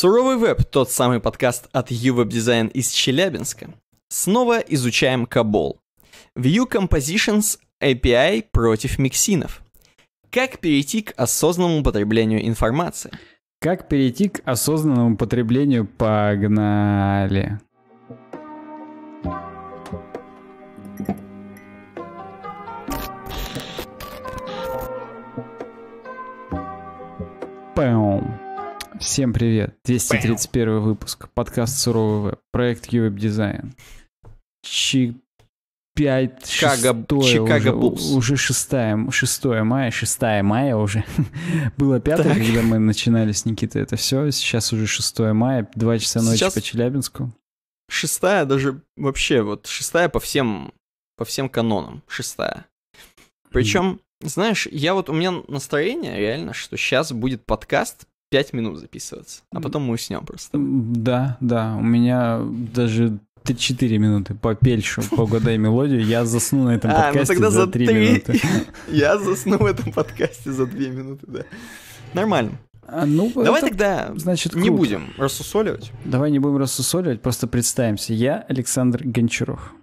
Суровый веб, тот самый подкаст от U-Web Design из Челябинска. Снова изучаем COBOL. View Compositions API против миксинов. Как перейти к осознанному потреблению информации? Как перейти к осознанному потреблению? Погнали! Пэм. Всем привет. 231 Бэм. выпуск. Подкаст Суровый веб. Проект Ювеб Дизайн. Чи... 5, Чикаго, 6, Чикаго уже, уже 6, 6 мая, 6 мая уже. Было 5, так. когда мы начинали с Никитой это все. Сейчас уже 6 мая, 2 часа ночи Сейчас по Челябинску. Шестая даже вообще, вот шестая по всем, по всем канонам, шестая. Причем, знаешь, я вот, у меня настроение реально, что сейчас будет подкаст 5 минут записываться, а потом мы уснем просто. Да, да, у меня даже 4 минуты по пельшу, по погадай мелодию, я засну на этом подкасте а, ну тогда за 3 минуты. Я засну в этом подкасте за 2 минуты, да. Нормально. А, ну, Давай это, тогда значит, не будем рассусоливать. Давай не будем рассусоливать, просто представимся. Я Александр Гончаров.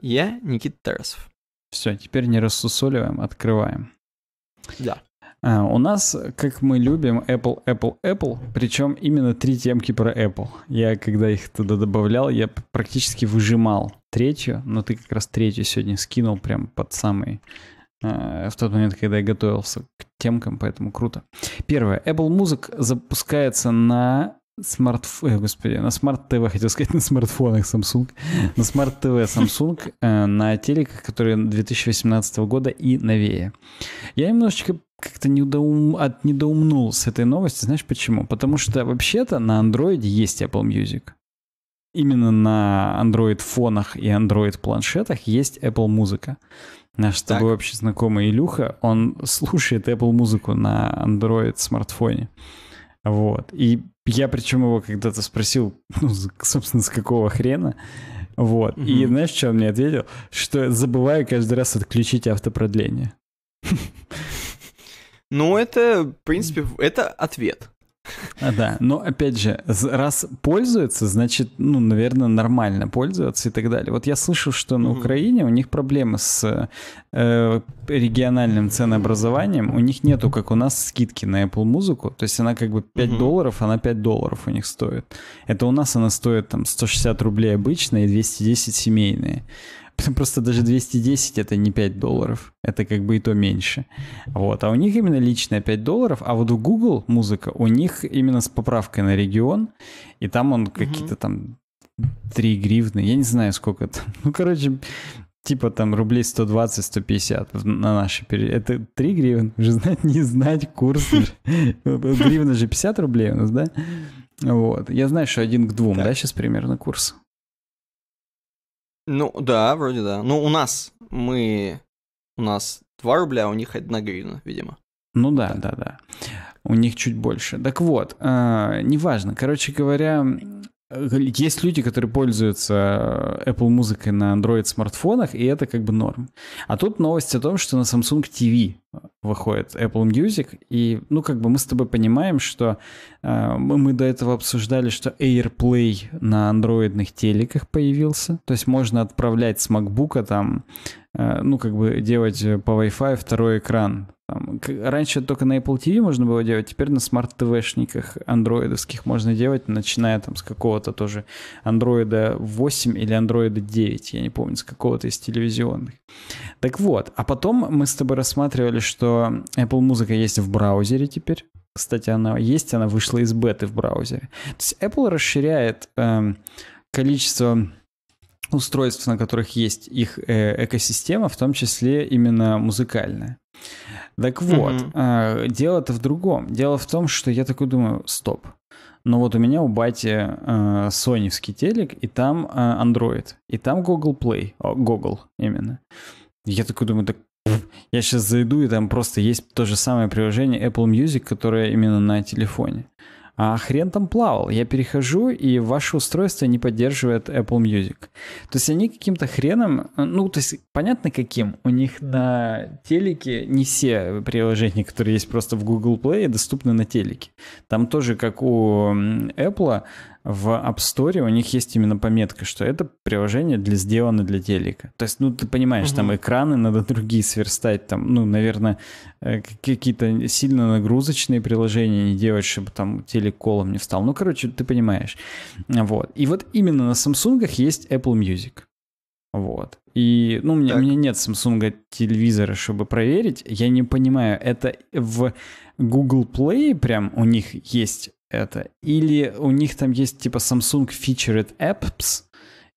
Я Никита Тарасов. Все, теперь не рассусоливаем, открываем. Да. А, у нас, как мы любим, Apple, Apple, Apple, причем именно три темки про Apple. Я, когда их туда добавлял, я практически выжимал третью, но ты как раз третью сегодня скинул прям под самый а, в тот момент, когда я готовился к темкам, поэтому круто. Первое. Apple Music запускается на смартф... Э, господи, на смарт-ТВ, хотел сказать, на смартфонах Samsung, на смарт-ТВ Samsung, э, на телеках, которые 2018 года и новее. Я немножечко как-то недоум... от недоумнул с этой новости, знаешь почему? Потому что вообще-то на Android есть Apple Music. Именно на Android-фонах и Android-планшетах есть Apple музыка. Наш так. с тобой общий знакомый Илюха, он слушает Apple музыку на Android-смартфоне. Вот. И я причем его когда-то спросил, ну, собственно, с какого хрена. Вот. mm И знаешь, что он мне ответил? Что забываю каждый раз отключить автопродление. Ну, это, в принципе, это ответ. А, да, но опять же, раз пользуется, значит, ну, наверное, нормально пользоваться и так далее. Вот я слышал, что на Украине у них проблемы с э, региональным ценообразованием. У них нету, как у нас, скидки на Apple музыку. То есть она как бы 5 долларов, она 5 долларов у них стоит. Это у нас она стоит там 160 рублей обычно и 210 семейные. Просто даже 210 это не 5 долларов. Это как бы и то меньше. Вот. А у них именно личная 5 долларов. А вот у Google музыка, у них именно с поправкой на регион. И там он какие-то там 3 гривны. Я не знаю, сколько там. Ну, короче, типа там рублей 120-150 на наши пере... Это 3 гривны, уже знать, не знать курс. Гривны же 50 рублей у нас, да? Вот. Я знаю, что один к двум, да, сейчас примерно курс. Ну, да, вроде да. Ну, у нас мы... У нас 2 рубля, а у них 1 гривна, видимо. Ну да, да, да. У них чуть больше. Так вот, э, неважно. Короче говоря, Э, есть люди, которые пользуются э, Apple музыкой на Android смартфонах, и это как бы норм. А тут новость о том, что на Samsung TV э, выходит Apple Music, и ну как бы мы с тобой понимаем, что э, мы до этого обсуждали, что AirPlay на андроидных телеках появился, то есть можно отправлять с MacBook а там, э, ну как бы делать по Wi-Fi второй экран там, раньше только на Apple TV можно было делать, теперь на смарт-ТВшниках андроидовских можно делать, начиная там с какого-то тоже андроида 8 или андроида 9, я не помню, с какого-то из телевизионных. Так вот, а потом мы с тобой рассматривали, что Apple Music есть в браузере теперь. Кстати, она есть, она вышла из беты в браузере. То есть Apple расширяет э, количество устройств, на которых есть их э, экосистема, в том числе именно музыкальная. Так вот, mm-hmm. э, дело-то в другом. Дело в том, что я такой думаю, стоп. Но ну вот у меня у бати э, соневский телек, и там э, Android, и там Google Play, о, Google именно. Я такой думаю, так я сейчас зайду, и там просто есть то же самое приложение Apple Music, которое именно на телефоне. Mm а хрен там плавал. Я перехожу, и ваше устройство не поддерживает Apple Music. То есть они каким-то хреном, ну, то есть понятно каким, у них на телеке не все приложения, которые есть просто в Google Play, доступны на телеке. Там тоже, как у Apple, в App Store у них есть именно пометка, что это приложение для сделано для телека. То есть, ну, ты понимаешь, угу. там экраны надо другие сверстать, там, ну, наверное, э, какие-то сильно нагрузочные приложения не делать, чтобы там телек колом не встал. Ну, короче, ты понимаешь. Вот. И вот именно на Samsung есть Apple Music. Вот. И, ну, у меня, у меня нет Samsung телевизора, чтобы проверить. Я не понимаю, это в Google Play прям у них есть это. Или у них там есть типа Samsung Featured Apps,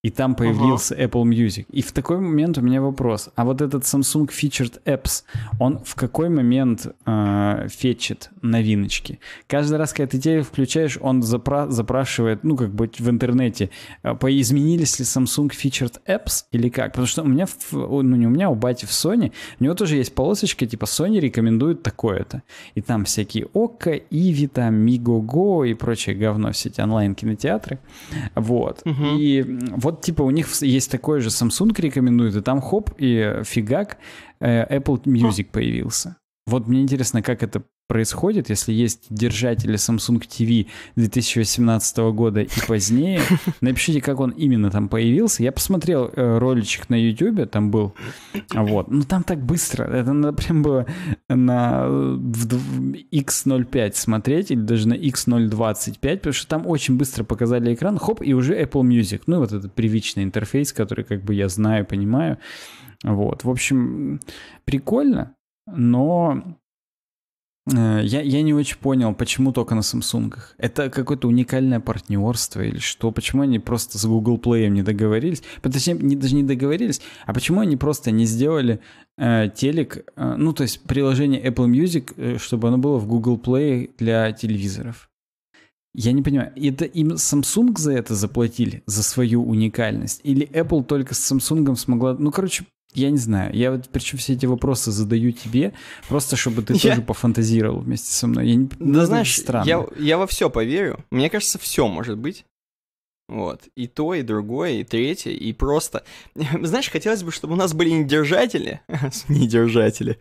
и там появился ага. Apple Music. И в такой момент у меня вопрос. А вот этот Samsung Featured Apps, он в какой момент э, фетчит новиночки? Каждый раз, когда ты телек включаешь, он запра- запрашивает, ну, как бы в интернете, а, поизменились ли Samsung Featured Apps или как? Потому что у меня, в, ну, не у меня, а у бати в Sony, у него тоже есть полосочка, типа, Sony рекомендует такое-то. И там всякие Окко, Иви, там, Мигого и прочее говно, все эти онлайн-кинотеатры. Вот. Угу. И вот вот, типа, у них есть такой же Samsung рекомендует, и там хоп, и фигак, э, Apple Music появился. Вот мне интересно, как это происходит, если есть держатели Samsung TV 2018 года и позднее, напишите, как он именно там появился. Я посмотрел э, роличек на YouTube, там был, вот, но ну, там так быстро, это надо прям было на X05 смотреть или даже на X025, потому что там очень быстро показали экран, хоп, и уже Apple Music, ну и вот этот привычный интерфейс, который как бы я знаю, понимаю, вот, в общем, прикольно, но Э, я, я не очень понял, почему только на Samsung. Это какое-то уникальное партнерство или что? Почему они просто с Google Play не договорились? Точнее, не, даже не договорились, а почему они просто не сделали э, телек, э, ну то есть приложение Apple Music, э, чтобы оно было в Google Play для телевизоров? Я не понимаю, это им Samsung за это заплатили, за свою уникальность? Или Apple только с Samsung смогла... Ну, короче, я не знаю. Я вот причем все эти вопросы задаю тебе, просто чтобы ты я... тоже пофантазировал вместе со мной. Я не... Ну, да, ну, знаешь, странно. Я, я во все поверю. Мне кажется, все может быть. Вот. И то, и другое, и третье, и просто... Знаешь, хотелось бы, чтобы у нас были недержатели. Э, недержатели.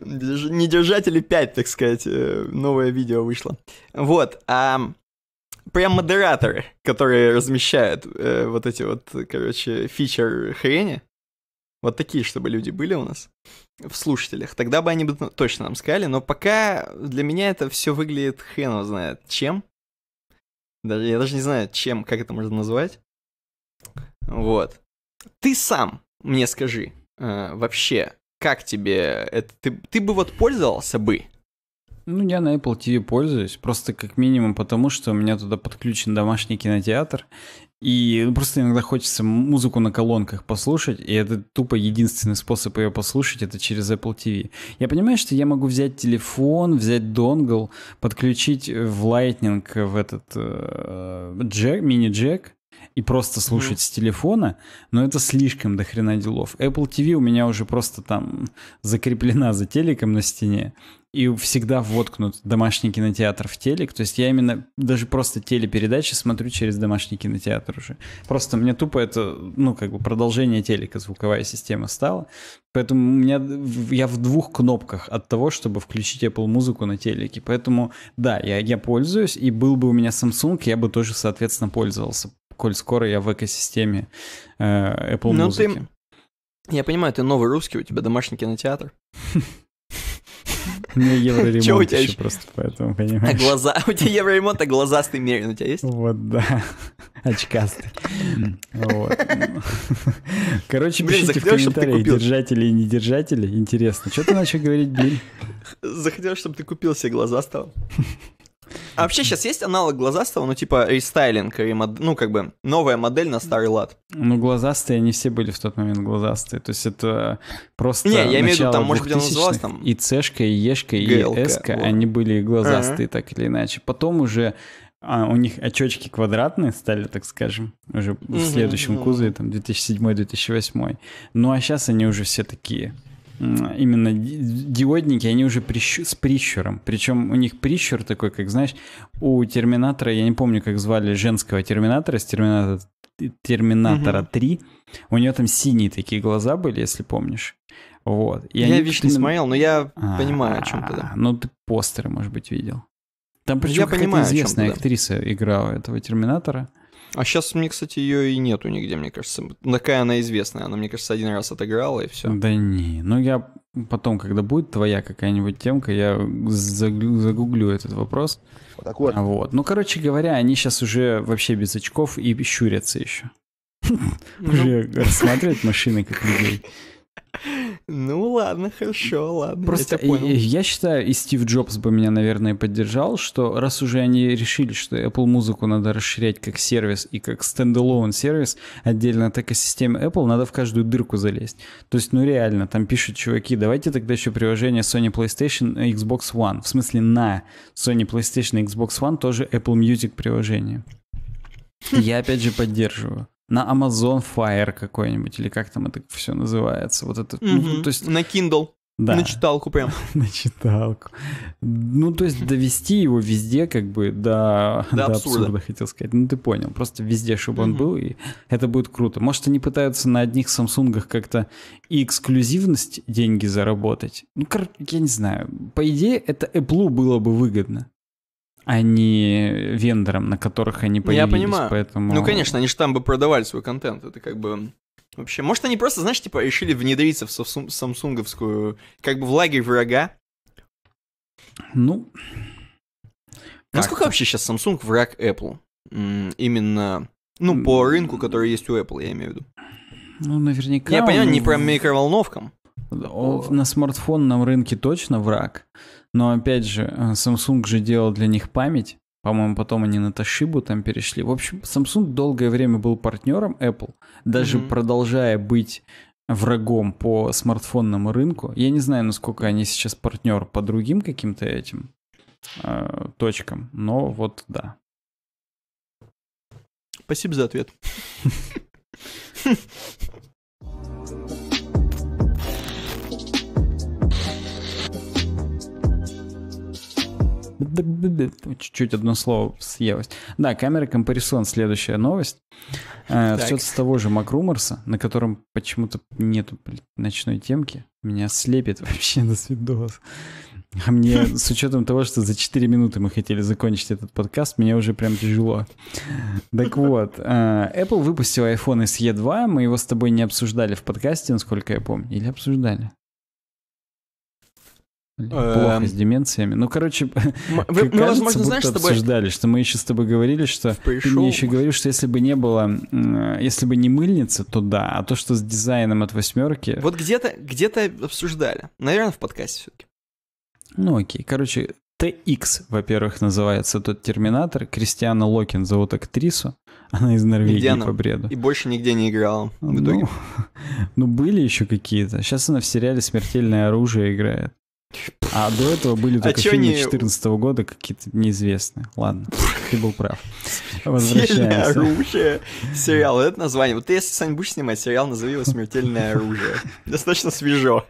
Недержатели держатели. 5, так сказать. Э, новое видео вышло. Вот прям модераторы, которые размещают э, вот эти вот, короче, фичер хрени. Вот такие, чтобы люди были у нас в слушателях. Тогда бы они бы точно нам сказали, но пока для меня это все выглядит хрен его знает чем. Даже, я даже не знаю, чем, как это можно назвать. Вот. Ты сам мне скажи э, вообще, как тебе это... Ты, ты бы вот пользовался бы ну, я на Apple TV пользуюсь, просто как минимум потому, что у меня туда подключен домашний кинотеатр, и ну, просто иногда хочется музыку на колонках послушать, и это тупо единственный способ ее послушать, это через Apple TV. Я понимаю, что я могу взять телефон, взять донгл, подключить э, в Lightning э, в этот э, джек, мини-джек, и просто слушать mm. с телефона, но это слишком дохрена делов. Apple TV у меня уже просто там закреплена за телеком на стене, и всегда воткнут домашний кинотеатр в телек. То есть я именно даже просто телепередачи смотрю через домашний кинотеатр уже. Просто мне тупо это, ну, как бы продолжение телека звуковая система стала. Поэтому у меня, я в двух кнопках от того, чтобы включить Apple музыку на телеке. Поэтому, да, я, я пользуюсь, и был бы у меня Samsung, я бы тоже, соответственно, пользовался, коль скоро я в экосистеме э, Apple Но ну, музыки. Ты... Я понимаю, ты новый русский, у тебя домашний кинотеатр. У меня евроремонт еще просто, поэтому, понимаешь. А глаза? У тебя евроремонт, а глазастый мерин у тебя есть? Вот, да. Очкастый. Вот. Короче, пишите захотел, в комментариях, держатели и не держатели. Интересно, что ты начал говорить, блин? Захотел, чтобы ты купил себе глазастого. А вообще сейчас есть аналог глазастого, ну типа рестайлинг, ремод... ну как бы новая модель на старый лад? Ну глазастые они все были в тот момент глазастые, то есть это просто Не, я имею в виду, там может быть она там... И Цшка, и Ешка, и Эска, вот. они были глазастые ага. так или иначе. Потом уже а, у них очечки квадратные стали, так скажем, уже в следующем кузове, там 2007-2008. Ну а сейчас они уже все такие именно диодники, они уже прищу, с прищуром. Причем у них прищур такой, как знаешь, у Терминатора, я не помню, как звали женского Терминатора, с Терминатора, Терминатора угу. 3, у нее там синие такие глаза были, если помнишь. Вот. И я вечно не смотрел, но я а, понимаю, о чем ты. Да. А, ну, ты постеры, может быть, видел. Там ну, причем какая-то известная актриса играла этого Терминатора. А сейчас мне, кстати, ее и нету нигде, мне кажется. Такая она известная. Она, мне кажется, один раз отыграла и все. Да не, ну я потом, когда будет твоя какая-нибудь темка, я загуглю, загуглю этот вопрос. Вот так вот. вот. Ну, короче говоря, они сейчас уже вообще без очков и щурятся еще. Ну. Уже рассматривают машины как людей. Ну ладно, хорошо, ладно. Просто я, я считаю, и Стив Джобс бы меня, наверное, поддержал, что раз уже они решили, что Apple музыку надо расширять как сервис и как стендалон сервис отдельно от экосистемы Apple, надо в каждую дырку залезть. То есть, ну реально, там пишут чуваки, давайте тогда еще приложение Sony PlayStation Xbox One. В смысле, на Sony PlayStation Xbox One тоже Apple Music приложение. Я опять же поддерживаю на Amazon Fire какой-нибудь, или как там это все называется. Вот это, mm-hmm. ну, то есть... На Kindle. Да. На читалку прям. на читалку. Ну, то есть довести его везде как бы до, до, до абсурда. абсурда, хотел сказать. Ну, ты понял. Просто везде, чтобы mm-hmm. он был, и это будет круто. Может, они пытаются на одних Самсунгах как-то и эксклюзивность деньги заработать. Ну, я не знаю. По идее, это Apple было бы выгодно а не вендорам, на которых они появились. Я понимаю. Поэтому... Ну, конечно, они же там бы продавали свой контент. Это как бы... Вообще, может, они просто, знаешь, типа, решили внедриться в самсунговскую, как бы в лагерь врага? Ну... Насколько ну, вообще сейчас Samsung враг Apple? Именно, ну, по рынку, который есть у Apple, я имею в виду. Ну, наверняка... Я понимаю, не в... про микроволновкам. На смартфонном рынке точно враг, но опять же, э, Samsung же делал для них память. По-моему, потом они на Toshiba там перешли. В общем, Samsung долгое время был партнером Apple, даже mm-hmm. продолжая быть врагом по смартфонному рынку. Я не знаю, насколько они сейчас партнер по другим каким-то этим э, точкам, но вот да. Спасибо за ответ. Чуть-чуть одно слово съелось. Да, камера Компарисон, следующая новость. Все э, с того же Макрумерса, на котором почему-то нет ночной темки. Меня слепит вообще на видос. А мне, с учетом того, что за 4 минуты мы хотели закончить этот подкаст, мне уже прям тяжело. Так вот, э, Apple выпустил iPhone SE 2, мы его с тобой не обсуждали в подкасте, насколько я помню. Или обсуждали? Эм, плохо с деменциями. Ну, короче, мы, кажется, возможно, знаешь, будто обсуждали, что мы еще с тобой говорили, что ты мне еще говорил, что если бы не было, э, если бы не мыльница, то да, а то, что с дизайном от восьмерки... Вот где-то где обсуждали. Наверное, в подкасте все-таки. Ну, окей. Короче, TX, во-первых, называется тот терминатор. Кристиана Локин зовут актрису. Она из Норвегии она? по бреду. И больше нигде не играла. В итоге. Ну, ну, были еще какие-то. Сейчас она в сериале Смертельное оружие играет. А до этого были а только а фильмы не... 14 года какие-то неизвестные. Ладно, ты был прав. Возвращаемся. оружие. Сериал, это название. Вот если, Сань, будешь снимать сериал, назови его «Смертельное оружие». Достаточно свежо.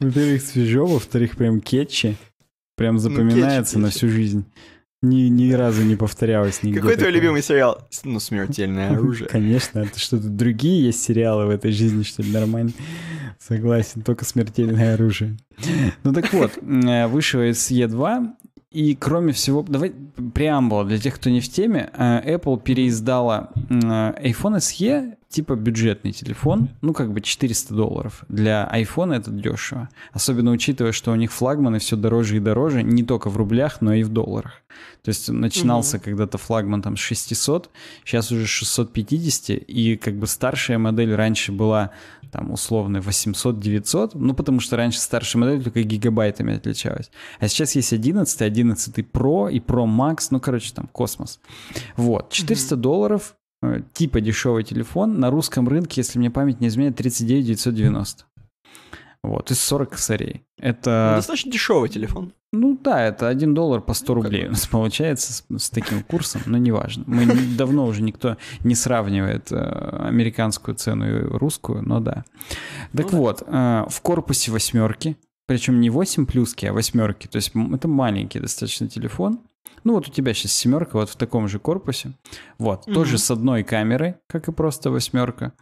Во-первых, свежо, во-вторых, прям кетчи. Прям ну, запоминается ну, кетчи, на всю жизнь. Ни, ни разу не повторялось нигде. Какой твой любимый сериал? Ну, «Смертельное оружие». Конечно, это что-то другие есть сериалы в этой жизни, что ли, нормально. Согласен, только «Смертельное оружие». Ну так вот, э, вышел е 2 и кроме всего, давай преамбула для тех, кто не в теме. Э, Apple переиздала э, iPhone SE, типа бюджетный телефон, ну как бы 400 долларов. Для iPhone это дешево. Особенно учитывая, что у них флагманы все дороже и дороже, не только в рублях, но и в долларах. То есть начинался угу. когда-то флагман там с 600, сейчас уже 650, и как бы старшая модель раньше была там, условно, 800-900, ну, потому что раньше старшая модель только гигабайтами отличалась. А сейчас есть 11, 11 Pro и Pro Max, ну, короче, там, космос. Вот, 400 mm-hmm. долларов, э, типа дешевый телефон, на русском рынке, если мне память не изменяет, 39 990. Вот, из 40 косарей. Это... Ну, достаточно дешевый телефон. Ну да, это 1 доллар по 100 ну, рублей у нас получается с, с таким курсом, но неважно. Мы давно уже никто не сравнивает э, американскую цену и русскую, но да. Ну так вот, э, в корпусе восьмерки, причем не 8 плюски, а восьмерки, то есть это маленький достаточно телефон – ну вот у тебя сейчас семерка, вот в таком же корпусе. Вот, mm-hmm. тоже с одной камерой, как и просто восьмерка.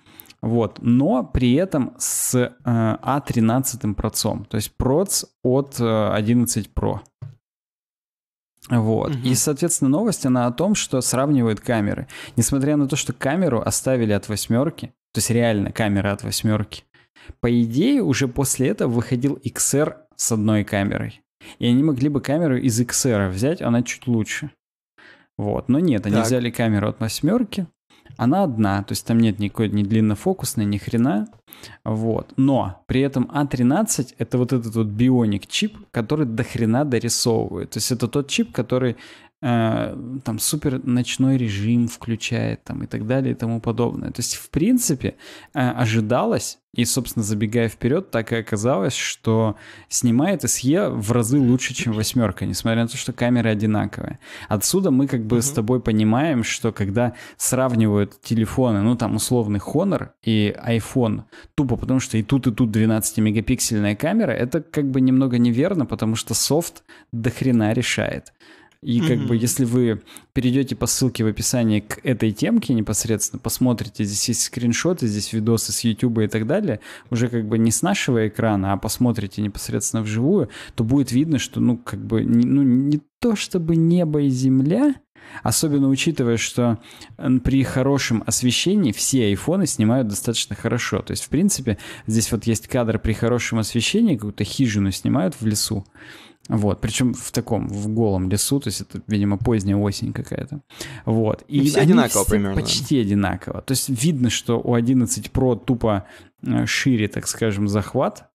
Вот, но при этом с э, А13 процом, то есть проц от э, 11 Pro. Вот. Угу. И, соответственно, новость, она о том, что сравнивают камеры. Несмотря на то, что камеру оставили от восьмерки, то есть реально камера от восьмерки, по идее уже после этого выходил XR с одной камерой. И они могли бы камеру из XR взять, она чуть лучше. Вот, но нет, они так. взяли камеру от восьмерки, она одна, то есть там нет никакой ни длиннофокусной, ни хрена, вот. Но при этом A13 а — это вот этот вот бионик чип, который до хрена дорисовывает. То есть это тот чип, который Э, там супер ночной режим включает там и так далее и тому подобное. То есть, в принципе, э, ожидалось, и, собственно, забегая вперед, так и оказалось, что снимает SE в разы лучше, чем восьмерка, несмотря на то, что камеры одинаковые. Отсюда мы как бы угу. с тобой понимаем, что когда сравнивают телефоны, ну там условный Honor и iPhone, тупо потому что и тут, и тут 12-мегапиксельная камера, это как бы немного неверно, потому что софт дохрена решает. И как mm-hmm. бы если вы перейдете по ссылке в описании к этой темке непосредственно, посмотрите, здесь есть скриншоты, здесь видосы с YouTube и так далее, уже как бы не с нашего экрана, а посмотрите непосредственно вживую, то будет видно, что ну как бы ну, не то чтобы небо и земля, Особенно учитывая, что при хорошем освещении все айфоны снимают достаточно хорошо. То есть, в принципе, здесь вот есть кадр при хорошем освещении, какую-то хижину снимают в лесу. Вот, причем в таком, в голом лесу, то есть это, видимо, поздняя осень какая-то. Вот. И, и ну, все одинаково все примерно. Почти одинаково. То есть видно, что у 11 Pro тупо э, шире, так скажем, захват.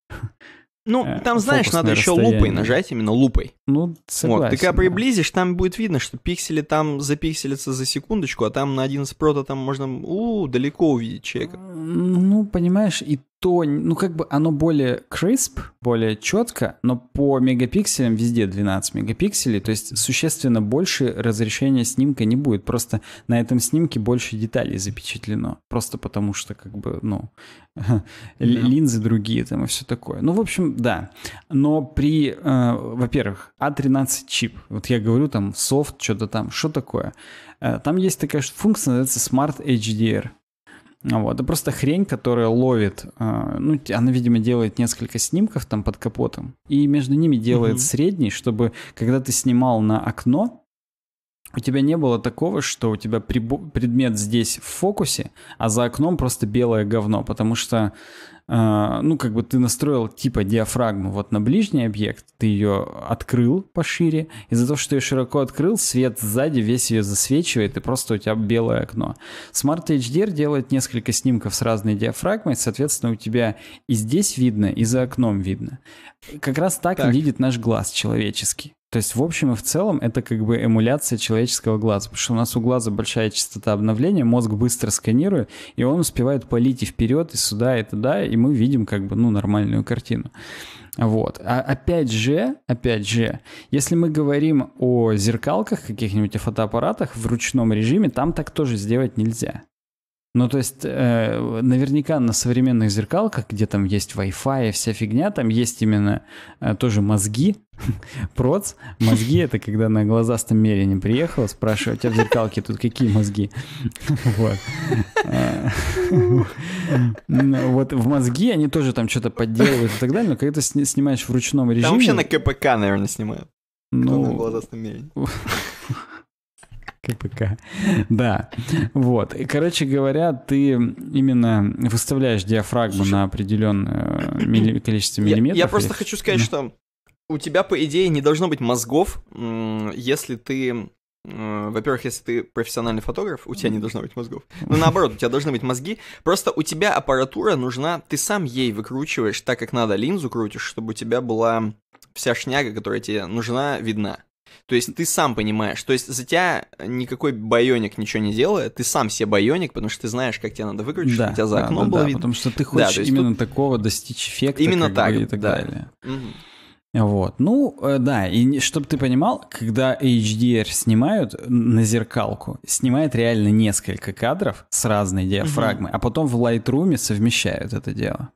Ну, э, там, знаешь, надо расстояние. еще лупой нажать, именно лупой. Ну, согласен. Вот, ты когда приблизишь, там будет видно, что пиксели там запикселятся за секундочку, а там на 11 Pro-то там можно у, -у далеко увидеть человека. Ну, понимаешь, и то, ну, как бы оно более crisp, более четко, но по мегапикселям везде 12 мегапикселей, то есть существенно больше разрешения снимка не будет. Просто на этом снимке больше деталей запечатлено. Просто потому что, как бы, ну, yeah. линзы другие там и все такое. Ну, в общем, да. Но при, э, во-первых, A13 а чип, вот я говорю там софт, что-то там, что такое? Э, там есть такая функция, называется Smart HDR. Вот, это просто хрень, которая ловит, э, ну, она, видимо, делает несколько снимков там под капотом, и между ними делает угу. средний, чтобы, когда ты снимал на окно, у тебя не было такого, что у тебя предмет здесь в фокусе, а за окном просто белое говно, потому что а, ну, как бы ты настроил типа диафрагму вот на ближний объект, ты ее открыл пошире, из-за того, что ее широко открыл, свет сзади весь ее засвечивает, и просто у тебя белое окно. Smart HDR делает несколько снимков с разной диафрагмой, соответственно, у тебя и здесь видно, и за окном видно. Как раз так, так. и видит наш глаз человеческий. То есть, в общем и в целом, это как бы эмуляция человеческого глаза, потому что у нас у глаза большая частота обновления, мозг быстро сканирует, и он успевает полить и вперед, и сюда, и туда, и мы видим как бы, ну, нормальную картину. Вот. А опять же, опять же, если мы говорим о зеркалках каких-нибудь, о фотоаппаратах в ручном режиме, там так тоже сделать нельзя. Ну, то есть, э, наверняка на современных зеркалках, где там есть Wi-Fi и вся фигня, там есть именно э, тоже мозги, Проц, мозги это когда на глазастом мере не приехал, у а в зеркалке тут какие мозги? Вот. Ну, вот в мозги они тоже там что-то подделывают и так далее, но когда ты снимаешь в ручном режиме... Там вообще на КПК, наверное, снимают. Ну... на глазастом мере. КПК. Да. Вот. И, короче говоря, ты именно выставляешь диафрагму на определенное э, количество миллиметров. Я, просто хочу сказать, что у тебя, по идее, не должно быть мозгов, если ты э, во-первых, если ты профессиональный фотограф, у тебя не должно быть мозгов. Но ну, наоборот, у тебя должны быть мозги. Просто у тебя аппаратура нужна, ты сам ей выкручиваешь так, как надо, линзу крутишь, чтобы у тебя была вся шняга, которая тебе нужна, видна. То есть ты сам понимаешь, то есть за тебя никакой байоник ничего не делает, ты сам себе байоник, потому что ты знаешь, как тебе надо выкрутить, да, чтобы у тебя за да, окном да, было да, видно. потому что ты хочешь да, именно тут... такого достичь эффекта. Именно так, бы, и так да. далее. Угу. Вот. Ну, э, да, и чтобы ты понимал, когда HDR снимают на зеркалку, снимает реально несколько кадров с разной диафрагмой, угу. а потом в Lightroom совмещают это дело.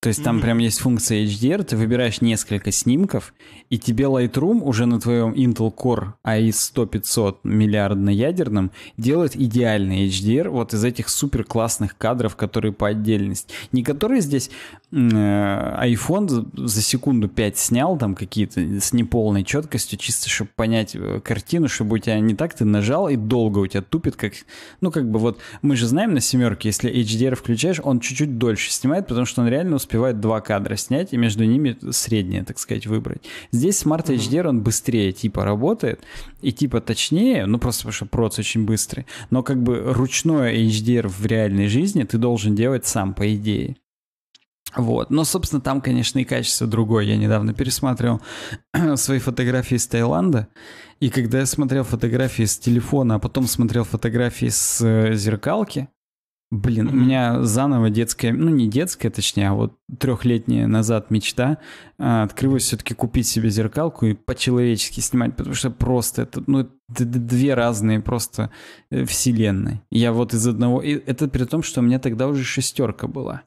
То есть там mm-hmm. прям есть функция HDR, ты выбираешь несколько снимков, и тебе Lightroom уже на твоем Intel Core i 100 500 миллиардно-ядерном делает идеальный HDR вот из этих супер классных кадров, которые по отдельности. Не которые здесь Э, iPhone за секунду 5 снял там какие-то с неполной четкостью, чисто чтобы понять э, картину, чтобы у тебя не так ты нажал и долго у тебя тупит, как, ну как бы вот мы же знаем на семерке, если HDR включаешь, он чуть-чуть дольше снимает, потому что он реально успевает два кадра снять и между ними среднее, так сказать, выбрать. Здесь Smart HDR, он быстрее типа работает и типа точнее, ну просто потому что проц очень быстрый, но как бы ручное HDR в реальной жизни ты должен делать сам по идее. Вот. Но, собственно, там, конечно, и качество другое. Я недавно пересматривал свои фотографии из Таиланда. И когда я смотрел фотографии с телефона, а потом смотрел фотографии с э, зеркалки, блин, у меня заново детская, ну не детская, точнее, а вот трехлетняя назад мечта а, открылась все-таки купить себе зеркалку и по-человечески снимать, потому что просто это, ну, это две разные просто э, вселенные. Я вот из одного... И это при том, что у меня тогда уже шестерка была.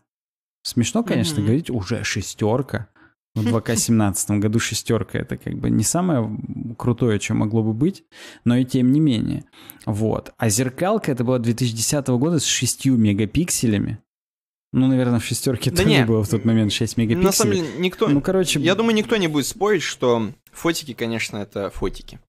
Смешно, конечно, mm-hmm. говорить уже шестерка. В 2К17 году шестерка это как бы не самое крутое, что могло бы быть, но и тем не менее. Вот. А зеркалка это была 2010 года с 6 мегапикселями. Ну, наверное, в шестерке да тоже не. было в тот момент 6 мегапикселей. На самом деле, никто... Ну, короче... Я думаю, никто не будет спорить, что фотики, конечно, это фотики.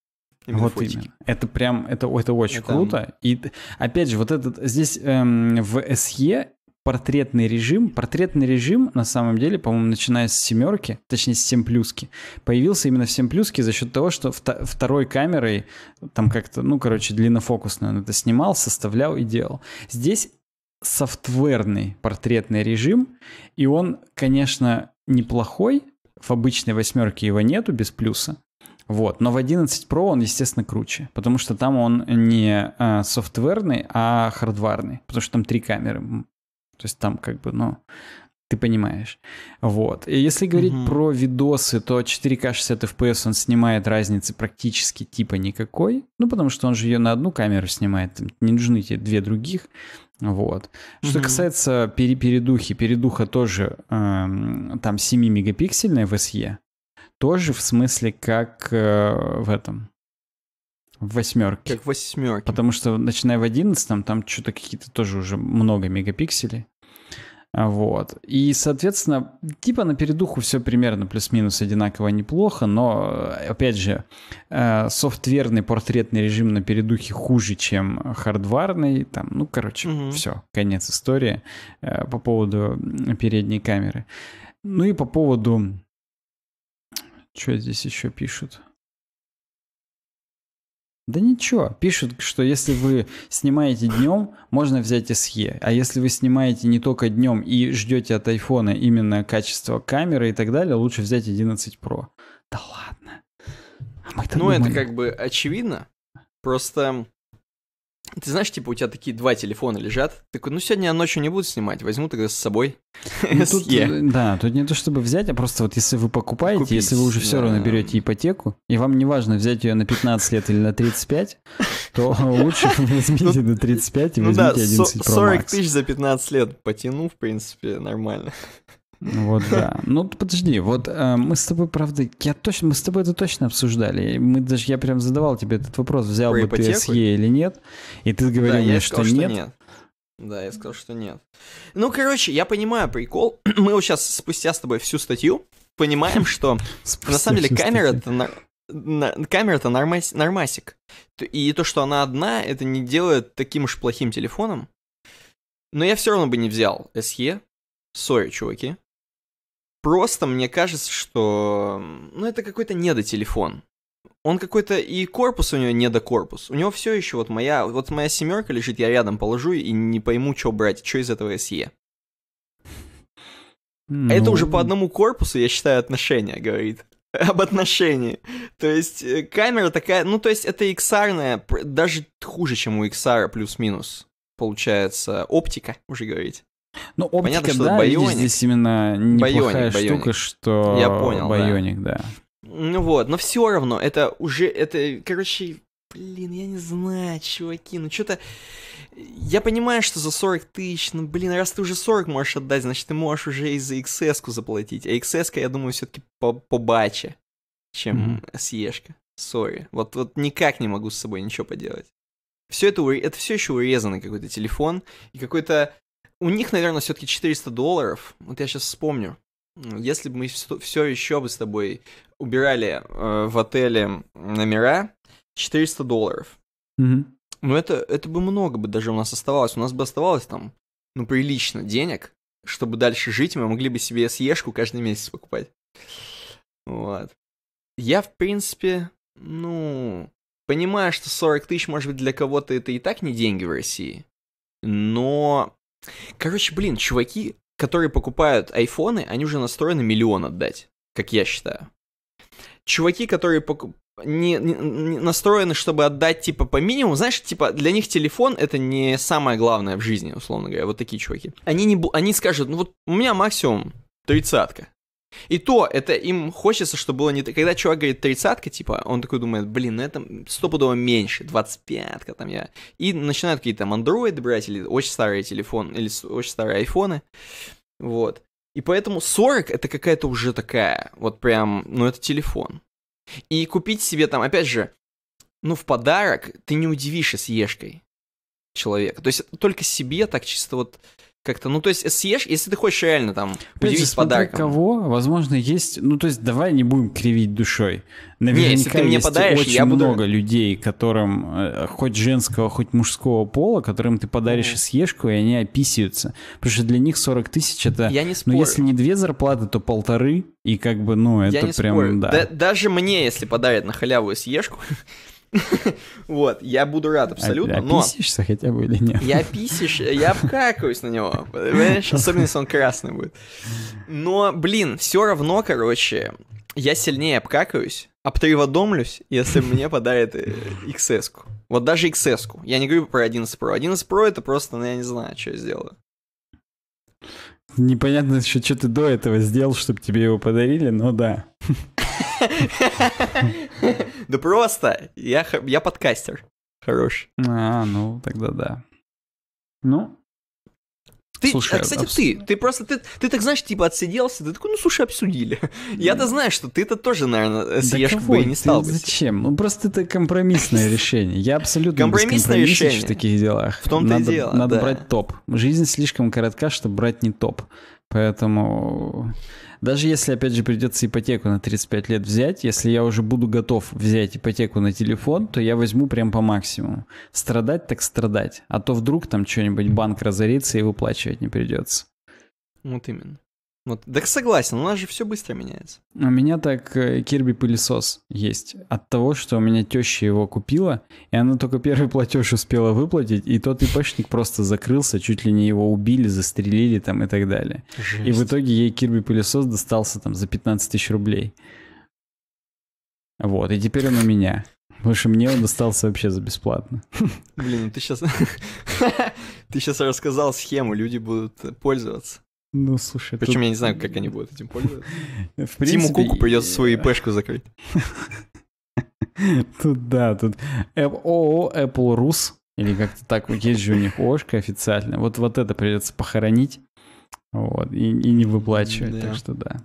Именно вот фотики. именно. Это прям, это, это очень это... круто. И опять же, вот этот здесь эм, в SE портретный режим. Портретный режим, на самом деле, по-моему, начиная с семерки, точнее, с 7 плюски, появился именно в 7 плюске за счет того, что второй камерой, там как-то, ну, короче, длиннофокусно он это снимал, составлял и делал. Здесь софтверный портретный режим, и он, конечно, неплохой, в обычной восьмерке его нету без плюса, вот. Но в 11 Pro он, естественно, круче, потому что там он не э, софтверный, а хардварный, потому что там три камеры то есть там как бы, ну, ты понимаешь. Вот. И если говорить угу. про видосы, то 4К 60 FPS он снимает разницы практически типа никакой. Ну, потому что он же ее на одну камеру снимает, не нужны тебе две других. Вот. Что касается пере передухи, передуха тоже эм, там 7-мегапиксельная в SE. Тоже в смысле как э, в этом, в восьмерке. Как в восьмерке. Потому что, начиная в одиннадцатом, там что-то какие-то тоже уже много мегапикселей. Вот. И, соответственно, типа на передуху все примерно плюс-минус одинаково неплохо, но, опять же, э, софтверный портретный режим на передухе хуже, чем хардварный. Там, ну, короче, угу. все, конец истории э, по поводу передней камеры. Ну и по поводу... Что здесь еще пишут? Да ничего, пишут, что если вы снимаете днем, можно взять SE, а если вы снимаете не только днем и ждете от айфона именно качество камеры и так далее, лучше взять 11 Pro. Да ладно. А ну думали... это как бы очевидно, просто ты знаешь, типа, у тебя такие два телефона лежат. Ты такой, ну сегодня я ночью не буду снимать, возьму тогда с собой. Ну, тут, э, да, тут не то чтобы взять, а просто вот если вы покупаете, Купить, если вы уже все да. равно берете ипотеку, и вам не важно взять ее на 15 лет или на 35, то лучше ну, возьмите на 35 и ну возьмите 11 Pro 40 тысяч за 15 лет потяну, в принципе, нормально. Вот, да. Ну, подожди, вот э, мы с тобой, правда, я точно, мы с тобой это точно обсуждали. Мы даже, я прям задавал тебе этот вопрос, взял Про бы ипотеку? ты СЕ или нет, и ты говорил да, мне, сказал, что, нет. что нет. Да, я сказал, что нет. Ну, короче, я понимаю прикол. мы вот сейчас, спустя с тобой всю статью, понимаем, что на самом деле камера-то камера-то нормасик. И то, что она одна, это не делает таким уж плохим телефоном. Но я все равно бы не взял SE. Сори, чуваки. Просто мне кажется, что... Ну, это какой-то недотелефон. Он какой-то и корпус у него не до корпус. У него все еще вот моя, вот моя семерка лежит, я рядом положу и не пойму, что брать, что из этого СЕ. Ну... А это уже по ну. одному корпусу, я считаю, отношения говорит. Об отношении. То есть э, камера такая, ну то есть это XR, даже хуже, чем у XR плюс-минус, получается, оптика, уже говорить. Ну, оптика, Понятно, что да, Байоник. здесь именно неплохая Байоник, штука, Байоник. что Я понял, Байоник, да. да. Ну вот, но все равно, это уже, это, короче, блин, я не знаю, чуваки, ну что-то... Я понимаю, что за 40 тысяч, ну блин, раз ты уже 40 можешь отдать, значит ты можешь уже и за XS заплатить. А XS, я думаю, все-таки по побаче, чем mm-hmm. съешка. Сори. Вот, вот никак не могу с собой ничего поделать. Все это, это все еще урезанный какой-то телефон и какой-то у них, наверное, все-таки 400 долларов. Вот я сейчас вспомню. Если бы мы все еще бы с тобой убирали э, в отеле номера, 400 долларов. Угу. Ну, это, это бы много бы даже у нас оставалось. У нас бы оставалось там, ну, прилично денег, чтобы дальше жить, мы могли бы себе съешку каждый месяц покупать. Вот. Я, в принципе, ну, понимаю, что 40 тысяч, может быть, для кого-то это и так не деньги в России. Но Короче, блин, чуваки, которые покупают айфоны, они уже настроены миллион отдать, как я считаю. Чуваки, которые покуп... не, не, не настроены, чтобы отдать типа по минимуму, знаешь, типа для них телефон это не самое главное в жизни, условно говоря, вот такие чуваки. Они не, бу... они скажут, ну вот у меня максимум тридцатка, и то, это им хочется, чтобы было не... Когда чувак говорит тридцатка, типа, он такой думает, блин, ну это стопудово меньше, 25-ка там я... И начинают какие-то там Android брать, или очень старые телефоны, или очень старые айфоны. Вот. И поэтому 40 это какая-то уже такая, вот прям, ну это телефон. И купить себе там, опять же, ну в подарок ты не удивишься с ешкой человека. То есть только себе так чисто вот как-то, ну, то есть съешь, если ты хочешь реально там Опять удивить подарком. кого, возможно, есть, ну, то есть давай не будем кривить душой. Наверняка не, если ты мне есть подаришь, очень я буду... много людей, которым э, хоть женского, хоть мужского пола, которым ты подаришь mm. съешку, и они описываются. Потому что для них 40 тысяч это... Я не спорю. Ну, если не две зарплаты, то полторы, и как бы, ну, это я не прям... Спорю. Да. да. Даже мне, если подарят на халяву съешку, Вот, я буду рад а абсолютно, но... писишься хотя бы или нет? Я писишь, я обкакаюсь на него, понимаешь? Особенно, если он красный будет. Но, блин, все равно, короче, я сильнее обкакаюсь, обтриводомлюсь, если мне подарят XS. Э, -ку. Вот даже XS. -ку. Я не говорю про 11 Pro. 11 Pro это просто, ну, я не знаю, что я сделаю. Непонятно еще, что ты до этого сделал, чтобы тебе его подарили, но да. Да просто, я, я подкастер. Хорош. А, ну тогда да. Ну, ты, а, слушай, а, кстати, абс... ты, ты просто, ты, ты так знаешь, типа отсиделся, ты такой, ну слушай, обсудили. Я-то знаю, что ты-то тоже, наверное, э, съешь да бы и не стал бы. Зачем? Ну просто это компромиссное решение. Я абсолютно компромиссное решение в таких делах. В том-то и дело. Надо брать топ. Жизнь слишком коротка, чтобы брать не топ. Поэтому даже если, опять же, придется ипотеку на 35 лет взять, если я уже буду готов взять ипотеку на телефон, то я возьму прям по максимуму. Страдать так страдать. А то вдруг там что-нибудь банк разорится и выплачивать не придется. Вот именно. Вот, так согласен, у нас же все быстро меняется. У меня так Кирби э, пылесос есть. От того, что у меня теща его купила, и она только первый платеж успела выплатить, и тот ипэшник просто закрылся, чуть ли не его убили, застрелили там и так далее. Жесть. И в итоге ей Кирби пылесос достался там за 15 тысяч рублей. Вот, и теперь он у меня. Потому что мне он достался вообще за бесплатно. Блин, ну ты сейчас... Ты сейчас рассказал схему, люди будут пользоваться. Ну, слушай... Причем тут... я не знаю, как они будут этим пользоваться. Тиму Куку придется свою ИПшку э, закрыть. Тут, да, тут ООО Apple Rus, или как-то так, есть же у них Ошка официально. Вот, вот это придется похоронить. Вот, и, и не выплачивать, да. так что да.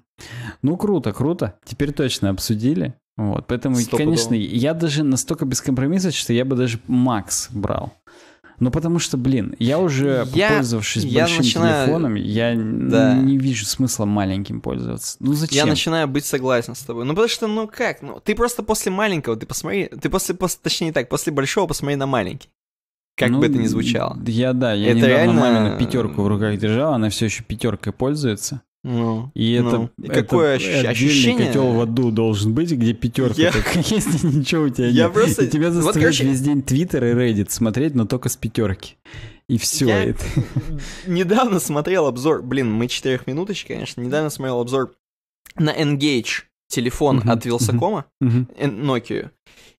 Ну, круто, круто. Теперь точно обсудили. Вот, поэтому, Стоп конечно, удобно. я даже настолько без что я бы даже Макс брал. Ну, потому что, блин, я уже, я, пользовавшись я большим начинаю... телефоном, я да. не вижу смысла маленьким пользоваться. Ну, зачем? Я начинаю быть согласен с тобой. Ну, потому что, ну как, ну, ты просто после маленького, ты посмотри, ты после, после точнее так, после большого посмотри на маленький. Как ну, бы это ни звучало. Я да, я это недавно реально... мамину пятерку в руках держал, она все еще пятеркой пользуется. Ну, и ну, это, какое ощущение? котел в аду должен быть, где пятерка, я... так, если ничего у тебя я нет. Просто... И тебя заставляют вот, короче... весь день Твиттер и Reddit смотреть, но только с пятерки. И все я это. Недавно смотрел обзор, блин, мы четырехминуточки, конечно, недавно смотрел обзор на Engage телефон от Вилсакома, uh Nokia.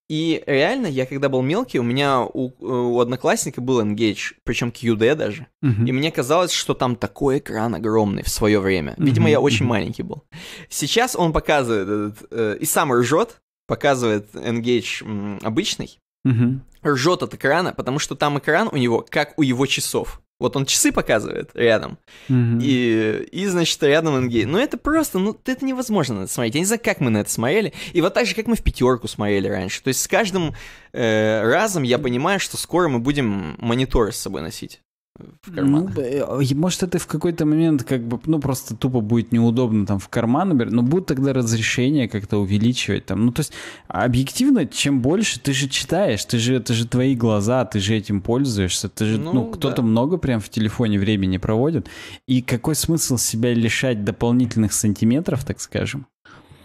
И реально, я когда был мелкий, у меня у, э, у одноклассника был Engage, причем QD даже. Uh-huh. И мне казалось, что там такой экран огромный в свое время. Видимо, uh-huh. я очень uh-huh. маленький был. Сейчас он показывает этот, э, и сам ржет, показывает Engage м, обычный. Uh-huh. Ржет от экрана, потому что там экран у него как у его часов. Вот он часы показывает рядом. Mm-hmm. И, и, значит, рядом Энгей. Но ну, это просто, ну, это невозможно на это смотреть. Я не знаю, как мы на это смотрели. И вот так же, как мы в пятерку смотрели раньше. То есть с каждым э, разом я понимаю, что скоро мы будем мониторы с собой носить в ну, карман. Ну, может, это в какой-то момент как бы, ну, просто тупо будет неудобно там в карман набирать, но будет тогда разрешение как-то увеличивать там. Ну, то есть, объективно, чем больше, ты же читаешь, ты же, это же твои глаза, ты же этим пользуешься, ты же, ну, ну кто-то да. много прям в телефоне времени проводит, и какой смысл себя лишать дополнительных сантиметров, так скажем?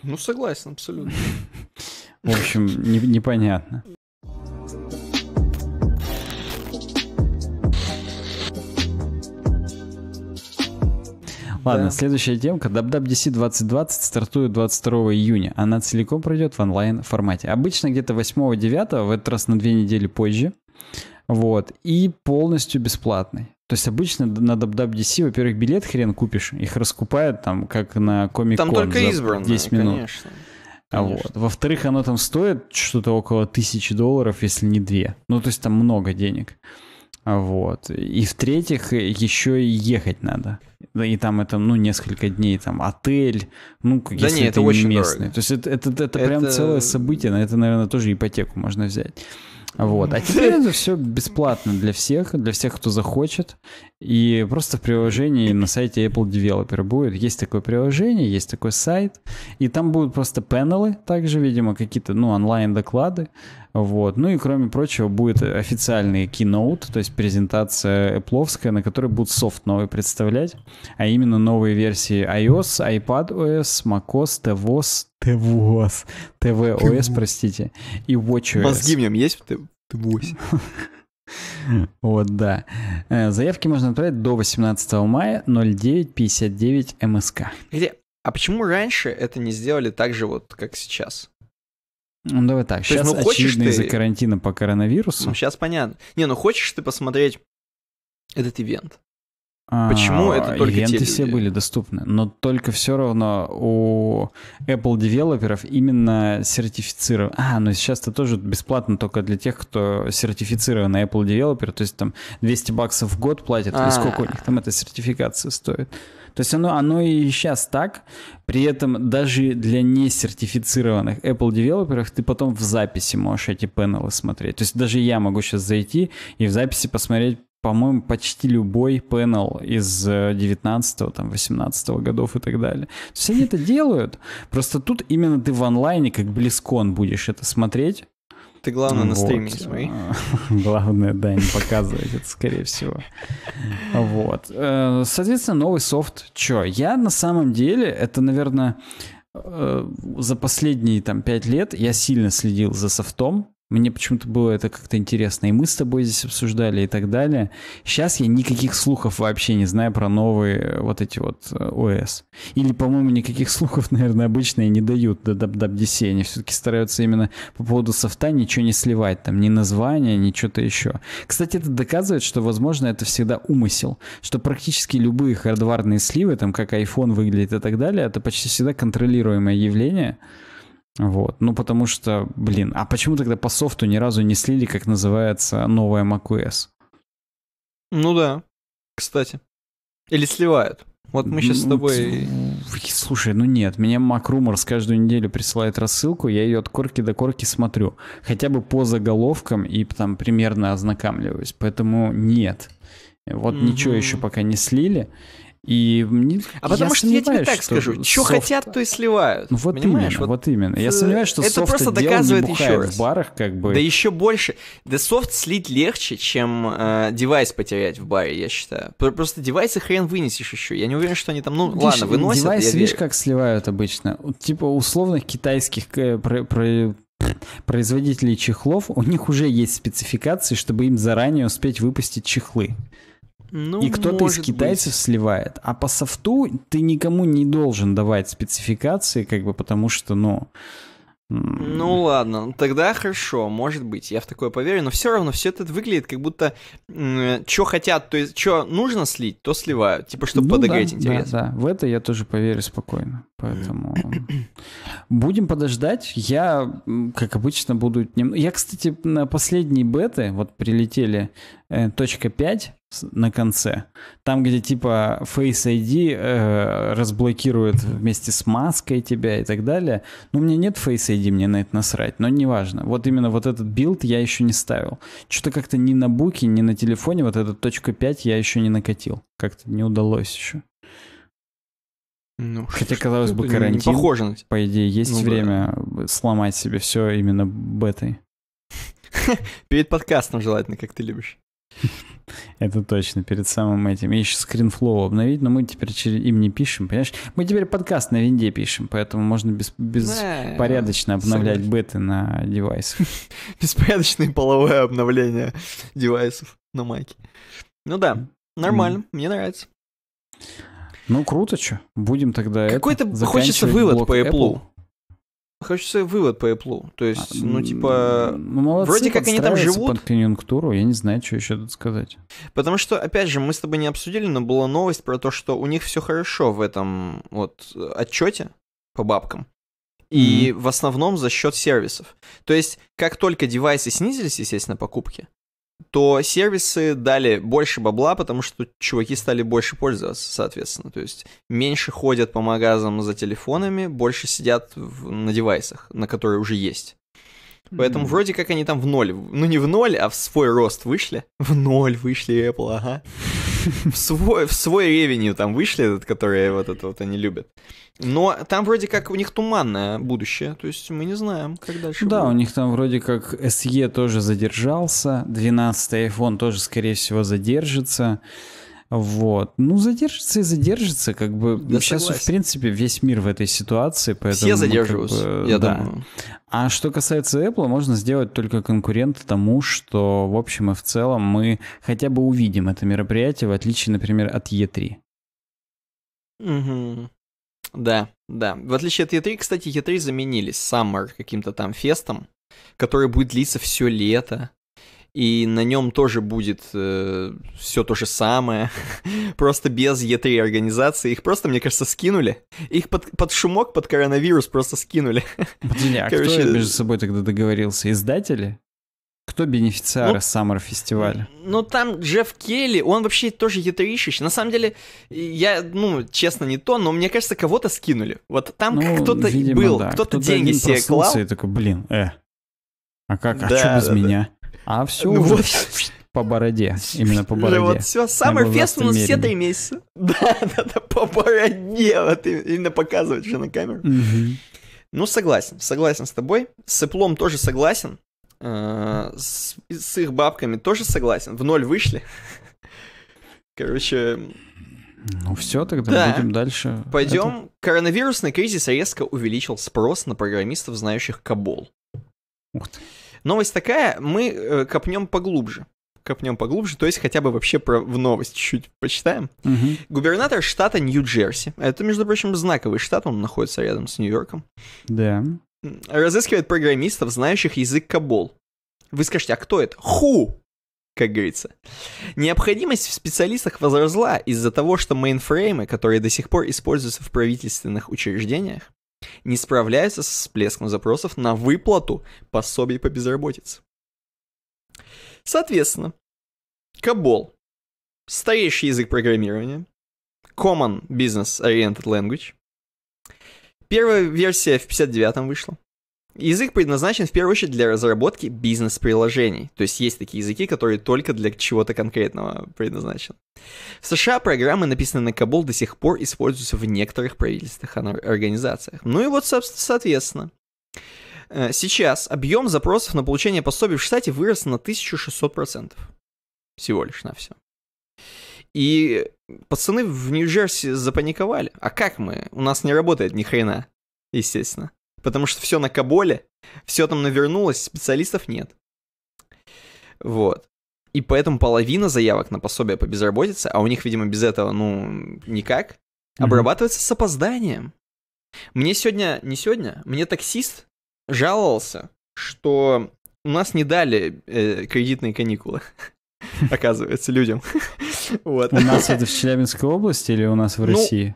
Ну, согласен, абсолютно. В общем, непонятно. Ладно, да. следующая темка. WWDC 2020 стартует 22 июня. Она целиком пройдет в онлайн-формате. Обычно где-то 8-9, в этот раз на две недели позже. Вот. И полностью бесплатный. То есть обычно на WWDC, во-первых, билет хрен купишь. Их раскупают там, как на комик Там только избранные, 10 минут. конечно. А вот. Во-вторых, оно там стоит что-то около тысячи долларов, если не две. Ну, то есть там много денег. Вот. И в-третьих, еще и ехать надо. И там это, ну, несколько дней, там, отель, ну, как да если нет, это, очень местный. Дорого. То есть это, это, это, это прям целое событие, на это, наверное, тоже ипотеку можно взять. Вот. А теперь это все бесплатно для всех, для всех, кто захочет. И просто в приложении на сайте Apple Developer будет. Есть такое приложение, есть такой сайт. И там будут просто панелы, также, видимо, какие-то, ну, онлайн-доклады. Вот. Ну и, кроме прочего, будет официальный keynote, то есть презентация Apple, на которой будут софт новый представлять, а именно новые версии iOS, iPadOS, macOS, tvOS, tvOS, tvOS, простите, и watchOS. Мозги в нем есть? tvOS. Вот, да. Э, заявки можно отправить до 18 мая 0959 МСК. Эм Где? А почему раньше это не сделали так же, вот как сейчас? Ну, давай так, сейчас есть, ну, очевидно ты... из-за карантина по коронавирусу. Ну, сейчас понятно. Не, ну хочешь ты посмотреть этот ивент? А, Почему это только ивенты те люди? все были доступны, но только все равно у Apple девелоперов именно сертифицирован. А, ну сейчас это тоже бесплатно только для тех, кто сертифицирован Apple девелопер, то есть там 200 баксов в год платят, А-а-а. или а. сколько у них там эта сертификация стоит. То есть оно, оно и сейчас так, при этом даже для несертифицированных Apple девелоперов ты потом в записи можешь эти панелы смотреть. То есть даже я могу сейчас зайти и в записи посмотреть по-моему, почти любой панел из 19 э, там, 18 годов и так далее. То есть они это делают, просто тут именно ты в онлайне как близкон будешь это смотреть, ты главное на стриме не Главное, да, не показывать это, скорее всего. Вот. Э, соответственно, новый софт. Чё? Я на самом деле, это, наверное, э, за последние там пять лет я сильно следил за софтом, мне почему-то было это как-то интересно. И мы с тобой здесь обсуждали и так далее. Сейчас я никаких слухов вообще не знаю про новые э, вот эти вот э, ОС. Или, по-моему, никаких слухов, наверное, обычные не дают до WWDC. Они все-таки стараются именно по поводу софта ничего не сливать. Там ни название, ни что-то еще. Кстати, это доказывает, что, возможно, это всегда умысел. Что практически любые хардварные сливы, там как iPhone выглядит и так далее, это почти всегда контролируемое явление. Вот, ну потому что, блин, а почему тогда по софту ни разу не слили, как называется, новая macOS? Ну да, кстати. Или сливают. Вот мы сейчас с ну, тобой... Слушай, ну нет, меня Mac Rumors каждую неделю присылает рассылку, я ее от корки до корки смотрю. Хотя бы по заголовкам и там примерно ознакомливаюсь. Поэтому нет. Вот угу. ничего еще пока не слили. И мне, а потому я что я тебе так что скажу, что софт... хотят, то и сливают. Ну, вот понимаешь? именно, вот, вот именно. Я э, сомневаюсь, что это просто доказывает не еще раз. в барах как бы. Да еще больше. Да софт слить легче, чем э, девайс потерять в баре, я считаю. Просто девайсы хрен вынесешь еще. Я не уверен, что они там, ну видишь, ладно, выносят. Девайс, видишь, как сливают обычно. Типа условных китайских э, про, про, производителей чехлов, у них уже есть спецификации, чтобы им заранее успеть выпустить чехлы. Ну, и кто-то из китайцев быть. сливает. А по софту ты никому не должен давать спецификации, как бы потому что, ну... Ну ладно, тогда хорошо, может быть, я в такое поверю, но все равно все это выглядит как будто что хотят, то есть что нужно слить, то сливают, типа чтобы ну, подогреть да, интерес. Да, да, в это я тоже поверю спокойно, поэтому будем подождать. Я, как обычно, буду... Я, кстати, на последние беты, вот прилетели э, точка .5, на конце. Там, где типа Face ID э, разблокирует вместе с маской тебя и так далее. Ну, у меня нет Face ID, мне на это насрать, но неважно. Вот именно вот этот билд я еще не ставил. Что-то как-то ни на буке, ни на телефоне вот этот .5 я еще не накатил. Как-то не удалось еще. Ну, Хотя, казалось бы, карантин, не похоже на... по идее, есть ну, время да. сломать себе все именно бетой. Перед подкастом желательно, как ты любишь. Это точно, перед самым этим. Я еще скринфлоу обновить, но мы теперь им не пишем, понимаешь? Мы теперь подкаст на винде пишем, поэтому можно без, беспорядочно обновлять беты на девайсах. Беспорядочное половое обновление девайсов на майке. Ну да, нормально, мне нравится. Ну круто, что. Будем тогда Какой-то хочется вывод по Apple. Хочется вывод по Apple. То есть, а, ну, типа, ну, молодцы, вроде как они там живут. под конъюнктуру, я не знаю, что еще тут сказать. Потому что, опять же, мы с тобой не обсудили, но была новость про то, что у них все хорошо в этом вот отчете по бабкам. И mm-hmm. в основном за счет сервисов. То есть, как только девайсы снизились, естественно, покупки, то сервисы дали больше бабла, потому что чуваки стали больше пользоваться, соответственно. То есть меньше ходят по магазам за телефонами, больше сидят в, на девайсах, на которые уже есть. Поэтому mm. вроде как они там в ноль, ну не в ноль, а в свой рост вышли. В ноль вышли Apple, ага. в свой, в свой ревенью там вышли, этот, которые вот это вот они любят. Но там вроде как у них туманное будущее, то есть мы не знаем, как дальше Да, будет. у них там вроде как SE тоже задержался, 12-й iPhone тоже, скорее всего, задержится. Вот. Ну, задержится и задержится, как бы. Да сейчас, ну, согласен. в принципе, весь мир в этой ситуации, поэтому... Все задерживаются, как бы, я да. думаю. А что касается Apple, можно сделать только конкурент тому, что, в общем и в целом, мы хотя бы увидим это мероприятие, в отличие, например, от E3. Угу. Да, да. В отличие от E3, кстати, E3 заменили Summer каким-то там фестом, который будет длиться все лето и на нем тоже будет э, все то же самое, просто без E3 организации. Их просто, мне кажется, скинули. Их под, под шумок, под коронавирус просто скинули. Подожди, а Короче, кто между собой тогда договорился? Издатели? Кто бенефициар ну, Summer фестиваля? Ну, там Джефф Келли, он вообще тоже ятрищич. На самом деле, я, ну, честно, не то, но мне кажется, кого-то скинули. Вот там ну, кто-то видимо, был, да. кто-то кто деньги себе клал. И такой, блин, э, а как, а да, а что без да, меня? Да. А все ну, уже вот. по бороде, именно по бороде. Вот все, Summer Fest у нас все три месяца. Да, да, да, по бороде, вот именно показывать же на камеру. Угу. Ну, согласен, согласен с тобой. С Apple тоже согласен. А, с, с их бабками тоже согласен. В ноль вышли. Короче... Ну все, тогда да. будем дальше. Пойдем. Это... Коронавирусный кризис резко увеличил спрос на программистов, знающих Кабол. Ух ты. Новость такая, мы э, копнем поглубже копнем поглубже, то есть хотя бы вообще про в новость чуть почитаем. Угу. Губернатор штата Нью-Джерси. Это, между прочим, знаковый штат, он находится рядом с Нью-Йорком. Да. Разыскивает программистов, знающих язык Кабол. Вы скажете, а кто это? Ху! Как говорится. Необходимость в специалистах возросла из-за того, что мейнфреймы, которые до сих пор используются в правительственных учреждениях, не справляется с всплеском запросов на выплату пособий по безработице. Соответственно, COBOL – старейший язык программирования, Common Business Oriented Language. Первая версия в 59-м вышла. Язык предназначен в первую очередь для разработки бизнес-приложений. То есть есть такие языки, которые только для чего-то конкретного предназначены. В США программы, написанные на Кабул, до сих пор используются в некоторых правительственных организациях. Ну и вот, соответственно, э, сейчас объем запросов на получение пособий в штате вырос на 1600%. Всего лишь на все. И пацаны в Нью-Джерси запаниковали. А как мы? У нас не работает ни хрена, естественно потому что все на Каболе, все там навернулось, специалистов нет. Вот. И поэтому половина заявок на пособие по безработице, а у них, видимо, без этого, ну, никак, mm-hmm. обрабатывается с опозданием. Мне сегодня, не сегодня, мне таксист жаловался, что у нас не дали э, кредитные каникулы, оказывается, людям. У нас это в Челябинской области или у нас в ну, России?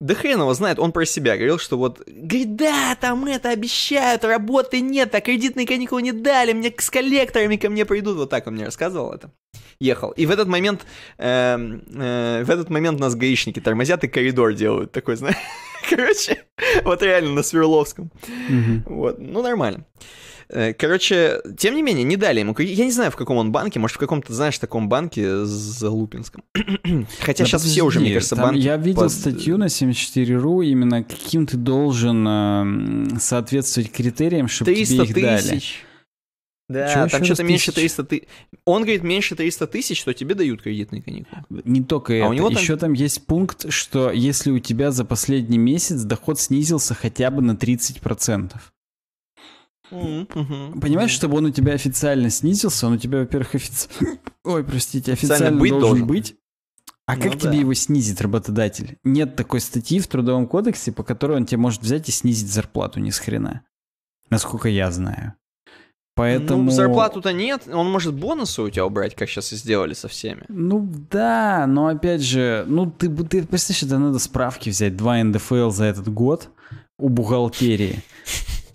Да хрен его знает, он про себя говорил, что вот, говорит, да, там это обещают, работы нет, а кредитные каникулы не дали, мне с коллекторами ко мне придут, вот так он мне рассказывал это. Ехал. И в этот момент, эм, э, в этот момент нас гаишники тормозят и коридор делают, такой, знаешь, короче, вот реально на Свердловском. Вот, ну нормально. Э, короче, тем не менее, не дали ему. Я не знаю, в каком он банке. Может, в каком-то, знаешь, таком банке за Лупинском. Хотя да сейчас подожди, все уже, мне кажется, банки... Я видел под... Э, статью на 74.ru, именно каким ты должен э, соответствовать критериям, чтобы тебе их тысяч. дали. Да, Чего там что-то меньше 300 тысяч. Он говорит, меньше 300 тысяч, то тебе дают кредитные каникулы. Не только а это. У него там... Еще там есть пункт, что если у тебя за последний месяц доход снизился хотя бы на 30%. Угу. Понимаешь, чтобы он у тебя официально снизился, он у тебя, во-первых, официально. Ой, простите, официально, быть должен, должен быть. А ну, как да. тебе его снизить, работодатель? Нет такой статьи в Трудовом кодексе, по которой он тебе может взять и снизить зарплату ни с хрена. Насколько я знаю. Ну, Поэтому... Ну, зарплату-то нет, он может бонусы у тебя убрать, как сейчас и сделали со всеми. Ну да, но опять же, ну ты, ты представляешь, это надо справки взять, два НДФЛ за этот год у бухгалтерии.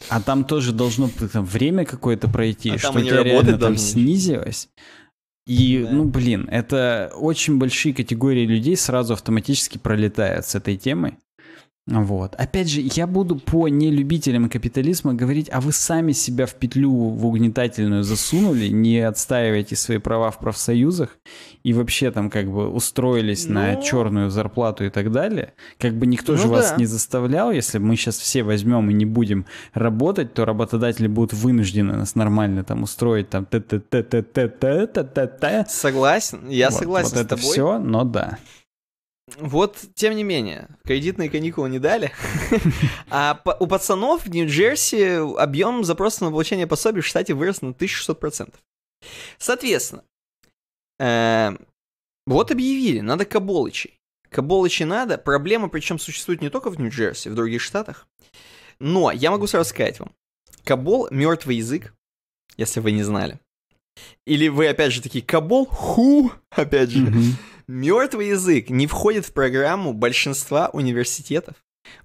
А там тоже должно там, время какое-то пройти, а что у реально там снизилось. И, да. ну, блин, это очень большие категории людей сразу автоматически пролетают с этой темы. Вот. Опять же, я буду по нелюбителям капитализма говорить, а вы сами себя в петлю в угнетательную засунули, не отстаиваете свои права в профсоюзах и вообще там как бы устроились ну... на черную зарплату и так далее. Как бы никто ну, же да. вас не заставлял, если мы сейчас все возьмем и не будем работать, то работодатели будут вынуждены нас нормально там устроить там т т т т т т т т Согласен, я вот, согласен вот с это тобой. все, но да. Вот, тем не менее, кредитные каникулы не дали. А у пацанов в Нью-Джерси объем запроса на получение пособий в штате вырос на 1600%. Соответственно, э, вот объявили, надо каболычей. Каболычи надо. Проблема, причем, существует не только в Нью-Джерси, в других штатах. Но я могу сразу сказать вам. Кабол — мертвый язык, если вы не знали. Или вы, опять же, такие, Кабол, ху, опять же. Mm-hmm. Мертвый язык не входит в программу большинства университетов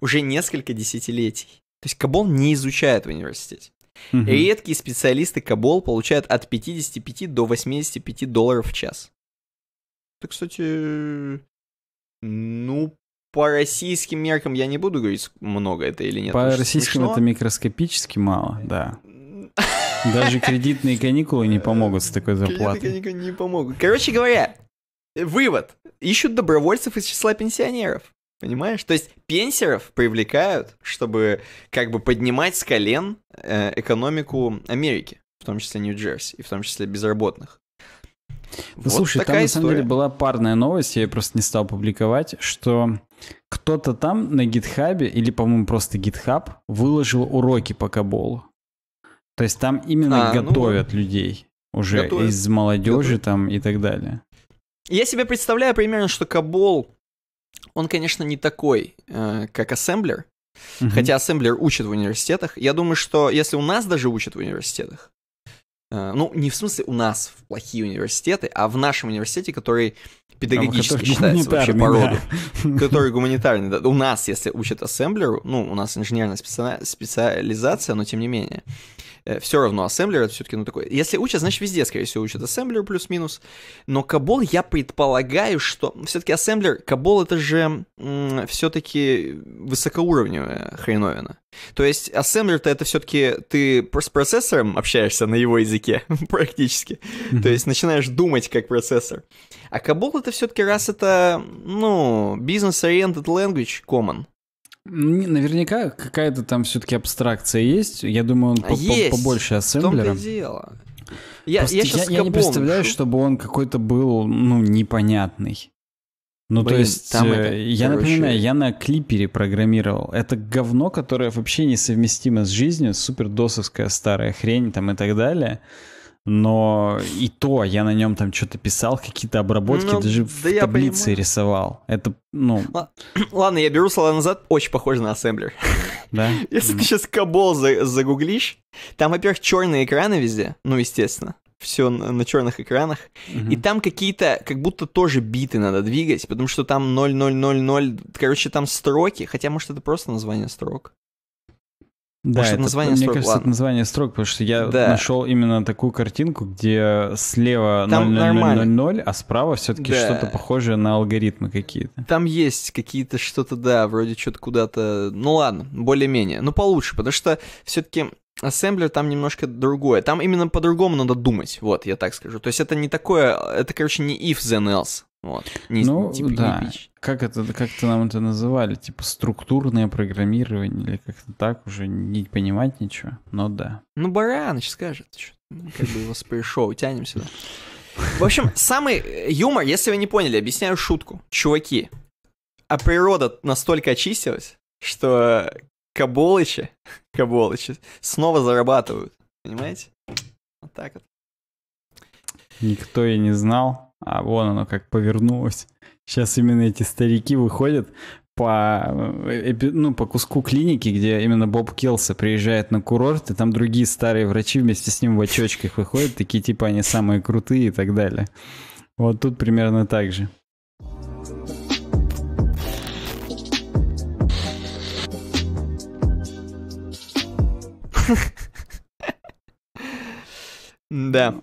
уже несколько десятилетий. То есть Кабол не изучает в университете. Угу. Редкие специалисты Кабол получают от 55 до 85 долларов в час. Это, кстати, ну, по российским меркам я не буду говорить, много это или нет. По российским смешно. это микроскопически мало, да. Даже кредитные каникулы не помогут с такой зарплатой. Кредитные каникулы не помогут. Короче говоря, Э, вывод. Ищут добровольцев из числа пенсионеров. Понимаешь? То есть пенсеров привлекают, чтобы как бы поднимать с колен э, экономику Америки, в том числе Нью-Джерси, и в том числе безработных. Ну, вот слушай, там история. на самом деле была парная новость, я ее просто не стал публиковать, что кто-то там на гитхабе, или, по-моему, просто гитхаб, выложил уроки по каболу. То есть там именно а, ну готовят ну, людей уже готовят. из молодежи готовят. там и так далее. Я себе представляю примерно, что Кабол, он, конечно, не такой, э, как ассемблер, mm-hmm. хотя ассемблер учат в университетах. Я думаю, что если у нас даже учат в университетах, э, ну, не в смысле у нас в плохие университеты, а в нашем университете, который педагогически считается вообще по который гуманитарный. У нас, если учат ассемблеру, ну, у нас инженерная специализация, но тем не менее, Э, все равно ассемблер это все-таки ну такой. Если учат, значит везде, скорее всего, учат ассемблер плюс-минус. Но Кабол я предполагаю, что все-таки ассемблер, Кабол это же все-таки высокоуровневая хреновина. То есть ассемблер-то это все-таки ты с процессором общаешься на его языке практически. То есть начинаешь думать как процессор. А Кабол это все-таки раз это, ну, бизнес-oriented language common. Ну, наверняка какая-то там все-таки абстракция есть. Я думаю, он по -по побольше ассемблера. В дело. Я, я, я, я не представляю, что... чтобы он какой-то был, ну, непонятный. Ну, Блин, то есть, там э, это, я короче... напоминаю, я на клипере программировал. Это говно, которое вообще несовместимо с жизнью, супер досовская старая хрень там и так далее но и то я на нем там что-то писал, какие-то обработки, ну, даже да в таблице понимаю. рисовал. Это, ну... Ладно, я беру слова назад, очень похоже на ассемблер. Да? Если ты сейчас кабол загуглишь, там, во-первых, черные экраны везде, ну, естественно все на, черных экранах. Угу. И там какие-то, как будто тоже биты надо двигать, потому что там 0000, короче, там строки, хотя, может, это просто название строк. Да, Может, это, название мне строк, кажется, ладно. это название строк, потому что я да. нашел именно такую картинку, где слева 00000, а справа все-таки да. что-то похожее на алгоритмы какие-то. Там есть какие-то что-то, да, вроде что-то куда-то... Ну ладно, более-менее. Ну получше, потому что все-таки ассемблер там немножко другое. Там именно по-другому надо думать, вот, я так скажу. То есть это не такое, это, короче, не if then else. Вот. Не, ну, типа, да. Не как это, как это нам это называли, типа структурное программирование или как-то так, уже не понимать ничего, но да. Ну, Бараныч скажет, что, ну, как бы его спейшоу, тянем сюда. В общем, самый э, юмор, если вы не поняли, объясняю шутку. Чуваки, а природа настолько очистилась, что каболычи, каболычи снова зарабатывают, понимаете? Вот так вот. Никто и не знал. А вон оно как повернулось. Сейчас именно эти старики выходят по, э, ну, по куску клиники, где именно Боб Келса приезжает на курорт, и там другие старые врачи вместе с ним в очочках выходят, такие типа они самые крутые и так далее. Вот тут примерно так же. Да.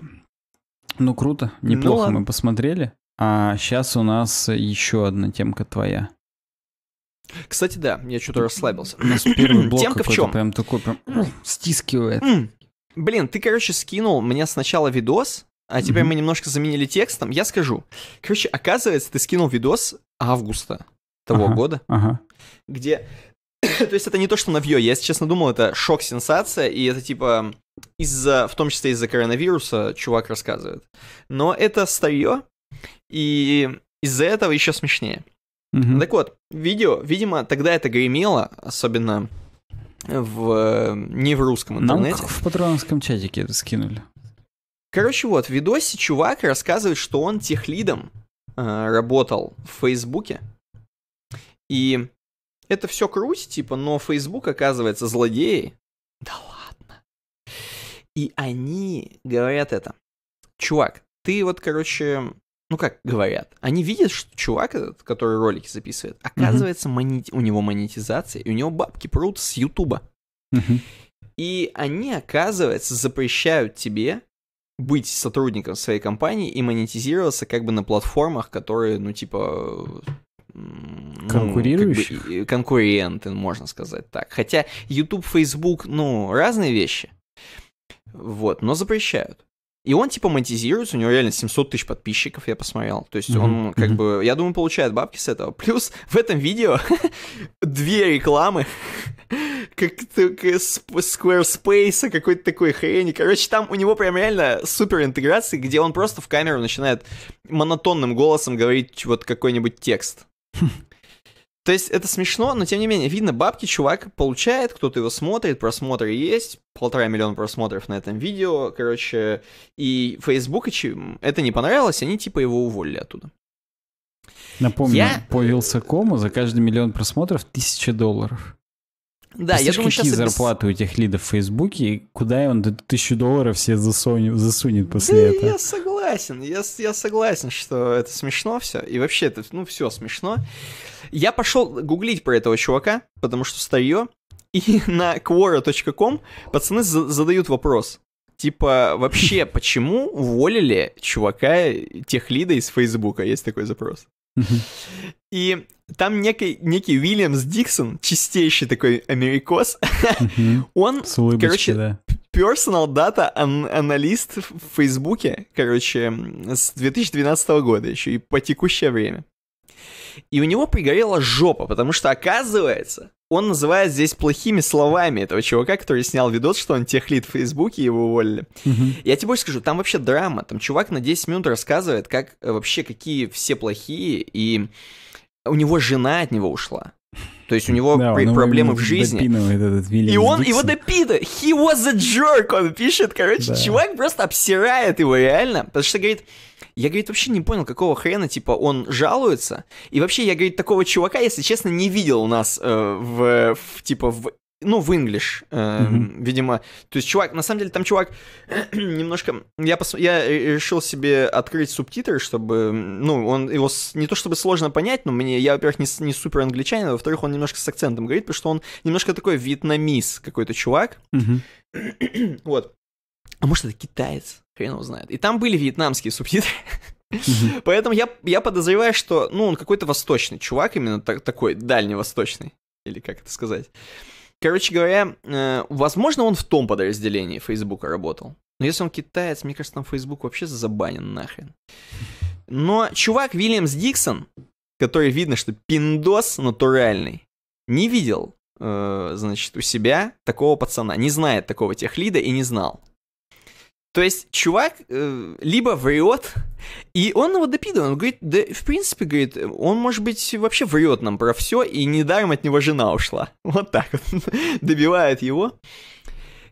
Ну круто, неплохо ну, мы посмотрели. А сейчас у нас еще одна темка твоя. Кстати, да, я что-то расслабился. У нас первый блок Темка в чем? прям такой прям стискивает. Блин, ты, короче, скинул мне сначала видос, а теперь mm-hmm. мы немножко заменили текстом. Я скажу. Короче, оказывается, ты скинул видос августа того ага, года, ага. где... то есть это не то, что навье. Я, если честно, думал, это шок-сенсация, и это типа из-за, в том числе из-за коронавируса, чувак рассказывает. Но это старье, и из-за этого еще смешнее. Угу. Так вот, видео, видимо, тогда это гремело, особенно в, не в русском интернете. Нам в патронском чатике это скинули. Короче, вот, в видосе чувак рассказывает, что он техлидом э, работал в Фейсбуке. И это все круть, типа, но Фейсбук, оказывается, злодеи. Да и они говорят это. Чувак, ты вот, короче, ну как говорят, они видят, что чувак этот, который ролики записывает, оказывается, mm-hmm. монет... у него монетизация, и у него бабки прут с Ютуба. Mm-hmm. И они, оказывается, запрещают тебе быть сотрудником своей компании и монетизироваться как бы на платформах, которые, ну, типа... Конкурирующие? Ну, как бы, конкуренты, можно сказать так. Хотя YouTube, Facebook, ну, разные вещи. Вот, но запрещают. И он типа монетизируется, у него реально 700 тысяч подписчиков, я посмотрел. То есть mm-hmm. он как бы, я думаю, получает бабки с этого. Плюс в этом видео две рекламы, как Squarespace, какой-то такой хрени. Короче, там у него прям реально супер интеграции, где он просто в камеру начинает монотонным голосом говорить вот какой-нибудь текст. То есть это смешно, но тем не менее, видно, бабки чувак получает, кто-то его смотрит, просмотры есть, полтора миллиона просмотров на этом видео, короче, и Facebook это не понравилось, они типа его уволили оттуда. Напомню, я... по Вилсакому э, за каждый миллион просмотров тысяча долларов. Да, я думаю, какие сейчас... зарплаты у этих лидов в Фейсбуке, и куда он эту тысячу долларов все засунет, засунет после да, этого? я согласен, я, я согласен, что это смешно все, и вообще это, ну, все смешно. Я пошел гуглить про этого чувака, потому что старье, и на quora.com пацаны задают вопрос. Типа, вообще, почему уволили чувака техлида из Фейсбука? Есть такой запрос. И там некий, некий Уильямс Диксон, чистейший такой америкос, он, С улыбочки, короче, да. personal data аналист в Фейсбуке, короче, с 2012 года еще и по текущее время. И у него пригорела жопа, потому что, оказывается, он называет здесь плохими словами этого чувака, который снял видос, что он техлит в Фейсбуке, его уволили. Я тебе больше скажу, там вообще драма. Там чувак на 10 минут рассказывает, как э, вообще, какие все плохие, и у него жена от него ушла. То есть у него да, при- он проблемы в жизни. Этот и он Диксон. его допинает. He was a jerk, он пишет. Короче, да. чувак просто обсирает его реально. Потому что говорит, я, говорит, вообще не понял, какого хрена, типа, он жалуется. И вообще, я, говорит, такого чувака, если честно, не видел у нас э, в, в, типа, в ну, в English, э, mm-hmm. видимо. То есть, чувак, на самом деле, там чувак немножко... Я, пос... я решил себе открыть субтитры, чтобы... Ну, он его... С... Не то чтобы сложно понять, но мне... Я, во-первых, не, не супер англичанин, а во-вторых, он немножко с акцентом говорит, потому что он немножко такой вьетнамис какой-то чувак. Mm-hmm. вот. А может, это китаец? Хрен его знает. И там были вьетнамские субтитры. Mm-hmm. Поэтому я, я подозреваю, что, ну, он какой-то восточный чувак, именно так, такой, дальневосточный, или как это сказать. Короче говоря, э, возможно, он в том подразделении Facebook работал. Но если он китаец, мне кажется, там Facebook вообще забанен нахрен. Но чувак Вильямс Диксон, который видно, что пиндос натуральный, не видел, э, значит, у себя такого пацана. Не знает такого техлида и не знал. То есть чувак э, либо врет, и он его допидал. он говорит, да, в принципе, говорит, он, может быть, вообще врет нам про все, и недаром от него жена ушла. Вот так вот добивает его.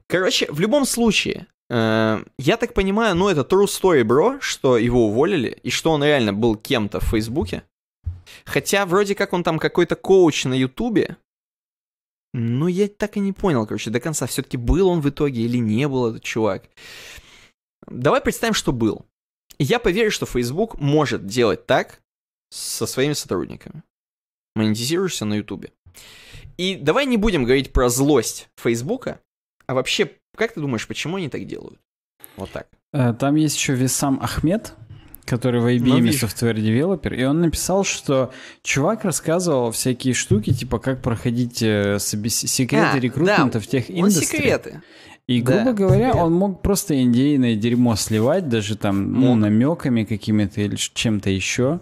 Короче, в любом случае, э, я так понимаю, ну, это true story, бро, что его уволили, и что он реально был кем-то в Фейсбуке. Хотя, вроде как, он там какой-то коуч на Ютубе, ну, я так и не понял, короче, до конца все-таки был он в итоге или не был этот чувак. Давай представим, что был. Я поверю, что Facebook может делать так со своими сотрудниками. Монетизируешься на YouTube. И давай не будем говорить про злость Фейсбука, а вообще, как ты думаешь, почему они так делают? Вот так. Э, там есть еще Весам Ахмед, который в IBM ну, Software Developer, и он написал, что чувак рассказывал всякие штуки, типа как проходить э, собес... секреты а, рекрутмента да, в тех индустриях. секреты. И, грубо да. говоря, он мог просто индейное дерьмо сливать, даже там, ну, mm. намеками какими-то или чем-то еще.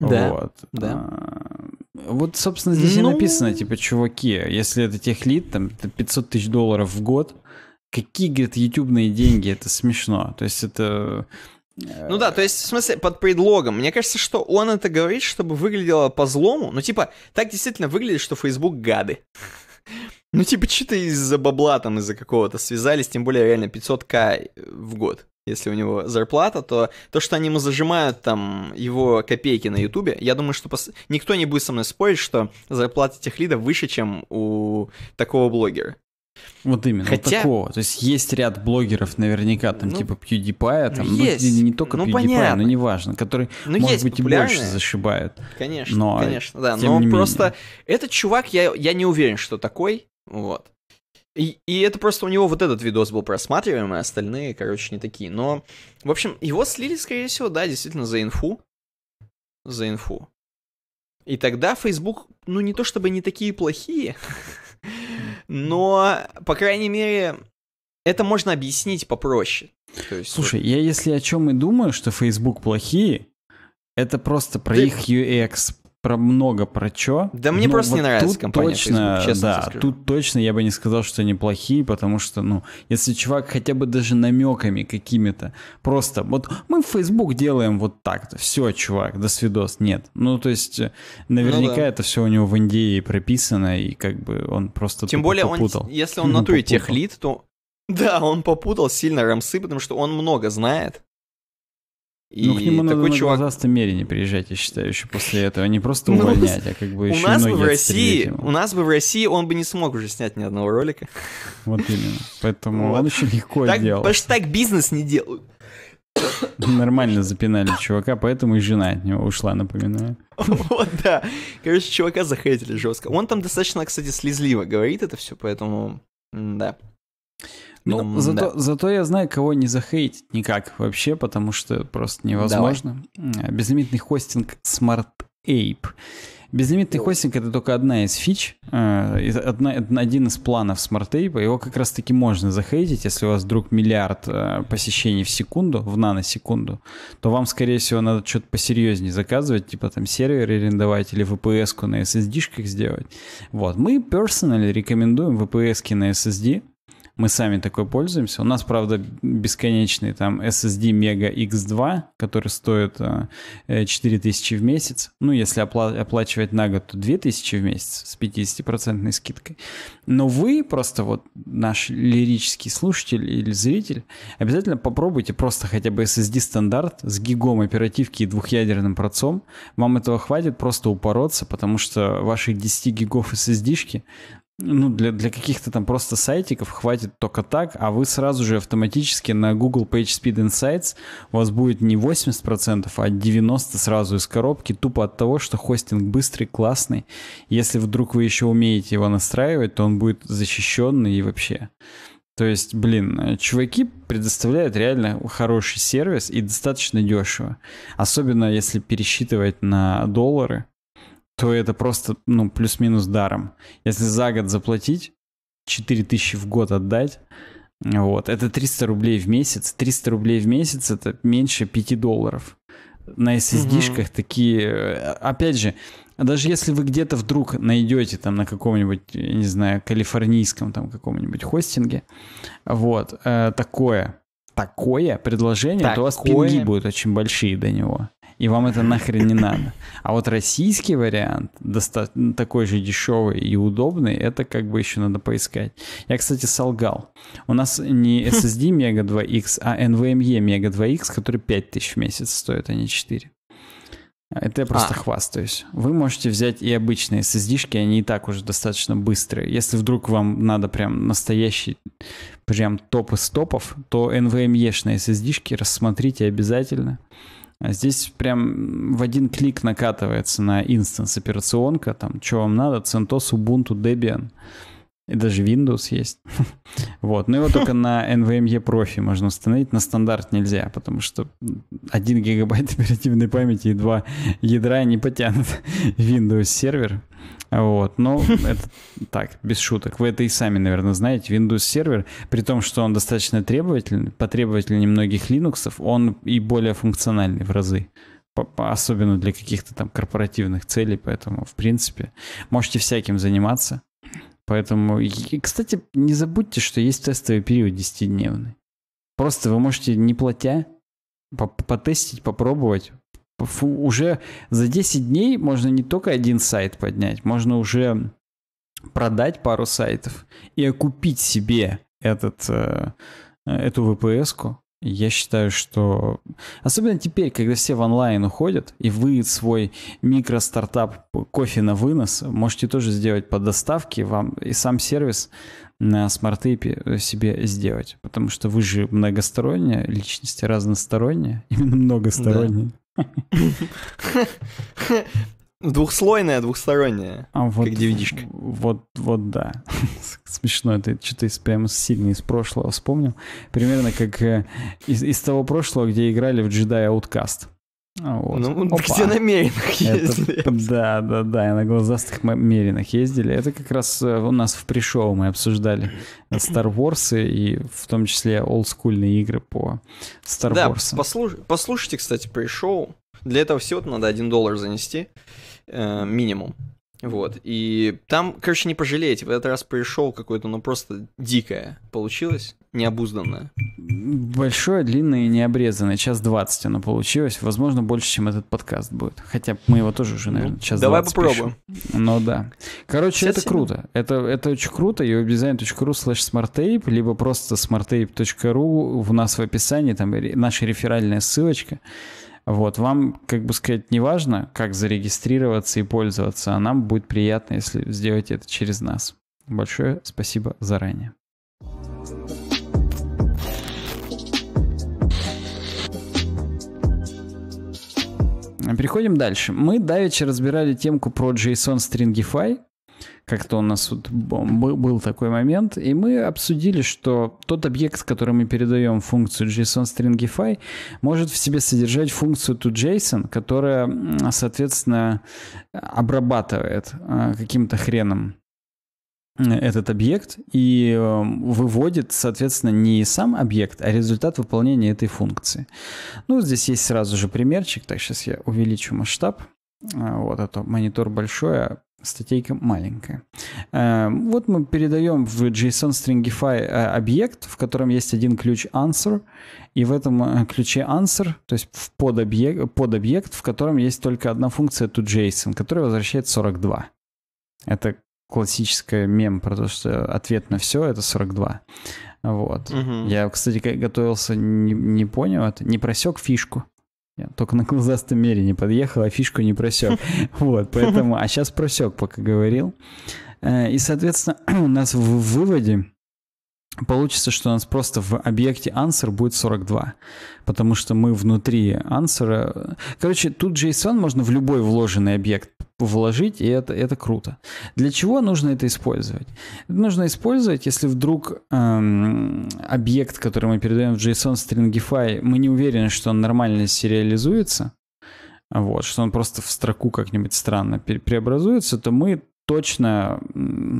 Да. Вот. да. А, вот, собственно, здесь ну... и написано, типа, чуваки, если это техлит, там, 500 тысяч долларов в год, какие, говорит, ютубные деньги, это смешно. То есть это... Ну да, то есть, в смысле, под предлогом. Мне кажется, что он это говорит, чтобы выглядело по злому. Ну, типа, так действительно выглядит, что Facebook гады. Ну, типа, что-то из-за бабла там, из-за какого-то связались, тем более, реально, 500к в год. Если у него зарплата, то то, что они ему зажимают там его копейки на Ютубе, я думаю, что пос... никто не будет со мной спорить, что зарплата тех лидов выше, чем у такого блогера. Вот именно, Хотя... вот такого. То есть есть ряд блогеров наверняка, там ну, типа PewDiePie, ну, там, ну, есть. Ну, не, не только ну, PewDiePie, понятно. но неважно, которые, ну, может быть, и больше зашибают. Конечно, но, конечно, да. Но просто менее. этот чувак, я, я не уверен, что такой. Вот. И, и это просто у него вот этот видос был просматриваемый, а остальные, короче, не такие. Но, в общем, его слили, скорее всего, да, действительно, за инфу. За инфу. И тогда Facebook, ну, не то чтобы не такие плохие, но, по крайней мере, это можно объяснить попроще. Слушай, я если о чем и думаю, что Facebook плохие, это просто про их UX, про много про чё. Да мне просто вот не нравится тут компания точно, Facebook, честно да, скажу. Тут точно я бы не сказал, что они плохие, потому что, ну, если чувак хотя бы даже намеками какими-то, просто вот мы в Facebook делаем вот так-то, все, чувак, до свидос, нет. Ну, то есть э, наверняка ну, да. это все у него в Индии прописано, и как бы он просто Тем более, попутал. он, если он на туре техлит, то да, он попутал сильно Рамсы, потому что он много знает. И ну, к нему такой надо чувак... на глазастом мере приезжать, я считаю, еще после этого, не просто ну, увольнять, а как бы еще у нас бы в России, У нас бы в России он бы не смог уже снять ни одного ролика. Вот именно. Поэтому он очень легко делал. Потому что так бизнес не делают. Нормально запинали чувака, поэтому и жена от него ушла, напоминаю. Вот, да. Короче, чувака захейтили жестко. Он там достаточно, кстати, слезливо говорит это все, поэтому да. Ну, ну зато, да. зато я знаю, кого не захейтить никак вообще, потому что просто невозможно. Давай. Безлимитный хостинг Smart Ape. Безлимитный хостинг это только одна из фич, э, одна, один из планов Smart Ape. Его как раз таки можно захейтить, если у вас вдруг миллиард э, посещений в секунду, в наносекунду, то вам, скорее всего, надо что-то посерьезнее заказывать, типа там сервер арендовать или VPS-ку на SSD-шках сделать. Вот. Мы personally рекомендуем VPS-ки на SSD, мы сами такой пользуемся. У нас, правда, бесконечный там SSD Mega X2, который стоит 4000 э, э, в месяц. Ну, если опла- оплачивать на год, то 2000 в месяц с 50% скидкой. Но вы просто вот наш лирический слушатель или зритель, обязательно попробуйте просто хотя бы SSD стандарт с гигом оперативки и двухъядерным процом. Вам этого хватит просто упороться, потому что ваших 10 гигов SSD-шки ну, для, для каких-то там просто сайтиков хватит только так, а вы сразу же автоматически на Google PageSpeed Insights у вас будет не 80%, а 90% сразу из коробки, тупо от того, что хостинг быстрый, классный. Если вдруг вы еще умеете его настраивать, то он будет защищенный и вообще. То есть, блин, э, чуваки предоставляют реально хороший сервис и достаточно дешево. Особенно если пересчитывать на доллары, то это просто, ну, плюс-минус даром. Если за год заплатить, 4000 в год отдать, вот, это 300 рублей в месяц. 300 рублей в месяц — это меньше 5 долларов. На SSD-шках угу. такие... Э, опять же, даже если вы где-то вдруг найдете там на каком-нибудь, я не знаю, калифорнийском там каком-нибудь хостинге, вот, э, такое, такое предложение, такое... то у вас пинги будут очень большие до него и вам это нахрен не надо. А вот российский вариант, доста- такой же дешевый и удобный, это как бы еще надо поискать. Я, кстати, солгал. У нас не SSD Mega 2X, а NVMe Mega 2X, который 5000 в месяц стоит, а не 4. Это я а. просто а. хвастаюсь. Вы можете взять и обычные SSD-шки, они и так уже достаточно быстрые. Если вдруг вам надо прям настоящий, прям топ из топов, то NVMe-шные эм SSD-шки рассмотрите обязательно. А здесь прям в один клик накатывается на инстанс операционка, там, что вам надо, CentOS, Ubuntu, Debian. И даже Windows есть. вот. Но ну, его только на NVMe Profi можно установить. На стандарт нельзя, потому что 1 гигабайт оперативной памяти и 2 ядра не потянут Windows сервер. Вот. Но ну, это так, без шуток. Вы это и сами, наверное, знаете. Windows сервер, при том, что он достаточно требовательный, потребовательнее многих Linux, он и более функциональный в разы особенно для каких-то там корпоративных целей, поэтому, в принципе, можете всяким заниматься. Поэтому, и, кстати, не забудьте, что есть тестовый период 10-дневный. Просто вы можете, не платя, потестить, попробовать. Уже за 10 дней можно не только один сайт поднять, можно уже продать пару сайтов и окупить себе этот, э, э, эту VPS-ку я считаю, что особенно теперь, когда все в онлайн уходят, и вы свой микростартап кофе на вынос можете тоже сделать по доставке вам и сам сервис на смарт-эйпе себе сделать, потому что вы же многосторонняя личность, разносторонняя, именно многосторонняя. Двухслойная, двухсторонняя. А вот, как dvd -шка. Вот, вот да. Смешно, это что-то из, прямо сильно из прошлого вспомнил. Примерно как э, из, из того прошлого, где играли в Jedi Outcast. А вот. Ну, Опа. где на меринах ездили. Это, да, да, да, и на глазастых меринах ездили. Это как раз э, у нас в пришоу мы обсуждали Star Wars и в том числе олдскульные игры по Star Wars. Да, послуш... послушайте, кстати, пришоу. Для этого всего надо один доллар занести э, минимум. Вот, и там, короче, не пожалеете, в этот раз пришел какой-то, ну, просто дикое получилось, необузданное. Большое, длинное и необрезанное, час двадцать оно получилось, возможно, больше, чем этот подкаст будет, хотя мы его тоже уже, наверное, ну, час Давай попробуем. Ну да. Короче, это круто, это, это очень круто, webdesign.ru slash smarttape, либо просто smarttape.ru, у нас в описании там наша реферальная ссылочка, вот, вам, как бы сказать, не важно, как зарегистрироваться и пользоваться, а нам будет приятно, если сделаете это через нас. Большое спасибо заранее. Переходим дальше. Мы давеча разбирали темку про JSON Stringify, как-то у нас вот был такой момент, и мы обсудили, что тот объект, который мы передаем функцию JSON Stringify, может в себе содержать функцию toJSON, которая, соответственно, обрабатывает а, каким-то хреном э, этот объект и эм, выводит, соответственно, не сам объект, а результат выполнения этой функции. Ну, здесь есть сразу же примерчик, так сейчас я увеличу масштаб. А, вот, а то монитор большой, а статейка маленькая. Эм, вот мы передаем в JSON Stringify э, объект, в котором есть один ключ answer, и в этом э, ключе answer, то есть в подобъект, подобъект в котором есть только одна функция toJSON, которая возвращает 42. Это классическая мем про то, что ответ на все это 42. Вот. Угу. Я, кстати, готовился, не, не понял это, не просек фишку только на глазастом мере не подъехал, а фишку не просек. Вот, поэтому... А сейчас просек, пока говорил. Э, и, соответственно, у нас в выводе получится, что у нас просто в объекте answer будет 42, потому что мы внутри answer... Короче, тут JSON можно в любой вложенный объект вложить, и это, это круто. Для чего нужно это использовать? нужно использовать, если вдруг эм, объект, который мы передаем в JSON Stringify, мы не уверены, что он нормально сериализуется, вот, что он просто в строку как-нибудь странно пере- преобразуется, то мы точно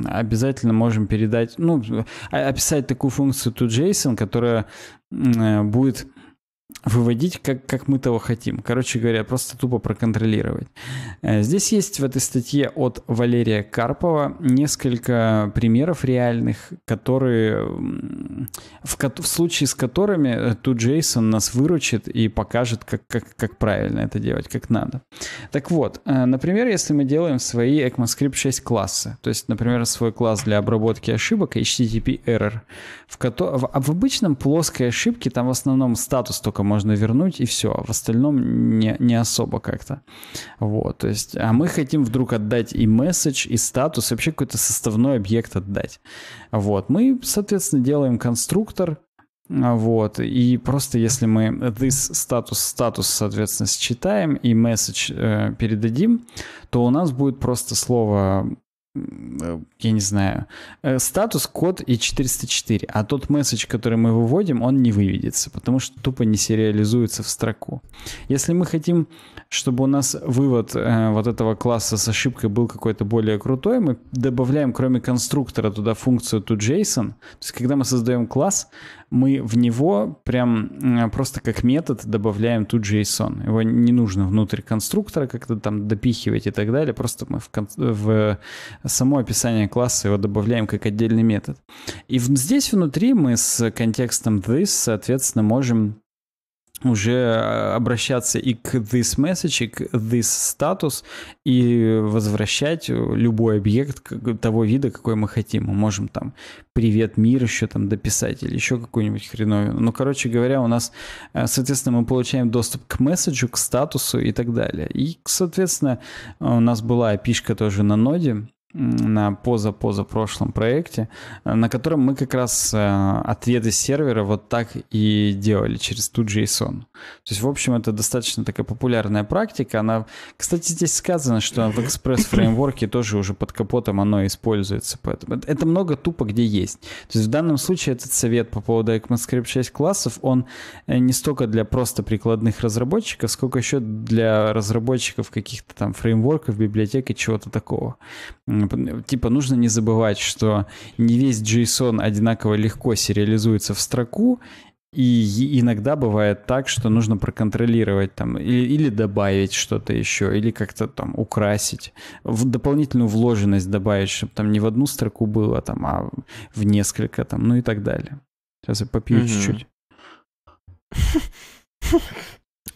обязательно можем передать, ну, а, описать такую функцию to JSON, которая э, будет выводить, как, как мы того хотим. Короче говоря, просто тупо проконтролировать. Э, здесь есть в этой статье от Валерия Карпова несколько примеров реальных, которые, в, в случае с которыми э, тут Джейсон нас выручит и покажет, как, как, как правильно это делать, как надо. Так вот, э, например, если мы делаем свои ECMAScript 6 классы, то есть, например, свой класс для обработки ошибок HTTP error, в, в, в обычном плоской ошибке там в основном статус только только можно вернуть, и все. А в остальном не, не особо как-то. Вот, то есть, а мы хотим вдруг отдать и месседж, и статус, и вообще какой-то составной объект отдать. Вот, мы, соответственно, делаем конструктор, вот, и просто если мы this статус статус, соответственно, считаем и message э, передадим, то у нас будет просто слово Э, я не знаю, э, статус, код и 404, а тот месседж, который мы выводим, он не выведется, потому что тупо не сериализуется в строку. Если мы хотим, чтобы у нас вывод э, вот этого класса с ошибкой был какой-то более крутой, мы добавляем кроме конструктора туда функцию toJSON, то есть когда мы создаем класс, мы в него прям просто как метод добавляем тут JSON. Его не нужно внутрь конструктора как-то там допихивать и так далее. Просто мы в, кон- в само описание класса его добавляем как отдельный метод. И здесь внутри мы с контекстом this, соответственно, можем уже э, обращаться и к this message, и к this status, и возвращать э, любой объект того вида, какой мы хотим. Мы можем там «Привет, мир» еще там дописать или еще какую-нибудь хреновину. Ну, короче говоря, у нас, э, соответственно, мы получаем доступ к месседжу, к статусу и так далее. И, соответственно, у нас была api тоже на ноде, на поза-поза-прошлом проекте, э, на котором мы как раз э, ответы сервера вот так и делали через ту JSON. То есть, в общем, это достаточно такая популярная практика. Она, кстати, здесь сказано, что в Express фреймворке тоже уже под капотом оно используется. Поэтому это много тупо где есть. То есть в данном случае этот совет по поводу ECMAScript 6 классов, он э, не столько для просто прикладных разработчиков, сколько еще для разработчиков каких-то там фреймворков, библиотек и чего-то такого типа нужно не забывать, что не весь JSON одинаково легко сериализуется в строку, и иногда бывает так, что нужно проконтролировать там или, или добавить что-то еще, или как-то там украсить, в дополнительную вложенность добавить, чтобы там не в одну строку было, а там, а в несколько там, ну и так далее. Сейчас я попью чуть-чуть. Mm -hmm.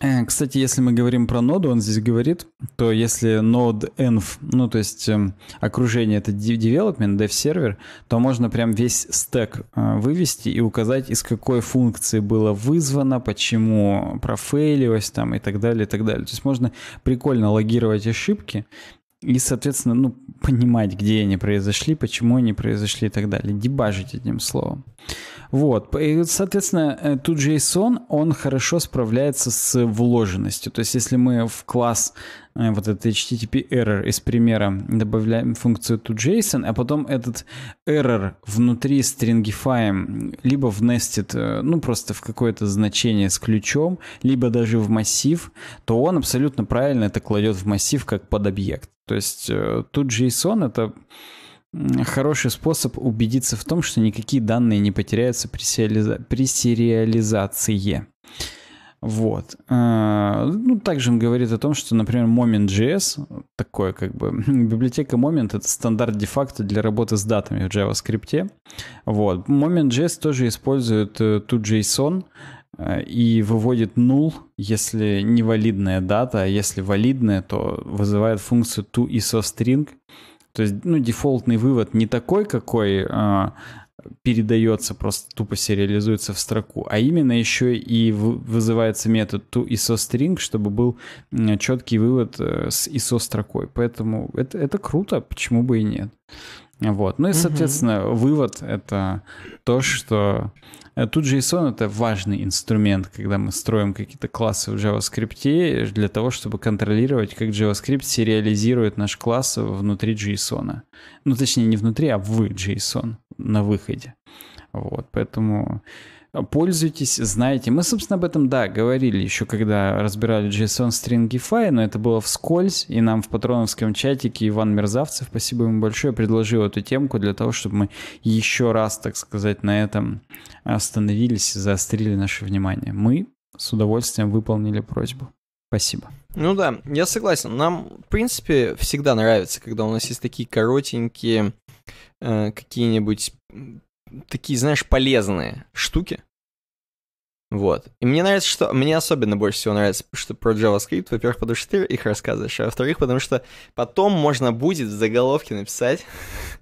Э, кстати, если мы говорим про ноду, он здесь говорит, то если node env, ну то есть эм, окружение это development, dev сервер, то можно прям весь стек э, вывести и указать, из какой функции было вызвано, почему профейлилось там и так далее, и так далее. То есть можно прикольно логировать ошибки и, соответственно, ну, понимать, где они произошли, почему они произошли и так далее. Дебажить одним словом. Вот. И, соответственно, э, тут JSON, он хорошо справляется с вложенностью. То есть, если мы в класс э, вот этот HTTP error из примера добавляем функцию JSON, а потом этот error внутри stringify либо в nested, э, ну просто в какое-то значение с ключом, либо даже в массив, то он абсолютно правильно это кладет в массив как под объект. То есть тут JSON это хороший способ убедиться в том, что никакие данные не потеряются при, сериализа... при сериализации. Вот. Э, ну, также он говорит о том, что, например, Moment.js, такое как бы, библиотека Moment — это стандарт де-факто для работы с датами в JavaScript. Вот. Moment.js тоже использует э, JSON э, и выводит null, если невалидная дата, а если валидная, то вызывает функцию toIsoString, string то есть, ну, дефолтный вывод не такой, какой э, передается, просто тупо сериализуется в строку, а именно еще и вызывается метод to ISO string, чтобы был четкий вывод э, с ISO строкой. Поэтому это, это круто, почему бы и нет. Вот. Ну и, соответственно, угу. вывод — это то, что э, Тут JSON — это важный инструмент, когда мы строим какие-то классы в JavaScript для того, чтобы контролировать, как JavaScript сериализирует наш класс внутри JSON. Ну, точнее, не внутри, а в JSON на выходе. Вот, поэтому пользуйтесь, знаете. Мы, собственно, об этом, да, говорили еще, когда разбирали JSON Stringify, но это было вскользь, и нам в патроновском чатике Иван Мерзавцев, спасибо ему большое, предложил эту темку для того, чтобы мы еще раз, так сказать, на этом остановились и заострили наше внимание. Мы с удовольствием выполнили просьбу. Спасибо. Ну да, я согласен. Нам, в принципе, всегда нравится, когда у нас есть такие коротенькие э, какие-нибудь такие, знаешь, полезные штуки. Вот. И мне нравится, что... Мне особенно больше всего нравится что про JavaScript. Во-первых, потому что ты их рассказываешь, а во-вторых, потому что потом можно будет в заголовке написать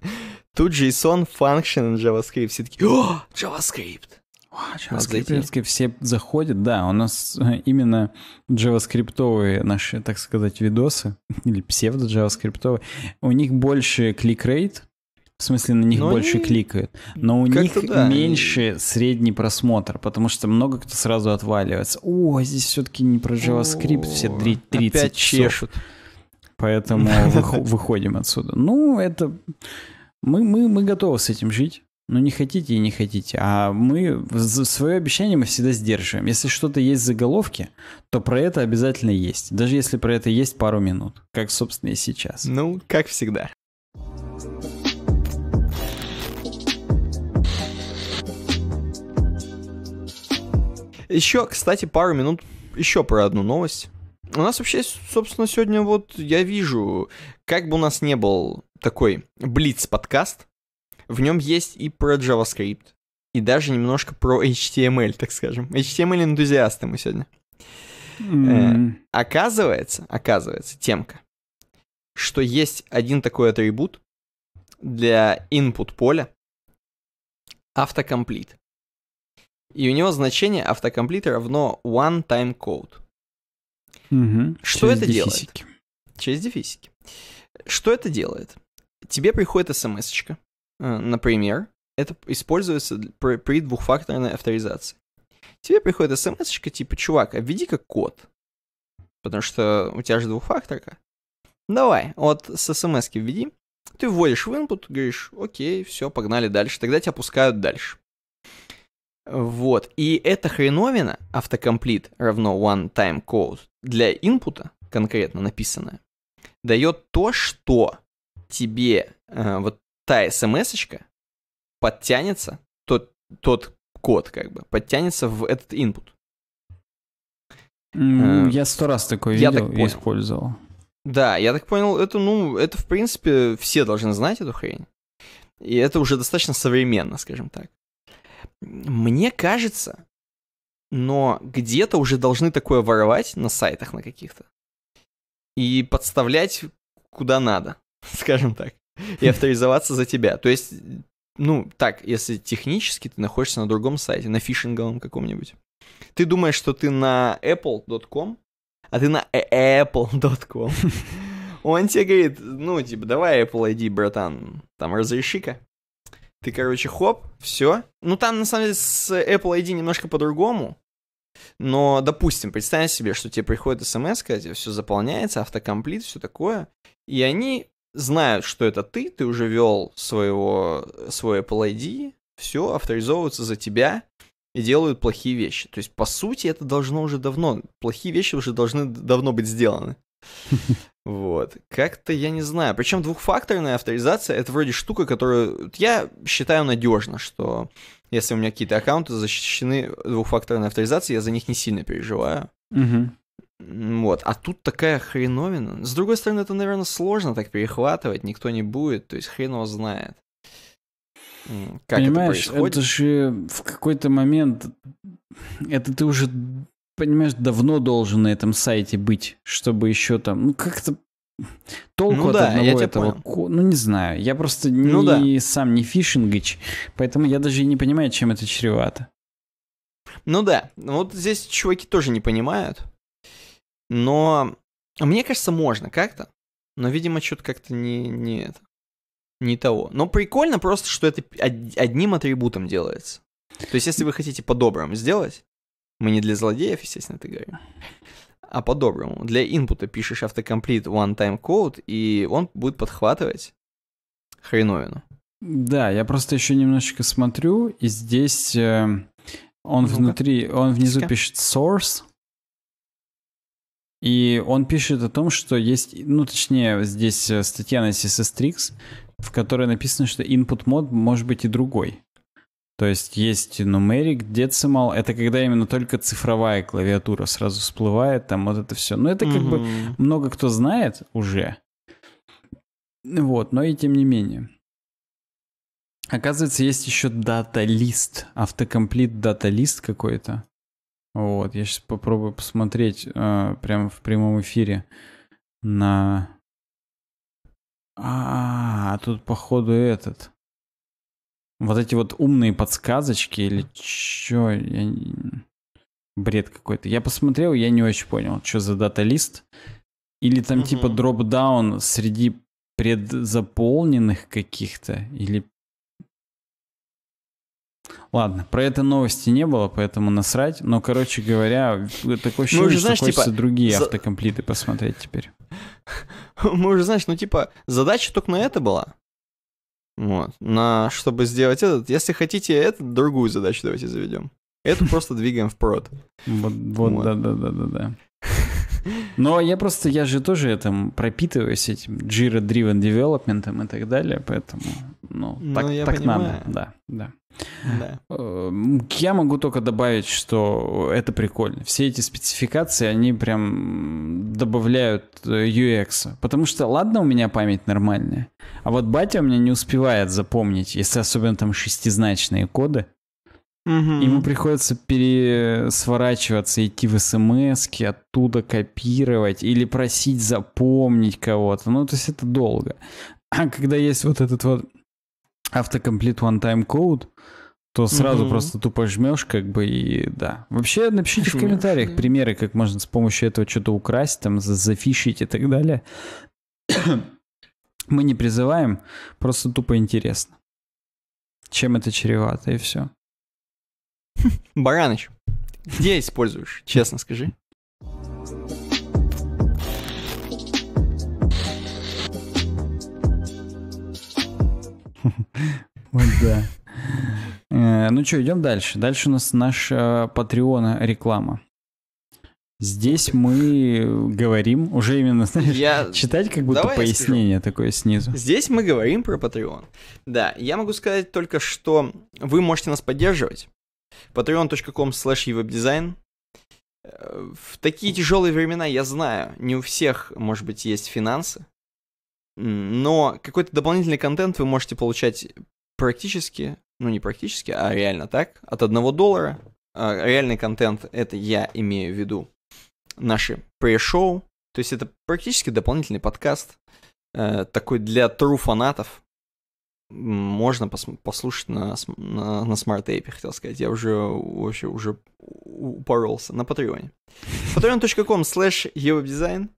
тут JSON function JavaScript. Все такие, о, JavaScript! О, JavaScript все заходят, да, у нас э, именно JavaScript наши, так сказать, видосы, или псевдо-JavaScript, у них больше кликрейт, в смысле, на них но ну больше они... кликают. Но у них да. меньше средний просмотр, потому что много кто сразу отваливается. О, здесь все-таки не про JavaScript, все 30 опять часов. чешут. Поэтому выходим отсюда. Ну, это... Мы, мы, мы готовы с этим жить. Ну, не хотите и не хотите. А мы свое обещание мы всегда сдерживаем. Если что-то есть в заголовке, то про это обязательно есть. Даже если про это есть пару минут, как, собственно, и сейчас. Ну, как всегда. Еще, кстати, пару минут еще про одну новость. У нас вообще, собственно, сегодня вот я вижу, как бы у нас не был такой блиц-подкаст, в нем есть и про JavaScript, и даже немножко про HTML, так скажем. HTML-энтузиасты мы сегодня. Mm. Э, оказывается, оказывается, темка, что есть один такой атрибут для input поля, автокомплит и у него значение автокомплит равно one-time code. Угу. Что Через это дефисики. делает? Через дефисики. Что это делает? Тебе приходит смс э, например, это используется при, двухфакторной авторизации. Тебе приходит смс типа, чувак, введи как код, потому что у тебя же двухфакторка. Давай, вот с смс введи, ты вводишь в input, говоришь, окей, все, погнали дальше, тогда тебя пускают дальше. Вот. И эта хреновина, автокомплит равно one time code, для инпута, конкретно написанная, дает то, что тебе э, вот та смс подтянется, тот, тот код как бы, подтянется в этот input. Mm, э, я сто раз такое я видел так понял. использовал. Да, я так понял, это, ну, это, в принципе, все должны знать эту хрень. И это уже достаточно современно, скажем так. Мне кажется, но где-то уже должны такое воровать на сайтах на каких-то. И подставлять куда надо, скажем так. И авторизоваться за тебя. То есть, ну, так, если технически ты находишься на другом сайте, на фишинговом каком-нибудь. Ты думаешь, что ты на apple.com, а ты на э, apple.com. Он тебе говорит, ну, типа, давай Apple ID, братан, там, разреши-ка. Ты, короче, хоп, все. Ну, там, на самом деле, с Apple ID немножко по-другому. Но, допустим, представь себе, что тебе приходит смс, тебе все заполняется, автокомплит, все такое. И они знают, что это ты, ты уже вел своего, свой Apple ID, все, авторизовываются за тебя и делают плохие вещи. То есть, по сути, это должно уже давно, плохие вещи уже должны давно быть сделаны. Вот. Как-то я не знаю. Причем двухфакторная авторизация это вроде штука, которую я считаю надежно, что если у меня какие-то аккаунты защищены двухфакторной авторизацией, я за них не сильно переживаю. Угу. Вот. А тут такая хреновина. С другой стороны, это, наверное, сложно так перехватывать, никто не будет, то есть хрен его знает. Как Понимаешь, это происходит? Это же в какой-то момент это ты уже понимаешь, давно должен на этом сайте быть, чтобы еще там, ну как-то толку ну, от да, одного я этого, понял. ну не знаю, я просто не ну, да. сам не фишингич, поэтому я даже не понимаю, чем это чревато. Ну да, вот здесь чуваки тоже не понимают, но мне кажется, можно как-то, но видимо что-то как-то не не это, не того. Но прикольно просто, что это одним атрибутом делается. То есть, если вы хотите по-доброму сделать, мы не для злодеев, естественно, это говорим. А по-доброму. Для инпута пишешь автокомплит one-time code, и он будет подхватывать хреновину. Да, я просто еще немножечко смотрю, и здесь э, он ну внутри, он внизу Ска. пишет source, и он пишет о том, что есть, ну точнее, здесь э, статья на CSS Tricks, в которой написано, что input мод может быть и другой. То есть есть numeric, decimal, это когда именно только цифровая клавиатура сразу всплывает, там вот это все. Но ну, это как mm бы много кто знает уже. Вот, но и тем не менее. Оказывается, есть еще дата-лист, автокомплит дата-лист какой-то. Вот, я сейчас попробую посмотреть э, прямо в прямом эфире на... а, тут походу этот. Вот эти вот умные подсказочки или чё? Я... Бред какой-то. Я посмотрел, я не очень понял, что за дата-лист. Или там угу. типа дроп-даун среди предзаполненных каких-то, или... Ладно, про это новости не было, поэтому насрать. Но, короче говоря, такое ощущение, уже, знаешь, что хочется типа, другие за... автокомплиты посмотреть теперь. Мы уже, знаешь, ну типа задача только на это была. Вот. На, чтобы сделать этот, если хотите этот, другую задачу давайте заведем. Эту просто двигаем впрод. Вот, вот, да, да, да, да, да. Но я просто, я же тоже этим пропитываюсь, этим Jira-driven development и так далее, поэтому, ну, так, ну, так надо, да, да, да. Эм, я могу только добавить, что это прикольно. Все эти спецификации, они прям добавляют э, UX, потому что, ладно, у меня память нормальная, а вот батя у меня не успевает запомнить, если особенно там шестизначные коды. Угу. Ему приходится пересворачиваться, идти в смс оттуда копировать или просить запомнить кого-то. Ну, то есть это долго. А когда есть вот этот вот автокомплит one-time code, то сразу угу. просто тупо жмешь, как бы, и да. Вообще, напишите Жмешь. в комментариях примеры, как можно с помощью этого что-то украсть, там, зафишить и так далее. Мы не призываем, просто тупо интересно. Чем это чревато, и все. Бараныч, где используешь? Честно скажи. Вот да. Э, ну что, идем дальше. Дальше у нас наша э, Patreon э, реклама. Здесь мы говорим уже именно, знаешь, я... читать как будто Давай пояснение такое снизу. Здесь мы говорим про Patreon. Да, я могу сказать только, что вы можете нас поддерживать. patreon.com slash э, В такие тяжелые времена, я знаю, не у всех, может быть, есть финансы, но какой-то дополнительный контент вы можете получать практически, ну не практически, а реально так, от одного доллара. А реальный контент, это я имею в виду наши пре-шоу. То есть это практически дополнительный подкаст, э, такой для true фанатов. Можно пос- послушать на, на, на смарт-эйпе, хотел сказать. Я уже вообще уже упоролся на Патреоне. patreon.com slash dизайн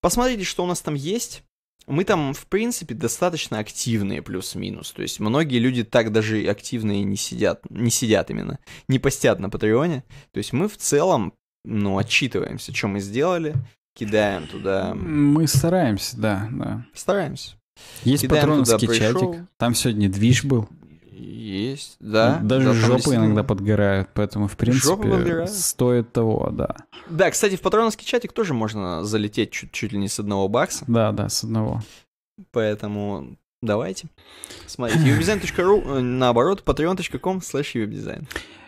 Посмотрите, что у нас там есть. Мы там, в принципе, достаточно активные плюс-минус. То есть многие люди так даже активные не сидят, не сидят именно, не постят на Патреоне. То есть мы в целом ну, отчитываемся, что мы сделали, кидаем туда... Мы стараемся, да, да. Стараемся. Есть кидаем патроновский чатик, пришел. там сегодня движ был. Есть, да. Даже да, жопы иногда подгорают, поэтому, в принципе, стоит того, да. Да, кстати, в патроновский чатик тоже можно залететь чуть, чуть ли не с одного бакса. Да, да, с одного. Поэтому давайте. Смотрите, webdesign.ru, э, наоборот, patreon.com slash webdesign.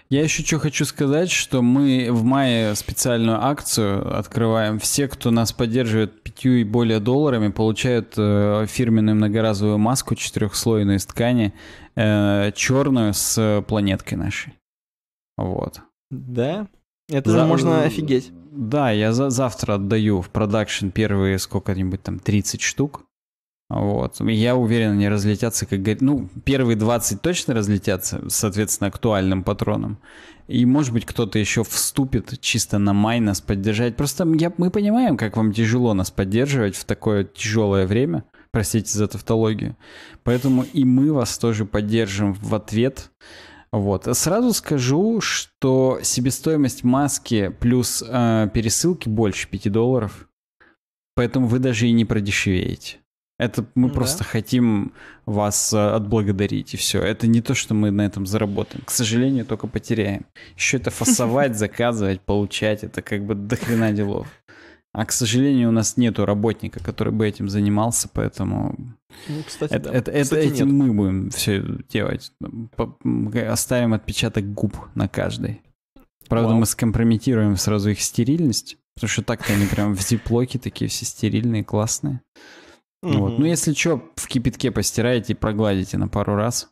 Я еще что хочу сказать, что мы в мае специальную акцию открываем. Все, кто нас поддерживает пятью и более долларами, получают э, фирменную многоразовую маску четырехслойную из ткани, э, черную с планеткой нашей. Вот. Да? Это За... можно офигеть. Да, я за завтра отдаю в продакшн первые сколько-нибудь там 30 штук. Вот. Я уверен, они разлетятся, как говорит, ну, первые 20 точно разлетятся, соответственно, актуальным патроном. И, может быть, кто-то еще вступит чисто на май нас поддержать. Просто я, мы понимаем, как вам тяжело нас поддерживать в такое тяжелое время. Простите за тавтологию. Поэтому и мы вас тоже поддержим в ответ. Вот. Сразу скажу, что себестоимость маски плюс э, пересылки больше 5 долларов. Поэтому вы даже и не продешевеете. Это мы ну да. просто хотим вас э, отблагодарить, и все. Это не то, что мы на этом заработаем. К сожалению, только потеряем. Еще это фасовать, заказывать, получать, это как бы дохрена делов. А, к сожалению, у нас нету работника, который бы этим занимался, поэтому... Ну, кстати, это, да. это, кстати, это, этим мы будем все делать. Оставим отпечаток губ на каждой. Правда, Вау. мы скомпрометируем сразу их стерильность, потому что так-то они прям в зиплоке такие все стерильные, классные. Угу. Вот. Ну, если что, в кипятке постираете и прогладите на пару раз.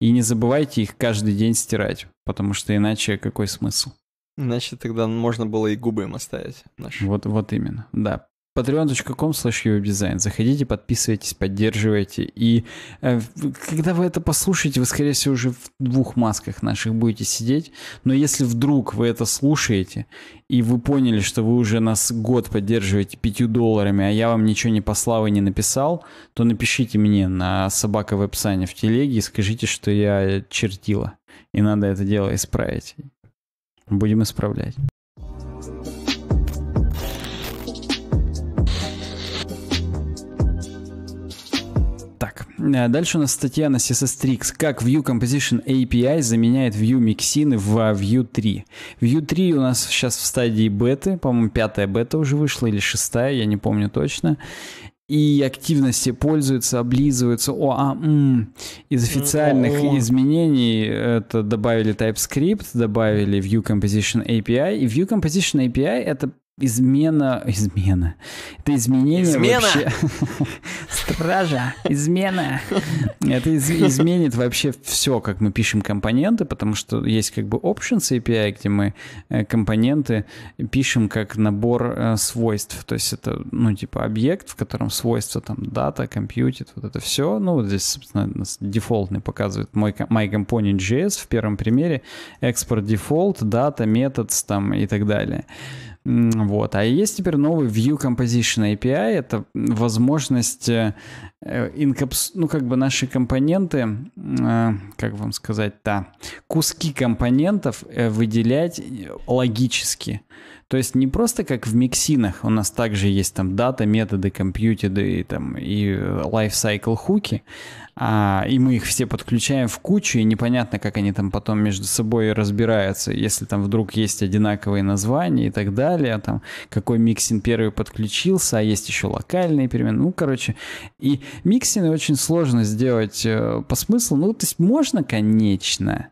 И не забывайте их каждый день стирать, потому что иначе какой смысл? Иначе тогда можно было и губы им оставить. Наши. Вот, вот именно, да patreon.com slash design Заходите, подписывайтесь, поддерживайте. И э, когда вы это послушаете, вы, скорее всего, уже в двух масках наших будете сидеть. Но если вдруг вы это слушаете, и вы поняли, что вы уже нас год поддерживаете пятью долларами, а я вам ничего не послал и не написал, то напишите мне на собака в вебсане в телеге и скажите, что я чертила. И надо это дело исправить. Будем исправлять. Э, дальше у нас статья на CSS Tricks. Как View Composition API заменяет View Mixin в View 3. View 3 у нас сейчас в стадии беты. По-моему, пятая бета уже вышла или шестая, я не помню точно. И активности пользуются, облизываются. О, а, м-м. Из официальных О. изменений это добавили TypeScript, добавили View Composition API. И View Composition API это измена, измена. Это изменение измена! вообще. Стража, измена. Это из, изменит вообще все, как мы пишем компоненты, потому что есть как бы options API, где мы э, компоненты пишем как набор э, свойств. То есть это, ну, типа объект, в котором свойства там дата, компьютит, вот это все. Ну, вот здесь, собственно, дефолтный показывает мой MyComponent.js в первом примере. Экспорт дефолт, дата, метод там и так далее. Вот. А есть теперь новый View Composition API. Это возможность э, э, инкапс... ну, как бы наши компоненты, э, как вам сказать, да, куски компонентов выделять логически. То есть не просто как в миксинах, у нас также есть там дата, методы, компьютеры и там и lifecycle хуки, а, и мы их все подключаем в кучу, и непонятно, как они там потом между собой разбираются, если там вдруг есть одинаковые названия и так далее, там какой миксин первый подключился, а есть еще локальные перемены, ну, короче, и миксины очень сложно сделать э, по смыслу, ну, то есть можно, конечно,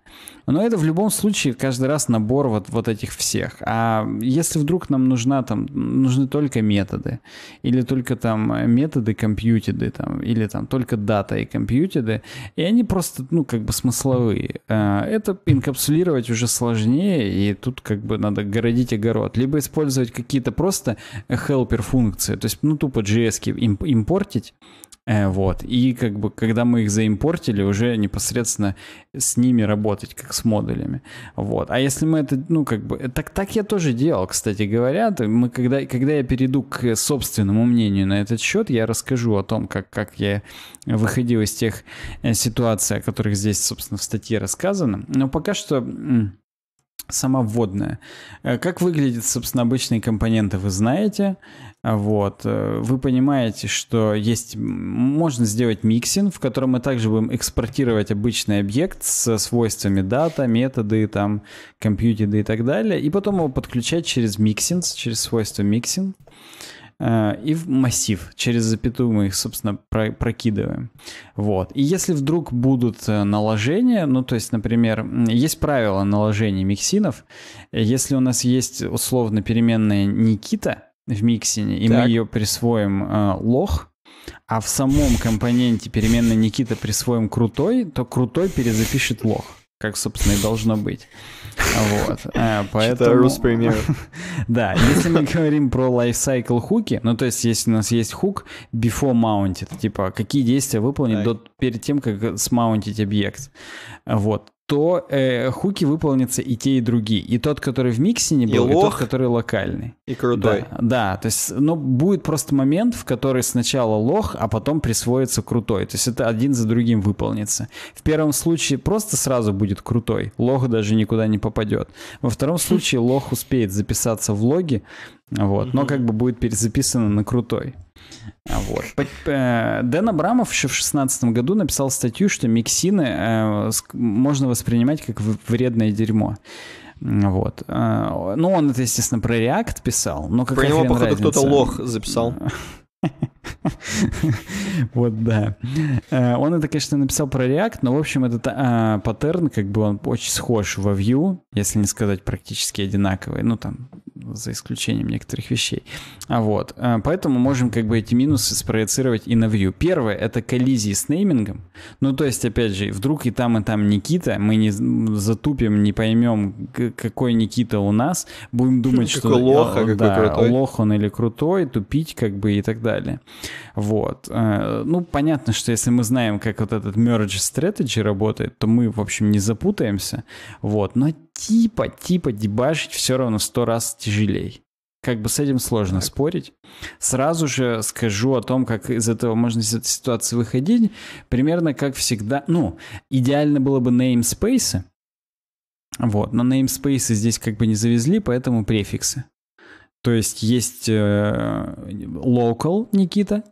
но это в любом случае каждый раз набор вот, вот этих всех. А если вдруг нам нужна там, нужны только методы, или только там методы компьютеды, там, или там только дата и компьютер, дистрибьютеды, и они просто, ну, как бы смысловые. А, это инкапсулировать уже сложнее, и тут как бы надо городить огород. Либо использовать какие-то просто helper функции, то есть, ну, тупо JS импортить, Э, вот. И как бы, когда мы их заимпортили, уже непосредственно с ними работать, как с модулями. Вот. А если мы это, ну, как бы... Э, так, так я тоже делал, кстати говоря. Мы, когда, когда я перейду к собственному мнению на этот счет, я расскажу о том, как, как я выходил из тех э, ситуаций, о которых здесь, собственно, в статье рассказано. Но пока что сама вводная. Э, как выглядят, собственно, обычные компоненты, вы знаете. Э, вот. Э, вы понимаете, что есть... Можно сделать миксинг, в котором мы также будем экспортировать обычный объект со свойствами дата, методы, там, компьютеры и так далее. И потом его подключать через миксинг, через свойство миксинг. Э, и в массив. Через запятую мы их, собственно, про прокидываем. Вот. И если вдруг будут э, наложения, ну, то есть, например, есть правило наложения миксинов. Если у нас есть условно переменная Никита в миксине, и так. мы ее присвоим э, лох, а в самом компоненте переменной Никита присвоим крутой, то крутой перезапишет лох, как, собственно, и должно быть. Вот, э, поэтому... пример. Да, если мы говорим про lifecycle хуки, ну то есть если у нас есть хук before mounted, типа какие действия выполнить до, перед тем, как смаунтить объект. Вот, то э, хуки выполнятся и те, и другие. И тот, который в миксе не был, и, и тот, который локальный. И крутой. Да, да, то есть, ну, будет просто момент, в который сначала лох, а потом присвоится крутой. То есть это один за другим выполнится. В первом случае просто сразу будет крутой. Лох даже никуда не попадет. Во втором случае лох успеет записаться в логи, вот, но как бы будет перезаписано на крутой. Вот. Э, Дэн Абрамов еще в 2016 году написал статью, что миксины э, можно воспринимать как вредное дерьмо. Вот. Э, ну, он это, естественно, про React писал, но как Про него, походу, кто-то лох записал. Вот, да. Э, он это, конечно, написал про React, но, в общем, этот э, паттерн, как бы он очень схож во Vue, если не сказать практически одинаковый, ну, там, за исключением некоторых вещей. А вот, э, поэтому можем как бы эти минусы спроецировать и на Vue. Первое — это коллизии с неймингом. Ну, то есть, опять же, вдруг и там, и там Никита, мы не затупим, не поймем, какой Никита у нас, будем думать, что... А какой лох, да, какой крутой. лох он или крутой, тупить как бы и так далее. Вот. Э, ну, понятно, что если мы знаем, как вот этот merge strategy работает, то мы, в общем, не запутаемся. Вот. Но типа, типа дебашить все равно сто раз тяжелее как бы с этим сложно так. спорить. Сразу же скажу о том, как из этого можно из этой ситуации выходить. Примерно как всегда. Ну, идеально было бы namespace. Вот, но namespace здесь как бы не завезли, поэтому префиксы. То есть есть local э, Никита,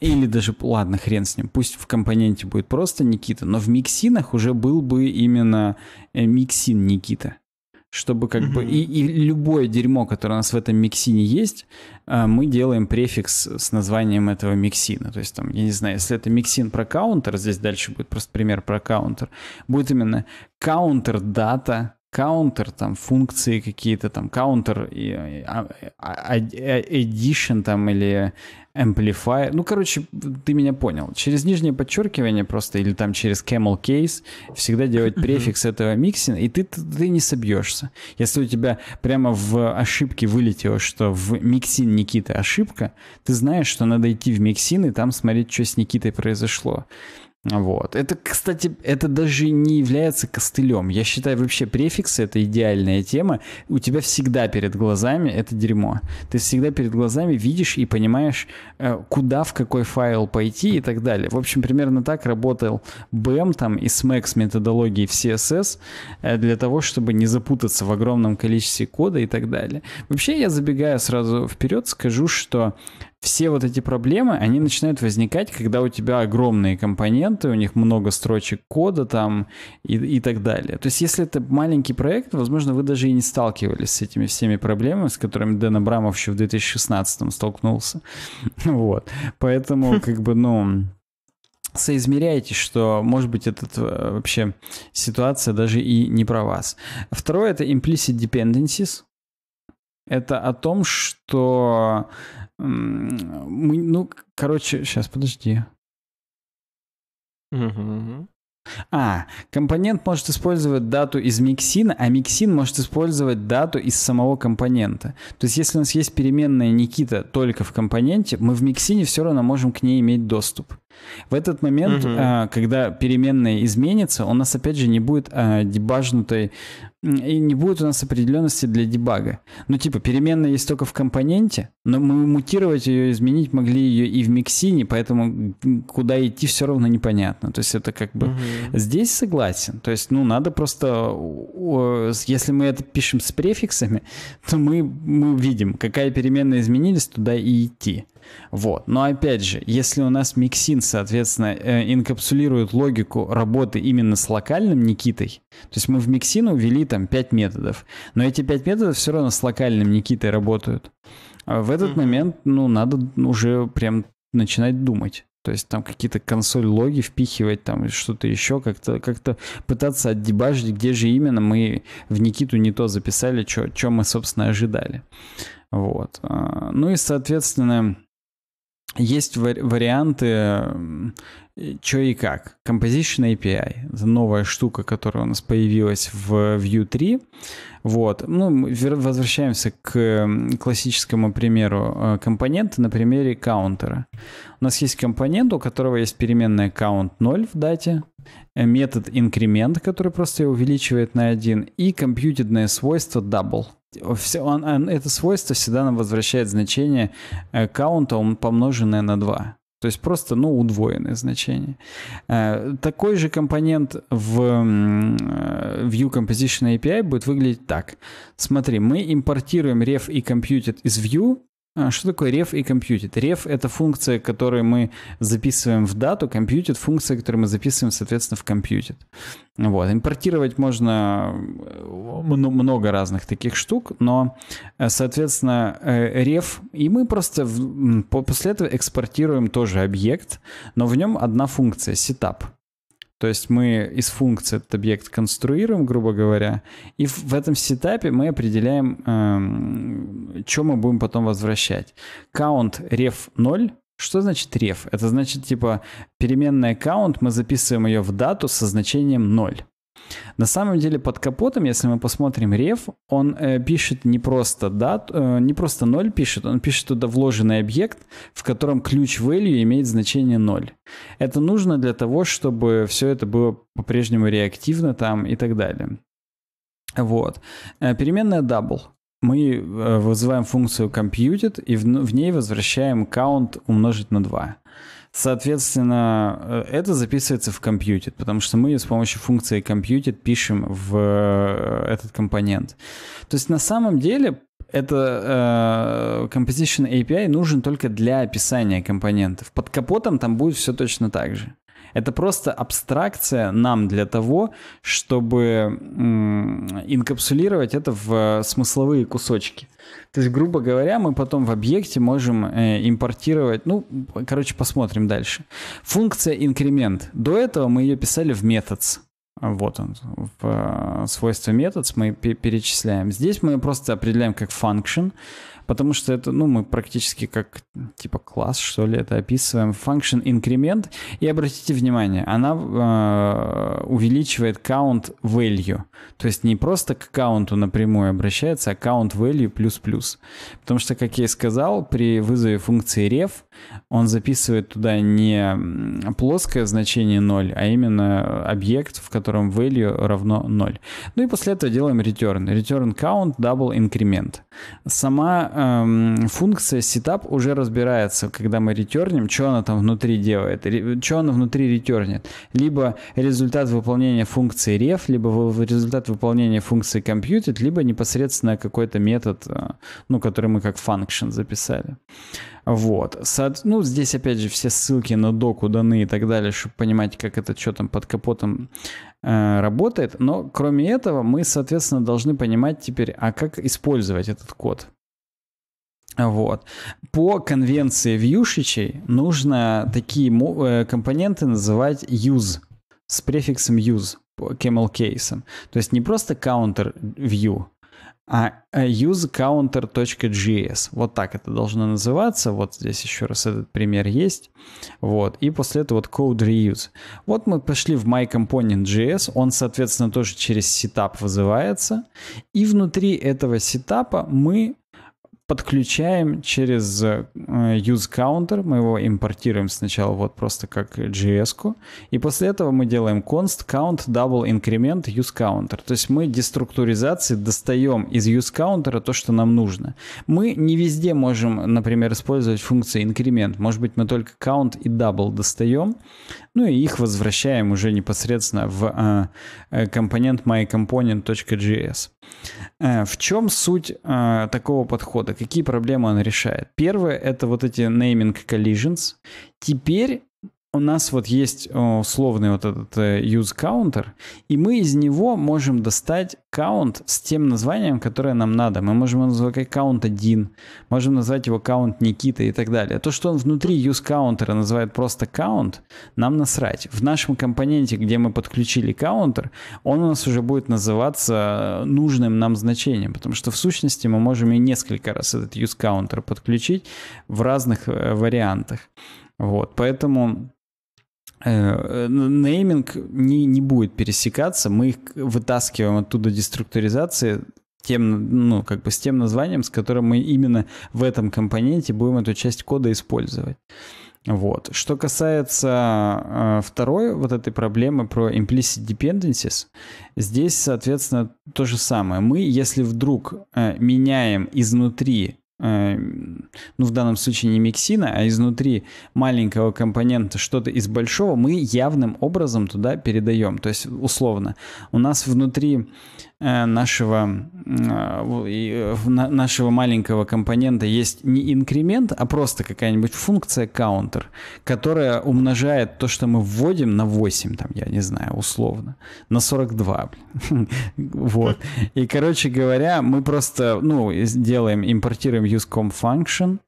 или даже, ладно, хрен с ним, пусть в компоненте будет просто Никита, но в миксинах уже был бы именно э, миксин Никита. Чтобы как mm-hmm. бы... И, и любое дерьмо, которое у нас в этом миксине есть, э, мы делаем префикс с названием этого миксина. То есть там, я не знаю, если это миксин про каунтер, здесь дальше будет просто пример про каунтер, будет именно counter дата каунтер, там функции какие-то, там каунтер, addition а, а, а, там или amplify Ну, короче, ты меня понял. Через нижнее подчеркивание просто или там через camel case всегда делать префикс этого миксина, и ты, ты не собьешься. Если у тебя прямо в ошибке вылетело, что в миксин Никита ошибка, ты знаешь, что надо идти в миксин и там смотреть, что с Никитой произошло. Вот. Это, кстати, это даже не является костылем. Я считаю, вообще префиксы — это идеальная тема. У тебя всегда перед глазами это дерьмо. Ты всегда перед глазами видишь и понимаешь, э, куда, в какой файл пойти и так далее. В общем, примерно так работал BM там и SMAX с методологией в CSS э, для того, чтобы не запутаться в огромном количестве кода и так далее. Вообще, я забегая сразу вперед, скажу, что все вот эти проблемы, они начинают возникать, когда у тебя огромные компоненты, у них много строчек кода там и, и так далее. То есть если это маленький проект, возможно, вы даже и не сталкивались с этими всеми проблемами, с которыми Дэн Абрамов еще в 2016-м столкнулся. Вот. Поэтому хм. как бы, ну соизмеряйте, что, может быть, эта э, вообще ситуация даже и не про вас. Второе — это implicit dependencies. Это о том, что мы, ну, короче, сейчас, подожди. А, компонент может использовать дату из миксина, а миксин может использовать дату из самого компонента. То есть, если у нас есть переменная Никита только в компоненте, мы в миксине все равно можем к ней иметь доступ. В этот момент, угу. а, когда переменная изменится, у нас опять же не будет а, дебажнутой и не будет у нас определенности для дебага. Ну, типа, переменная есть только в компоненте, но мы мутировать ее, изменить могли ее и в миксине, поэтому куда идти все равно непонятно. То есть это как бы... Угу. Здесь согласен. То есть, ну, надо просто... Если мы это пишем с префиксами, то мы, мы видим, какая переменная изменились, туда и идти. Вот. Но опять же, если у нас миксин, соответственно, э, инкапсулирует логику работы именно с локальным Никитой, то есть мы в миксин увели там 5 методов, но эти 5 методов все равно с локальным Никитой работают. А в этот mm-hmm. момент, ну, надо уже прям начинать думать. То есть там какие-то консоль-логи впихивать, там что-то еще, как-то как то пытаться отдебажить, где же именно мы в Никиту не то записали, что мы, собственно, ожидали. Вот. А, ну и, соответственно, есть варианты, что и как. Composition API — это новая штука, которая у нас появилась в Vue 3. Вот. Ну, возвращаемся к классическому примеру э, компонента на примере каунтера. У нас есть компонент, у которого есть переменная count 0 в дате, э, метод increment, который просто увеличивает на 1, и компьютерное свойство double — все, он, он, это свойство всегда нам возвращает значение аккаунта, э, помноженное на 2. То есть просто, ну, удвоенное значение. Э, такой же компонент в View э, Composition API будет выглядеть так. Смотри, мы импортируем ref и computed из View, а, что такое ref и computed? Ref — это функция, которую мы записываем в дату, computed функция, которую мы записываем, соответственно, в computed. Вот. Импортировать можно э, много разных таких штук, но, э, соответственно, ref... Э, и мы просто в... после этого экспортируем тоже объект, но в нем одна функция — setup. То есть мы из функции этот объект конструируем, грубо говоря, и в этом сетапе мы определяем, эм, что мы будем потом возвращать. Count ref 0 что значит ref? Это значит, типа, переменная count, мы записываем ее в дату со значением 0. На самом деле под капотом, если мы посмотрим реф, он э, пишет не просто дат, э, не просто 0 пишет, он пишет туда вложенный объект, в котором ключ value имеет значение 0. Это нужно для того, чтобы все это было по-прежнему реактивно там и так далее. Вот. Э, переменная double. Мы э, вызываем функцию computed и в, в ней возвращаем count умножить на 2. Соответственно, э, это записывается в компьютер, потому что мы с помощью функции компьютер пишем в э, этот компонент. То есть на самом деле это э, Composition API нужен только для описания компонентов. Под капотом там будет все точно так же. Это просто абстракция нам для того, чтобы инкапсулировать это в э, смысловые кусочки. То есть, грубо говоря, мы потом в объекте можем э, импортировать, ну, короче, посмотрим дальше. Функция инкремент. До этого мы ее писали в methods. Вот он, в э, свойство methods мы перечисляем. Здесь мы просто определяем как function потому что это, ну, мы практически как, типа, класс, что ли, это описываем. Function increment, и обратите внимание, она э, увеличивает count value, то есть не просто к каунту напрямую обращается, а count value плюс-плюс. Потому что, как я и сказал, при вызове функции ref он записывает туда не плоское значение 0, а именно объект, в котором value равно 0. Ну и после этого делаем return. Return count double increment. Сама э, эм, функция сетап уже разбирается, когда мы ретернем, что она там внутри делает, что она внутри ретернет. Либо результат выполнения функции ref, либо результат выполнения функции computed, либо непосредственно какой-то метод, э, ну, который мы как function записали. Вот. Ну, здесь, опять же, все ссылки на доку даны и так далее, чтобы понимать, как это что там под капотом э, работает. Но, кроме этого, мы, соответственно, должны понимать теперь, а как использовать этот код. Вот. По конвенции вьюшичей нужно такие э, компоненты называть use с префиксом use, camel case. То есть не просто counter view, а, а Use usecounter.js. Вот так это должно называться. Вот здесь еще раз этот пример есть. Вот. И после этого вот code reuse. Вот мы пошли в myComponent.js. Он, соответственно, тоже через Setup вызывается. И внутри этого сетапа мы подключаем через э, use counter, мы его импортируем сначала вот просто как JS-ку, и после этого мы делаем const count double increment use counter. То есть мы деструктуризации достаем из use counter то, что нам нужно. Мы не везде можем, например, использовать функции increment. Может быть, мы только count и double достаем, ну и их возвращаем уже непосредственно в а, э, компонент mycomponent.js. Э, в чем суть а, такого подхода? Какие проблемы он решает? Первое — это вот эти naming collisions. Теперь у нас вот есть условный вот этот э, use counter, и мы из него можем достать count с тем названием, которое нам надо. Мы можем его назвать как count 1, можем назвать его count Никита и так далее. То, что он внутри use counter называет просто count, нам насрать. В нашем компоненте, где мы подключили counter, он у нас уже будет называться э, нужным нам значением, потому что в сущности мы можем и несколько раз этот use counter подключить в разных э, вариантах. Вот, поэтому Э, нейминг не, не будет пересекаться, мы их вытаскиваем оттуда деструктуризации, тем, ну, как бы с тем названием, с которым мы именно в этом компоненте будем эту часть кода использовать. Вот. Что касается э, второй вот этой проблемы про implicit dependencies, здесь, соответственно, то же самое. Мы, если вдруг э, меняем изнутри Эм, ну, в данном случае не миксина, а изнутри маленького компонента что-то из большого, мы явным образом туда передаем. То есть, условно, у нас внутри Э, нашего, э, э, нашего маленького компонента есть не инкремент, а просто какая-нибудь функция counter, которая умножает то, что мы вводим на 8, там, я не знаю, условно, на 42. Вот. И, короче говоря, мы просто, ну, делаем, импортируем useCom function,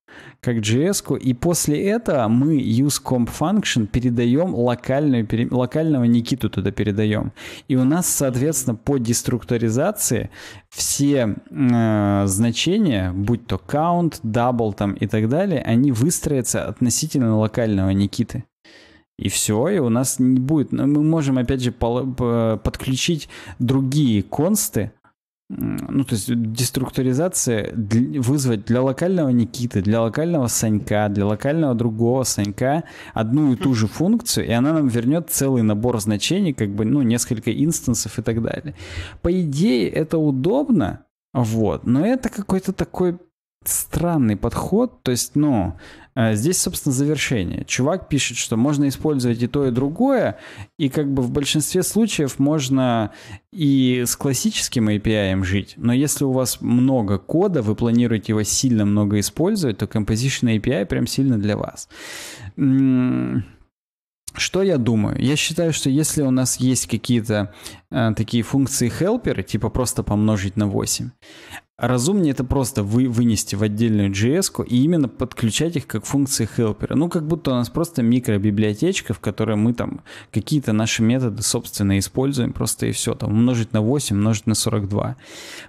как JS, и после этого мы use function передаем локальную, пере, локального Никиту туда передаем. И у нас, соответственно, по деструктуризации все э, значения, будь то count, double там и так далее, они выстроятся относительно локального Никиты. И все, и у нас не будет... Но мы можем, опять же, подключить другие консты, ну, то есть деструктуризация вызвать для локального Никиты, для локального Санька, для локального другого Санька одну и ту же функцию, и она нам вернет целый набор значений, как бы, ну, несколько инстансов и так далее. По идее, это удобно, вот, но это какой-то такой странный подход, то есть, ну, Э, здесь, собственно, завершение. Чувак пишет, что можно использовать и то, и другое, и как бы в большинстве случаев можно и с классическим API жить, но если у вас много кода, вы планируете его сильно много использовать, то Composition API прям сильно для вас. Что я думаю? Я считаю, что если у нас есть какие-то э, такие функции хелперы, типа просто помножить на 8, Разумнее это просто вы вынести в отдельную JS и именно подключать их как функции хелпера. Ну, как будто у нас просто микробиблиотечка, в которой мы там какие-то наши методы собственно используем, просто и все. Там умножить на 8, умножить на 42.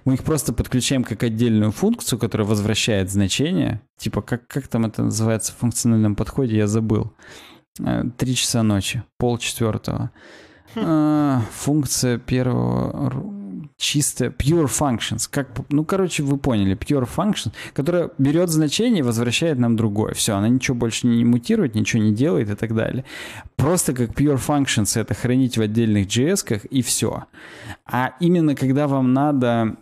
Мы их просто подключаем как отдельную функцию, которая возвращает значение. Типа, как, как там это называется в функциональном подходе, я забыл. Э, три часа ночи, пол четвертого. Хм. А, функция первого чисто pure functions, как, ну, короче, вы поняли, pure function, которая берет значение и возвращает нам другое. Все, она ничего больше не мутирует, ничего не делает и так далее. Просто как pure functions это хранить в отдельных JS-ках и все. А именно когда вам надо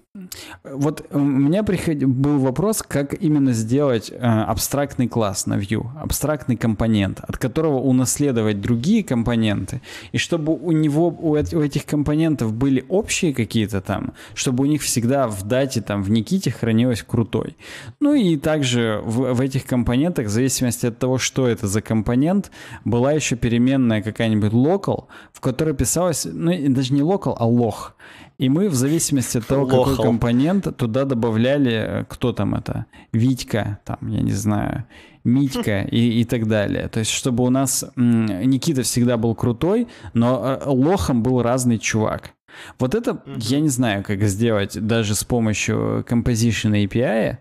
вот у меня приход... был вопрос, как именно сделать э, абстрактный класс на Vue, абстрактный компонент, от которого унаследовать другие компоненты, и чтобы у него, у, эт... у этих компонентов были общие какие-то там, чтобы у них всегда в дате, там, в Никите хранилось крутой. Ну и также в, в этих компонентах, в зависимости от того, что это за компонент, была еще переменная какая-нибудь local, в которой писалось, ну даже не local, а лох. И мы в зависимости от того, Лохал. какой компонент, туда добавляли, э, кто там это, Витька, там, я не знаю, Митька хм. и, и так далее. То есть, чтобы у нас Никита всегда был крутой, но э, лохом был разный чувак. Вот это mm-hmm. я не знаю, как сделать даже с помощью Composition API,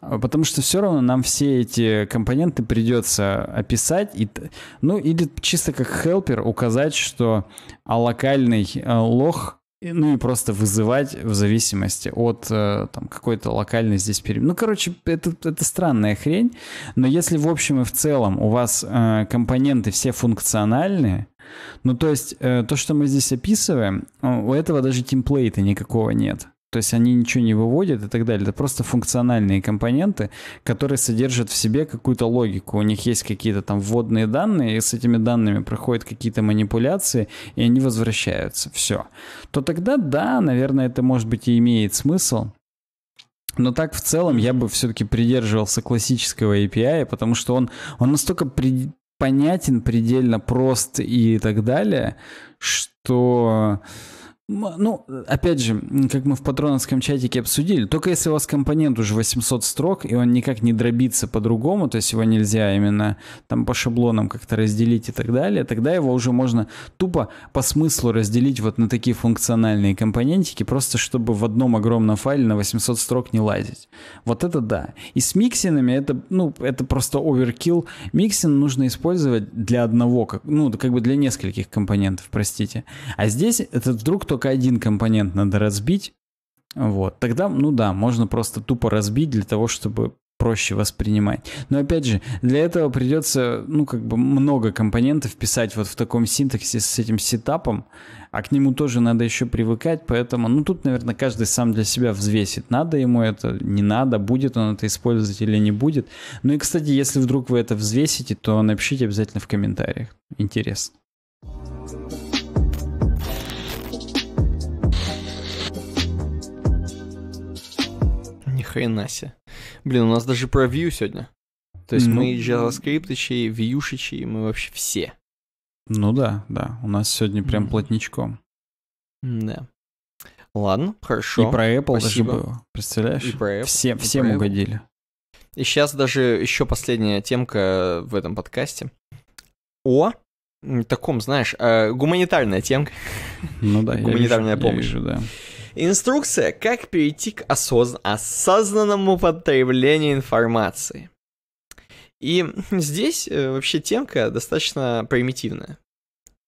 а, потому что все равно нам все эти компоненты придется описать, и, ну или чисто как хелпер указать, что а локальный э, лох ну и просто вызывать в зависимости от э, там, какой-то локальной здесь перемены. Ну, короче, это, это странная хрень, но если в общем и в целом у вас э, компоненты все функциональные, ну то есть э, то, что мы здесь описываем, у этого даже темплейта никакого нет. То есть они ничего не выводят и так далее. Это просто функциональные компоненты, которые содержат в себе какую-то логику. У них есть какие-то там вводные данные, и с этими данными проходят какие-то манипуляции, и они возвращаются. Все. То тогда да, наверное, это может быть и имеет смысл. Но так в целом я бы все-таки придерживался классического API, потому что он, он настолько при, понятен, предельно прост и так далее, что... Что ну, опять же, как мы в патроновском чатике обсудили, только если у вас компонент уже 800 строк, и он никак не дробится по-другому, то есть его нельзя именно там по шаблонам как-то разделить и так далее, тогда его уже можно тупо по смыслу разделить вот на такие функциональные компонентики, просто чтобы в одном огромном файле на 800 строк не лазить. Вот это да. И с миксинами это, ну, это просто оверкил. Миксин нужно использовать для одного, как, ну, как бы для нескольких компонентов, простите. А здесь это вдруг то только один компонент надо разбить, вот, тогда, ну да, можно просто тупо разбить для того, чтобы проще воспринимать. Но опять же, для этого придется, ну, как бы много компонентов писать вот в таком синтаксе с этим сетапом, а к нему тоже надо еще привыкать, поэтому, ну, тут, наверное, каждый сам для себя взвесит, надо ему это, не надо, будет он это использовать или не будет. Ну и, кстати, если вдруг вы это взвесите, то напишите обязательно в комментариях. Интересно. хрена себе. Блин, у нас даже про Vue сегодня. То есть ну, мы JavaScript-ичи, vue мы вообще все. Ну да, да. У нас сегодня прям mm-hmm. плотничком. Да. Ладно, хорошо. И про Apple Спасибо. даже было. Представляешь? И про Apple. Все, и всем про угодили. И сейчас даже еще последняя темка в этом подкасте. О таком, знаешь, э, гуманитарная темка. Ну да, Гуманитарная я вижу, помощь. Я вижу, да. Инструкция, как перейти к осозн... осознанному потреблению информации. И здесь э, вообще темка достаточно примитивная.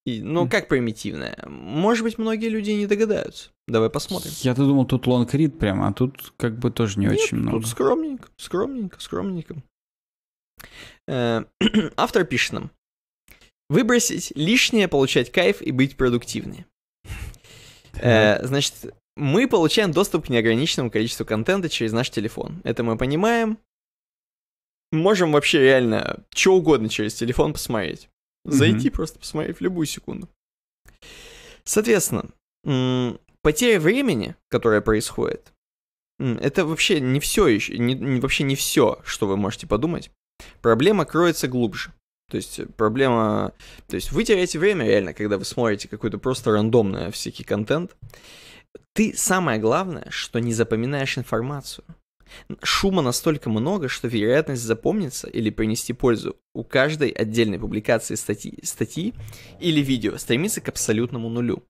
И, ну, как примитивная? Может быть, многие люди не догадаются. Давай посмотрим. Я-то думал, тут лонг рид прям, а тут как бы тоже не Нет, очень много. тут скромненько, скромненько, скромненько. Э, автор пишет нам. Выбросить лишнее, получать кайф и быть продуктивнее. Э, значит, мы получаем доступ к неограниченному количеству контента через наш телефон. Это мы понимаем. Можем вообще реально что угодно через телефон посмотреть. Зайти mm-hmm. просто посмотреть в любую секунду. Соответственно, потеря времени, которая происходит, это вообще не все еще, не, вообще не все, что вы можете подумать. Проблема кроется глубже. То есть э, проблема... То есть вы теряете время реально, когда вы смотрите какой-то просто рандомный всякий контент ты самое главное, что не запоминаешь информацию. Шума настолько много, что вероятность запомниться или принести пользу у каждой отдельной публикации статьи, статьи или видео стремится к абсолютному нулю.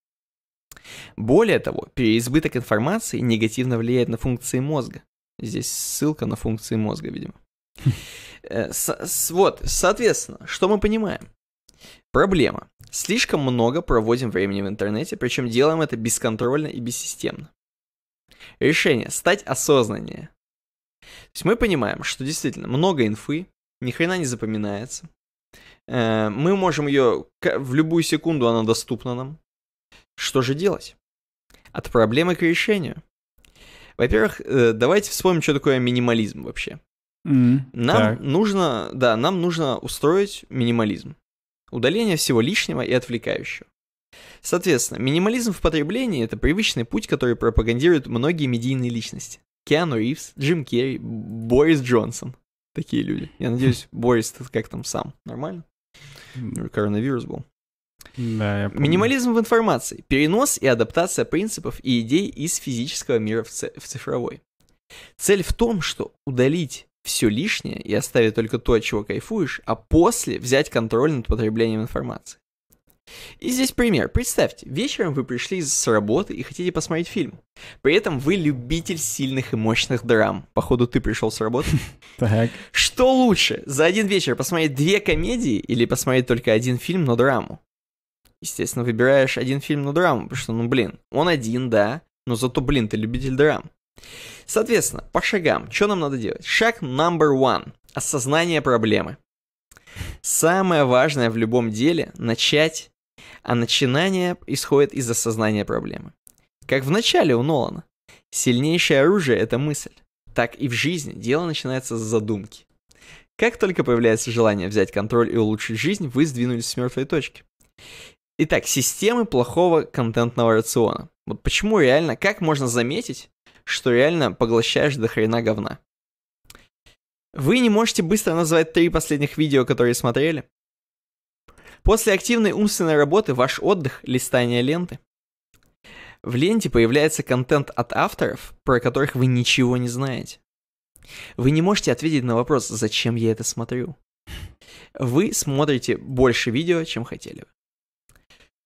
Более того, переизбыток информации негативно влияет на функции мозга. Здесь ссылка на функции мозга, видимо. Э, вот, соответственно, что мы понимаем? Проблема. Слишком много проводим времени в интернете, причем делаем это бесконтрольно и бессистемно. Решение. Стать осознаннее. То есть мы понимаем, что действительно много инфы, ни хрена не запоминается. Э, мы можем ее в любую секунду, она доступна нам. Что же делать? От проблемы к решению. Во-первых, э, давайте вспомним, что такое минимализм вообще. Mm, нам так. нужно, да, нам нужно устроить минимализм. Удаление всего лишнего и отвлекающего. Соответственно, минимализм в потреблении – это привычный путь, который пропагандируют многие медийные личности. Киану Ривз, Джим Керри, Борис Джонсон. Такие люди. Я надеюсь, Борис, ты как там сам? Нормально? Коронавирус был. Да, я помню. Минимализм в информации. Перенос и адаптация принципов и идей из физического мира в, в цифровой. Цель в том, что удалить все лишнее и оставить только то, от чего кайфуешь, а после взять контроль над потреблением информации. И здесь пример. Представьте, вечером вы пришли с работы и хотите посмотреть фильм. При этом вы любитель сильных и мощных драм. Походу, ты пришел с работы. Так. Что лучше, за один вечер посмотреть две комедии или посмотреть только один фильм, но драму? Естественно, выбираешь один фильм, но драму, потому что, ну, блин, он один, да, но зато, блин, ты любитель драм. Соответственно, по шагам, что нам надо делать? Шаг number one – осознание проблемы. Самое важное в любом деле – начать, а начинание исходит из осознания проблемы. Как в начале у Нолана. Сильнейшее оружие – это мысль. Так и в жизни дело начинается с задумки. Как только появляется желание взять контроль и улучшить жизнь, вы сдвинулись с мертвой точки. Итак, системы плохого контентного рациона. Вот почему реально, как можно заметить, что реально поглощаешь до хрена говна. Вы не можете быстро назвать три последних видео, которые смотрели? После активной умственной работы ваш отдых – листание ленты. В ленте появляется контент от авторов, про которых вы ничего не знаете. Вы не можете ответить на вопрос, зачем я это смотрю. Вы смотрите больше видео, чем хотели бы.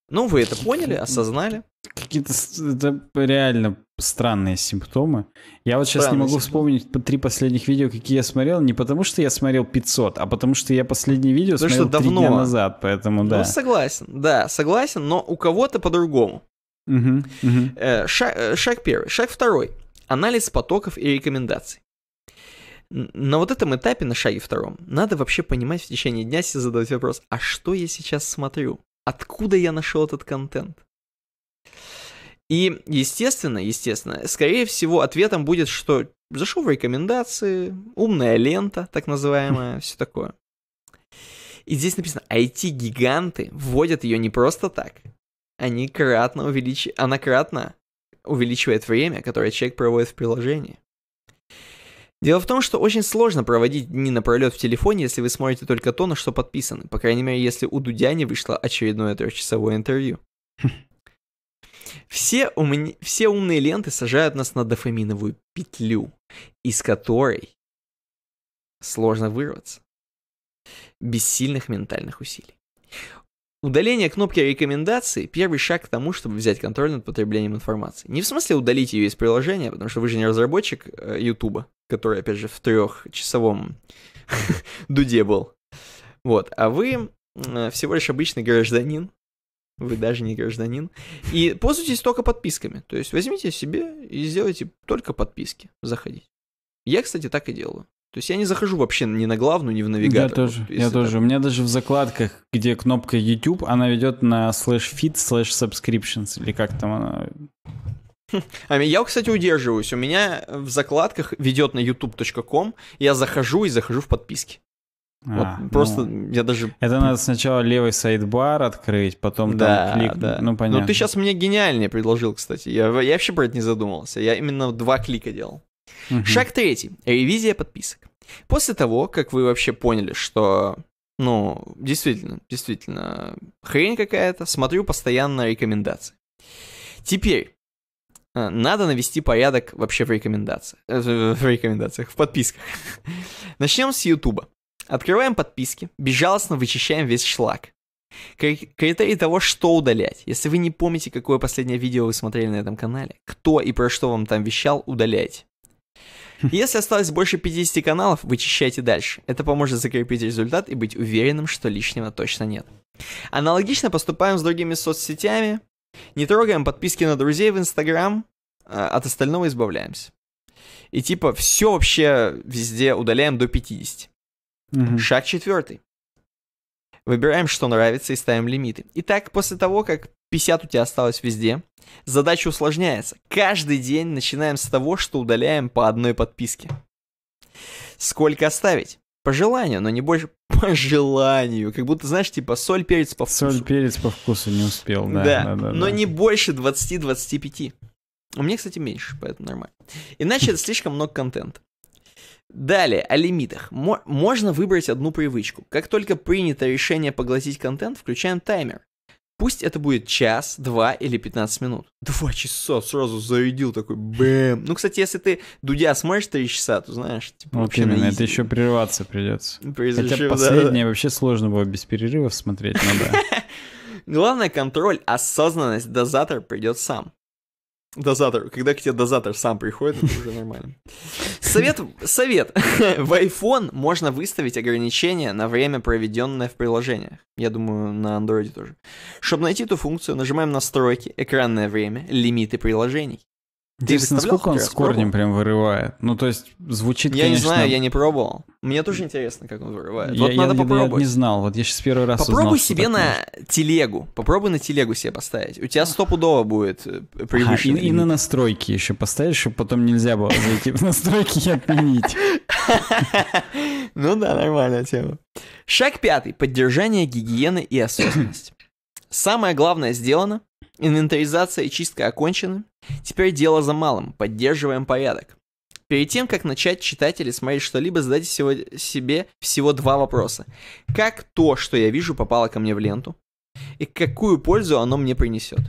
Ну, вы это поняли, осознали какие-то это реально странные симптомы. Я вот сейчас странные не могу симптомы. вспомнить три последних видео, какие я смотрел, не потому что я смотрел 500, а потому что я последнее видео потому смотрел что давно. дня назад, поэтому да. Ну согласен, да, согласен, но у кого-то по-другому. Угу, угу. Э, шаг, э, шаг первый, шаг второй. Анализ потоков и рекомендаций. На вот этом этапе, на шаге втором, надо вообще понимать в течение дня, себе задавать вопрос, а что я сейчас смотрю? Откуда я нашел этот контент? И, естественно, естественно, скорее всего, ответом будет, что зашел в рекомендации, умная лента, так называемая, все такое. И здесь написано, IT-гиганты вводят ее не просто так. Они кратно увелич... Она кратно увеличивает время, которое человек проводит в приложении. Дело в том, что очень сложно проводить дни напролет в телефоне, если вы смотрите только то, на что подписаны. По крайней мере, если у Дудя не вышло очередное трехчасовое интервью. Все, ум... все умные ленты сажают нас на дофаминовую петлю, из которой сложно вырваться. Без сильных ментальных усилий. Удаление кнопки рекомендаций – первый шаг к тому, чтобы взять контроль над потреблением информации. Не в смысле удалить ее из приложения, потому что вы же не разработчик э, Ютуба, э, который, опять же, в трехчасовом дуде был. Вот, а вы э, всего лишь обычный гражданин, вы даже не гражданин. И пользуйтесь только подписками. То есть возьмите себе и сделайте только подписки. Заходить. Я, кстати, так и делаю. То есть я не захожу вообще ни на главную, ни в навигатор. Я тоже, я так. тоже. У меня даже в закладках, где кнопка YouTube, она ведет на слэш feed, слэш subscriptions, или как там она... А я, кстати, удерживаюсь. У меня в закладках ведет на youtube.com, я захожу и захожу в подписки. Вот а, просто ну, я даже... Это надо сначала левый сайдбар открыть, потом да, там клик... Да. Ну, понятно. Ну, ты сейчас мне гениальнее предложил, кстати. Я, я вообще про это не задумывался. Я именно два клика делал. Угу. Шаг третий. Ревизия подписок. После того, как вы вообще поняли, что... Ну, действительно, действительно, хрень какая-то, смотрю постоянно рекомендации. Теперь, э, надо навести порядок вообще в рекомендациях. Э, в рекомендациях, в подписках. Начнем с Ютуба. Открываем подписки, безжалостно вычищаем весь шлак. Критерии того, что удалять. Если вы не помните, какое последнее видео вы смотрели на этом канале, кто и про что вам там вещал, удаляйте. Хм. Если осталось больше 50 каналов, вычищайте дальше. Это поможет закрепить результат и быть уверенным, что лишнего точно нет. Аналогично поступаем с другими соцсетями. Не трогаем подписки на друзей в Инстаграм, а, от остального избавляемся. И типа все вообще везде удаляем до 50. Угу. Шаг четвертый. Выбираем, что нравится, и ставим лимиты. Итак, после того, как 50 у тебя осталось везде, задача усложняется. Каждый день начинаем с того, что удаляем по одной подписке. Сколько оставить? По желанию, но не больше по желанию. Как будто, знаешь, типа соль, перец по вкусу. Соль, перец по вкусу не успел, да. Да, да, да но да. не больше 20-25. У меня, кстати, меньше, поэтому нормально. Иначе это слишком много контента. Далее, о лимитах. Можно выбрать одну привычку. Как только принято решение поглотить контент, включаем таймер. Пусть это будет час, два или 15 минут. Два часа сразу зарядил такой бэм. Ну, кстати, если ты Дудя смотришь три часа, то знаешь, типа, вот ну, вообще именно, это еще прерваться придется. Хотя последнее да, да. вообще сложно было без перерывов смотреть, надо. Главное контроль, осознанность, дозатор придет сам. Дозатор. Когда к тебе дозатор сам приходит, это уже нормально. Совет, совет. В iPhone можно выставить ограничение на время, проведенное в приложениях. Я думаю, на Android тоже. Чтобы найти эту функцию, нажимаем «Настройки», «Экранное время», «Лимиты приложений». Ты насколько он с корнем прям вырывает? Ну, то есть, звучит, Я конечно... не знаю, я не пробовал. Мне тоже интересно, как он вырывает. Я, вот я, надо я, попробовать. Я не знал, вот я сейчас первый раз Попробуй узнал, себе на может. телегу, попробуй на телегу себе поставить. У тебя стопудово будет э, превышен. Ага, и, и на настройки еще поставишь, чтобы потом нельзя было зайти в настройки и отменить. Ну да, нормальная тема. Шаг пятый. Поддержание гигиены и осознанности. Самое главное сделано, Инвентаризация и чистка окончены. Теперь дело за малым. Поддерживаем порядок. Перед тем, как начать читать или смотреть что-либо, задайте всего, себе всего два вопроса. Как то, что я вижу, попало ко мне в ленту? И какую пользу оно мне принесет?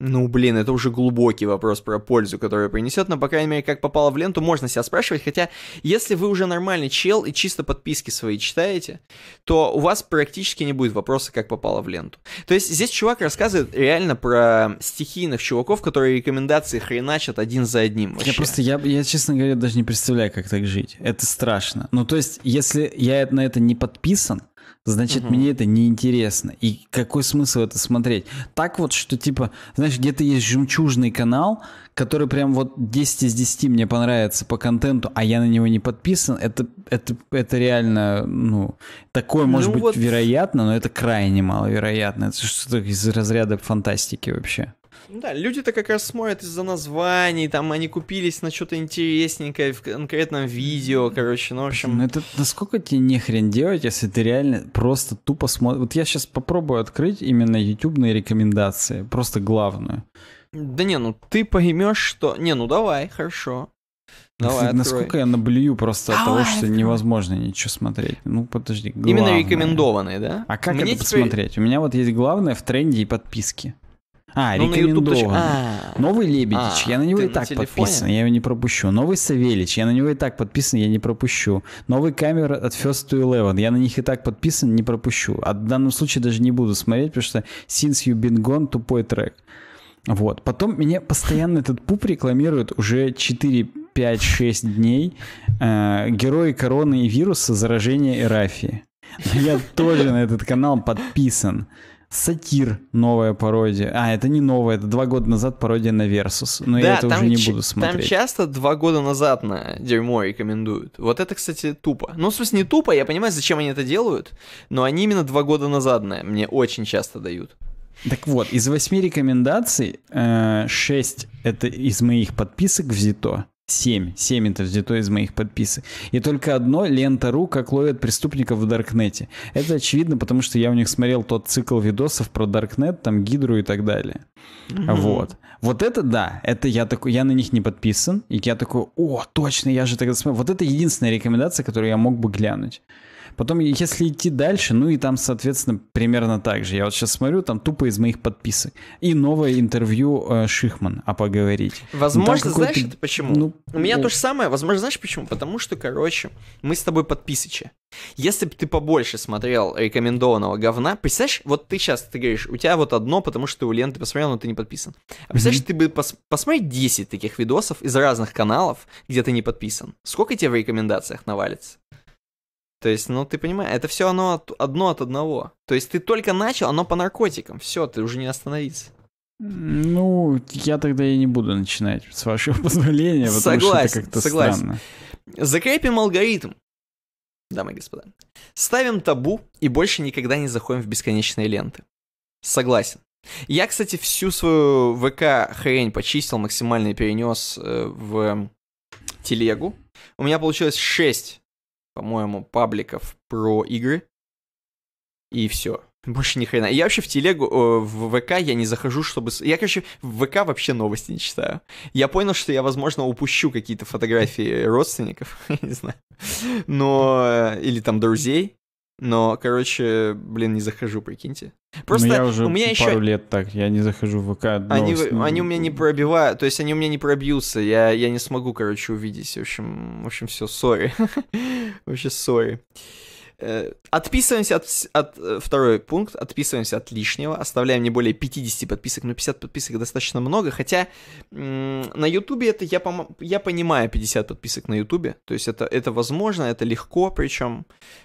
Ну, блин, это уже глубокий вопрос про пользу, которая принесет, но, по крайней мере, как попало в ленту, можно себя спрашивать, хотя, если вы уже нормальный чел и чисто подписки свои читаете, то у вас практически не будет вопроса, как попало в ленту. То есть здесь чувак рассказывает реально про стихийных чуваков, которые рекомендации хреначат один за одним вообще. Я просто, я, я, честно говоря, даже не представляю, как так жить. Это страшно. Ну, то есть, если я на это не подписан, значит угу. мне это неинтересно. И какой смысл это смотреть? Так вот, что типа, знаешь, где-то есть жемчужный канал, который прям вот 10 из 10 мне понравится по контенту, а я на него не подписан, это, это, это реально, ну, такое ну, может вот... быть вероятно, но это крайне маловероятно. Это что-то из разряда фантастики вообще. Ну да, люди-то как раз смотрят из-за названий, там они купились на что-то интересненькое в конкретном видео, короче, ну, в общем... Ну, это насколько тебе не хрен делать, если ты реально просто тупо смотришь... Вот я сейчас попробую открыть именно ютубные рекомендации, просто главную. Да не, ну ты поймешь, что... Не, ну давай, хорошо. Давай, Насколько я наблюю просто от того, что открой. невозможно ничего смотреть. Ну, подожди. Главное. Именно рекомендованные, да? А как Мне это теперь... посмотреть? У меня вот есть главное в тренде и подписки. А, ну, рекомендован. А Новый Лебедич, а, я на него и так подписан, я его не пропущу. Новый Савелич, я на него и так подписан, я не пропущу. Новый Камер от First to Eleven, я на них и так подписан, не пропущу. А в данном случае даже не буду смотреть, потому что Since You Been Gone тупой трек. Вот. Потом меня постоянно этот пуп рекламирует уже 4, 5, 6 дней. Э, герои короны и вируса, заражение Эрафии. Но я тоже на этот канал подписан. Сатир, новая пародия. А, это не новая, это два года назад пародия на версус Но да, я это уже не буду смотреть. Там часто два года назад на дерьмо рекомендуют. Вот это, кстати, тупо. Ну, в смысле, не тупо, я понимаю, зачем они это делают, но они именно два года назад на мне очень часто дают. Так вот, из восьми рекомендаций, э, шесть это из моих подписок взято семь семь это взято из моих подписок. И только одно лента.ру, как ловят преступников в Даркнете. Это очевидно, потому что я у них смотрел тот цикл видосов про Даркнет, там Гидру и так далее. mm Вот. Вот это да, это я такой, я на них не подписан, и я такой, о, точно, я же тогда смотрел. Вот это единственная рекомендация, которую я мог бы глянуть. Потом, если идти дальше, ну и там, соответственно, примерно так же. Я вот сейчас смотрю, там тупо из моих подписок. И новое интервью э, Шихман, а поговорить. Ну, Возможно, знаешь это почему? Ну, У меня ну... то же самое. Возможно, знаешь почему? Потому что, короче, мы с тобой подписычи. Если бы ты побольше смотрел рекомендованного говна, представляешь, вот ты сейчас, ты говоришь, у тебя вот одно, потому что ты у ленты посмотрел, но ты не подписан. А представляешь, mm-hmm. ты бы пос- посмотри 10 таких видосов из разных каналов, где ты не подписан. Сколько тебе в рекомендациях навалится? То есть, ну ты понимаешь, это все оно от, одно от одного. То есть ты только начал, оно по наркотикам. Все, ты уже не остановиться. Ну, я тогда и не буду начинать, с вашего позволения, согласен, что это как-то согласен. странно. Закрепим алгоритм, дамы и господа. Ставим табу и больше никогда не заходим в бесконечные ленты. Согласен. Я, кстати, всю свою ВК хрень почистил, максимально перенес э, в телегу. У меня получилось 6 по-моему, пабликов про игры. И все. Больше ни хрена. Я вообще в телегу, в ВК я не захожу, чтобы... Я, короче, в ВК вообще новости не читаю. Я понял, что я, возможно, упущу какие-то фотографии родственников, не знаю. Но... Э, или там друзей. Но, короче, блин, не захожу, прикиньте. Просто ну, я уже у меня пару еще пару лет так, я не захожу в ВК. Они, они у меня не пробивают, то есть они у меня не пробьются, я, я не смогу, короче, увидеть. В общем, в общем, все, сори. Вообще, сори. Э, отписываемся от, от... Э, второй пункт. Отписываемся от лишнего. Оставляем не более 50 подписок. Но 50 подписок достаточно много. Хотя на Ютубе это я, пом... я понимаю 50 подписок на Ютубе. То есть это, это возможно, это легко причем.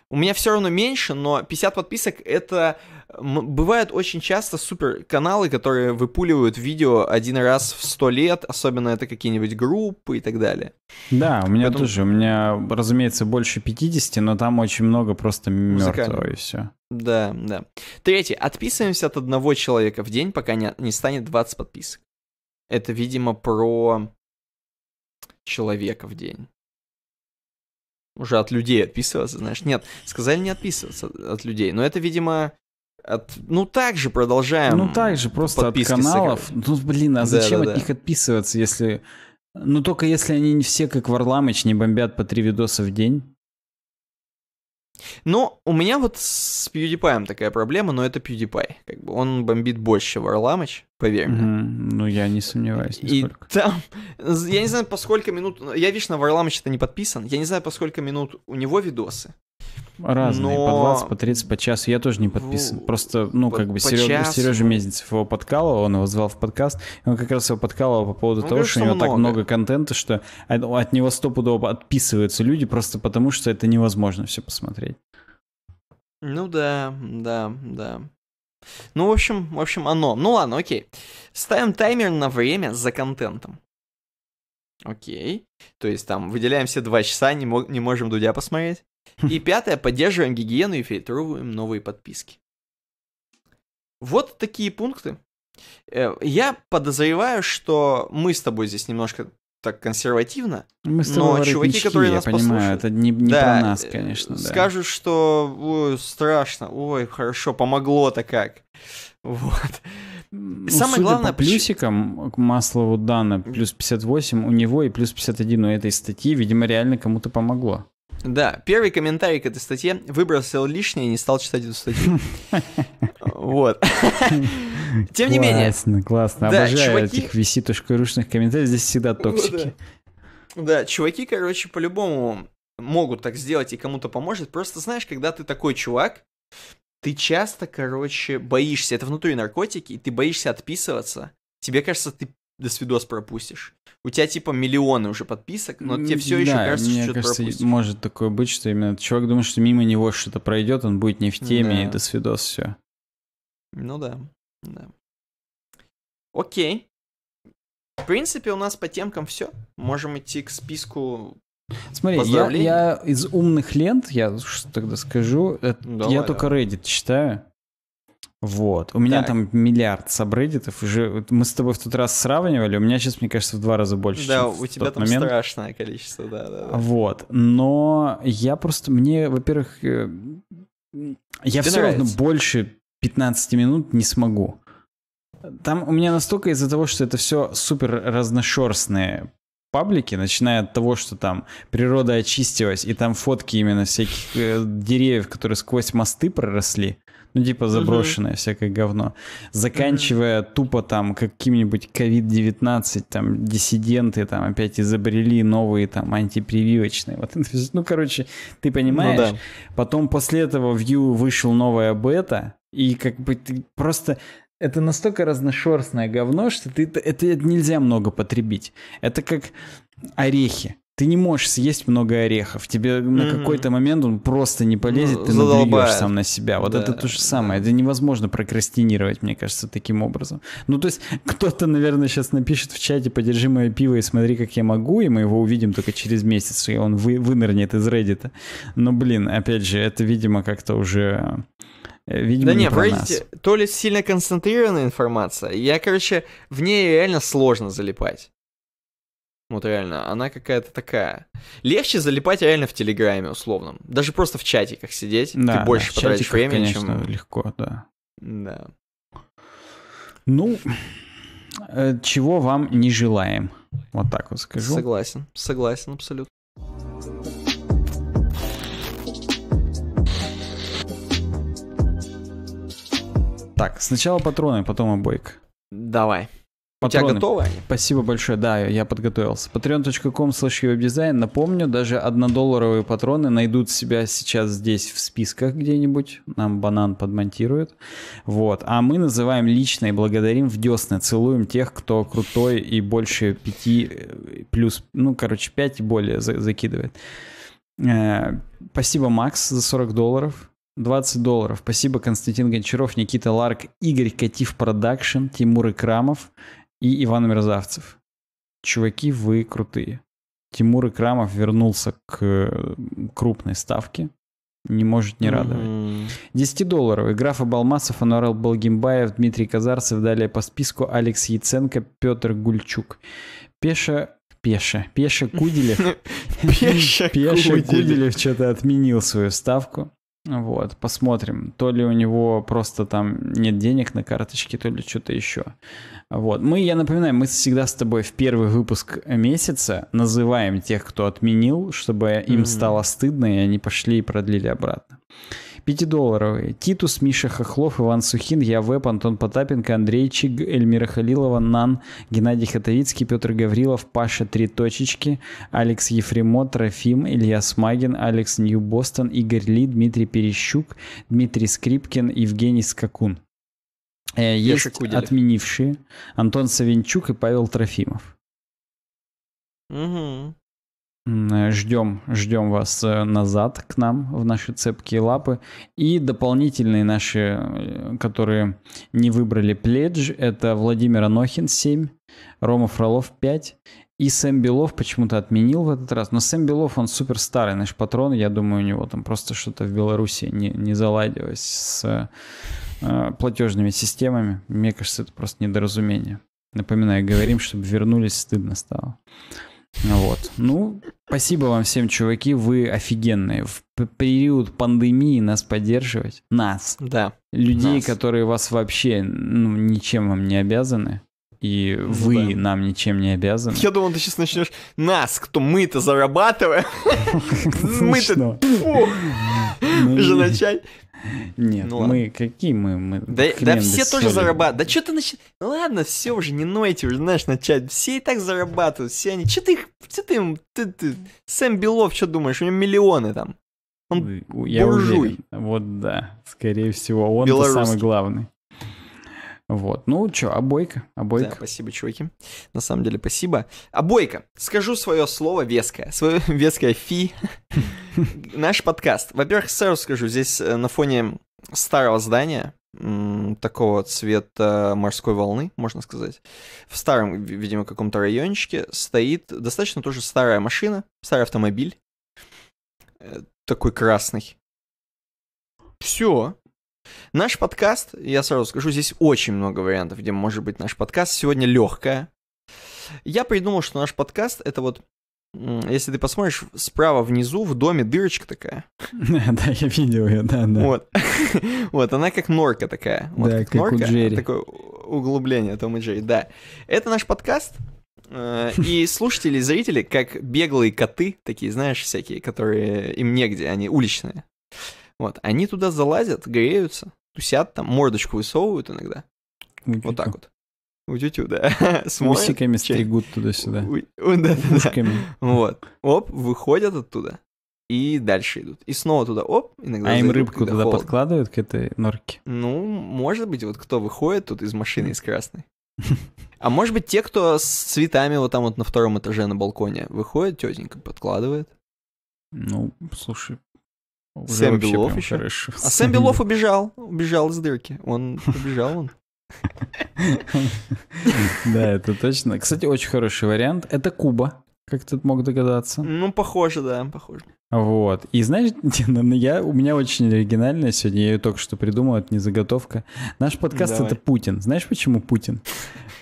У меня все равно меньше, но 50 подписок это бывают очень часто супер каналы, которые выпуливают видео один раз в сто лет, особенно это какие-нибудь группы и так далее. Да, у меня Потом... тоже, у меня, разумеется, больше 50, но там очень много просто мертвого и все. Да, да. Третье. Отписываемся от одного человека в день, пока не, не станет 20 подписок. Это, видимо, про человека в день уже от людей отписываться, знаешь. Нет, сказали не отписываться от людей. Но это, видимо, от, ну так же продолжаем. Ну так же, просто от каналов. Сыграть. Ну блин, а зачем да, да, от да. них отписываться, если... Ну только если они не все, как Варламыч, не бомбят по три видоса в день. Ну, у меня вот с PewDiePie такая проблема, но это PewDiePie. Как бы он бомбит больше Варламыч, поверь мне. Mm-hmm. Ну, я не сомневаюсь нисколько. И там, я не знаю, по сколько минут... Я, видишь, на Варламыч это не подписан. Я не знаю, по сколько минут у него видосы. Разные, но... по 20, по 30, по часу. Я тоже не подписан. В... Просто, ну, по, как бы Серег... часу... Сережа Мезенцев его подкалывал, он его звал в подкаст. Он как раз его подкалывал по поводу он ну, того, говорит, что, что у него много. так много контента, что от, от него стопудово отписываются люди просто потому, что это невозможно все посмотреть. Ну да, да, да. Ну, в общем, в общем, оно. Ну ладно, окей. Ставим таймер на время за контентом. Окей. То есть там выделяем все два часа, не, мог, не можем Дудя посмотреть. И пятое, поддерживаем гигиену и фильтруем новые подписки. Вот такие пункты. Э, я подозреваю, что мы с тобой здесь немножко так консервативно, мы с но чуваки, которые нас я понимаю, послушают, это не, не да, про э, нас, конечно, да. что ой, страшно, ой, хорошо, помогло-то как, вот. Ну, Самое Судя главное... по плюсикам к Маслову Дана плюс 58 у него и плюс 51 у этой статьи, видимо, реально кому-то помогло. Да, первый комментарий к этой статье выбросил лишнее и не стал читать эту статью. Вот. Тем не менее. Классно, классно. Обожаю этих vc.ru-шных комментариев, здесь всегда ну токсики. Да, чуваки, короче, по-любому могут так сделать и кому-то поможет. Просто знаешь, когда ты такой чувак, ты часто, короче, боишься, это внутри наркотики, и ты боишься отписываться. Тебе кажется, ты this видос пропустишь. У тебя типа миллионы уже подписок, но тебе все да, еще кажется, мне что что-то пропустишь. Может такое быть, что именно человек думает, что мимо него что-то пройдет, он будет не в теме, да. и до свидос все. Ну да, да. Окей. В принципе, у нас по темкам все. Можем идти к списку Смотри, я, я из умных лент, я что тогда скажу, э, Давай, я только Reddit читаю. Вот. У меня так. там миллиард сабреддитов. Уже мы с тобой в тот раз сравнивали. У меня сейчас, мне кажется, в два раза больше. Да, чем у в тебя тот там момент. страшное количество, да, да, да. Вот. Но я просто мне, во-первых, э, я все нравится? равно больше 15 минут не смогу. Там у меня настолько из-за того, что это все супер разношерстные паблики, начиная от того, что там природа очистилась, и там фотки именно всяких э, деревьев, которые сквозь мосты проросли. Ну, типа заброшенное угу. всякое говно. Заканчивая угу. тупо там каким-нибудь COVID-19, там диссиденты там опять изобрели новые там антипрививочные. Вот, ну, короче, ты понимаешь? Ну, да. Потом после этого в Ю вышел новая бета, и как бы ты просто это настолько разношерстное говно, что ты, это, это нельзя много потребить. Это как орехи ты не можешь съесть много орехов. Тебе mm-hmm. на какой-то момент он просто не полезет, ну, ты надвигаешь сам на себя. Вот да. это то же самое. Это невозможно прокрастинировать, мне кажется, таким образом. Ну, то есть, кто-то, наверное, сейчас напишет в чате, подержи мое пиво и смотри, как я могу, и мы его увидим только через месяц, и он вы, вынырнет из Reddit. Но, блин, опять же, это, видимо, как-то уже... Э, видимо, да не, в Reddit то ли сильно концентрированная информация. Я, короче, в ней реально сложно залипать. Вот реально, она какая-то такая. Легче залипать реально в Телеграме условном. Даже просто в чатиках сидеть. Да, ты больше да, потратишь времени, конечно, чем... легко, да. Да. Ну, э, чего вам не желаем. Вот так вот скажу. Согласен, согласен абсолютно. Так, сначала патроны, потом обойка. Давай. Патроны. У тебя готовы они? Спасибо большое, да, я подготовился. patreon.com slash дизайн. Напомню, даже однодолларовые патроны найдут себя сейчас здесь в списках где-нибудь. Нам банан подмонтирует. Вот. А мы называем лично и благодарим в десны. Целуем тех, кто крутой и больше 5 э, плюс, ну, короче, 5 и более закидывает. Э, спасибо, Макс, за 40 долларов. 20 долларов. Спасибо, Константин Гончаров, Никита Ларк, Игорь Катив Продакшн, Тимур Икрамов и Иван Мерзавцев. Чуваки, вы крутые. Тимур Икрамов вернулся к э, крупной ставке. Не может не радовать. Mm-hmm. 10 долларов. Граф Абалмасов, Ануарел Балгимбаев, Дмитрий Казарцев. Далее по списку Алекс Яценко, Петр Гульчук. Пеша Пеша. Пеша Куделев. Пеша Куделев что-то отменил свою ставку. Вот, посмотрим. То ли у него просто там нет денег на карточке, то ли что-то еще. Вот. Мы, я напоминаю, мы всегда с тобой в первый выпуск месяца называем тех, кто отменил, чтобы им mm-hmm. стало стыдно, и они пошли и продлили обратно. Пятидолларовые: Титус, Миша Хохлов, Иван Сухин, Я Веб, Антон Потапенко, Андрей Чиг, Эльмира Халилова, Нан, Геннадий Хатовицкий, Петр Гаврилов, Паша Три Точечки, Алекс Ефремо, Трофим, Илья Смагин, Алекс Нью Бостон, Игорь Ли, Дмитрий Перещук, Дмитрий Скрипкин, Евгений Скакун. Э, есть отменившие Антон Савинчук и Павел Трофимов. Угу. Э, ждем, ждем вас э, назад к нам в наши цепкие лапы. И дополнительные наши, э, которые не выбрали пледж, это Владимир Анохин 7, Рома Фролов 5 и Сэм Белов почему-то отменил в этот раз. Но Сэм Белов, он супер старый наш патрон. Я думаю, у него там просто что-то в Беларуси не, не заладилось с э, платежными системами. Мне кажется, это просто недоразумение. Напоминаю, говорим, чтобы вернулись, стыдно стало. Вот. Ну, спасибо вам всем, чуваки. Вы офигенные. В период пандемии нас поддерживать. Нас. Да. Людей, нас. которые вас вообще ну, ничем вам не обязаны. И ну, вы да. нам ничем не обязаны. Я думал, ты сейчас начнешь нас, кто мы-то зарабатываем. Мы-то ну же начать. Нет, ну, мы ладно. какие мы? мы да, да все тоже зарабатывают. Да что ты начи... Ну ладно, все уже, не нойте уже, знаешь, начать. Все и так зарабатывают, все они... Че ты их... Че ты им... Ты, ты... Сэм Белов, что думаешь? У него миллионы там. Он Я буржуй. уверен. Вот да. Скорее всего, он самый главный. Вот. Ну, что, обойка, а обойка. Да, спасибо, чуваки. На самом деле, спасибо. Обойка. А скажу свое слово веское. Свое веское фи. Наш подкаст. Во-первых, сразу скажу, здесь э, на фоне старого здания, такого цвета морской волны, можно сказать. В старом, видимо, каком-то райончике стоит достаточно тоже старая машина, старый автомобиль. Э, такой красный. Все. Наш подкаст, я сразу скажу, здесь очень много вариантов, где может быть наш подкаст. Сегодня легкая. Я придумал, что наш подкаст это вот если ты посмотришь справа внизу в доме дырочка такая. Да, я видел ее, да, да. Вот, вот она как норка такая. Вот да, как, как норка, у а Джерри. такое углубление Том и Джерри, да. Это наш подкаст. Э, и слушатели зрители, как беглые коты, такие, знаешь, всякие, которые им негде, они уличные. Вот, они туда залазят, греются, тусят там, мордочку высовывают иногда. Вот так вот. Утю-тю, да. усиками стригут туда-сюда. Да, да, Вот. Оп, выходят оттуда. И дальше идут. И снова туда, оп, иногда... А им рыбку туда подкладывают, к этой норке? Ну, может быть, вот кто выходит тут из машины, из красной. А может быть, те, кто с цветами вот там вот на втором этаже на балконе выходит, тетенька подкладывает. Ну, слушай, Сэм Белов еще. Хорошо. А Сэм Белов убежал. Убежал из дырки. Он убежал, он. Да, это точно. Кстати, очень хороший вариант. Это Куба, как ты мог догадаться. Ну, похоже, да, похоже. Вот. И знаешь, ну, ну, я, у меня очень оригинальная сегодня, я ее только что придумал, это не заготовка. Наш подкаст — это Путин. Знаешь, почему Путин?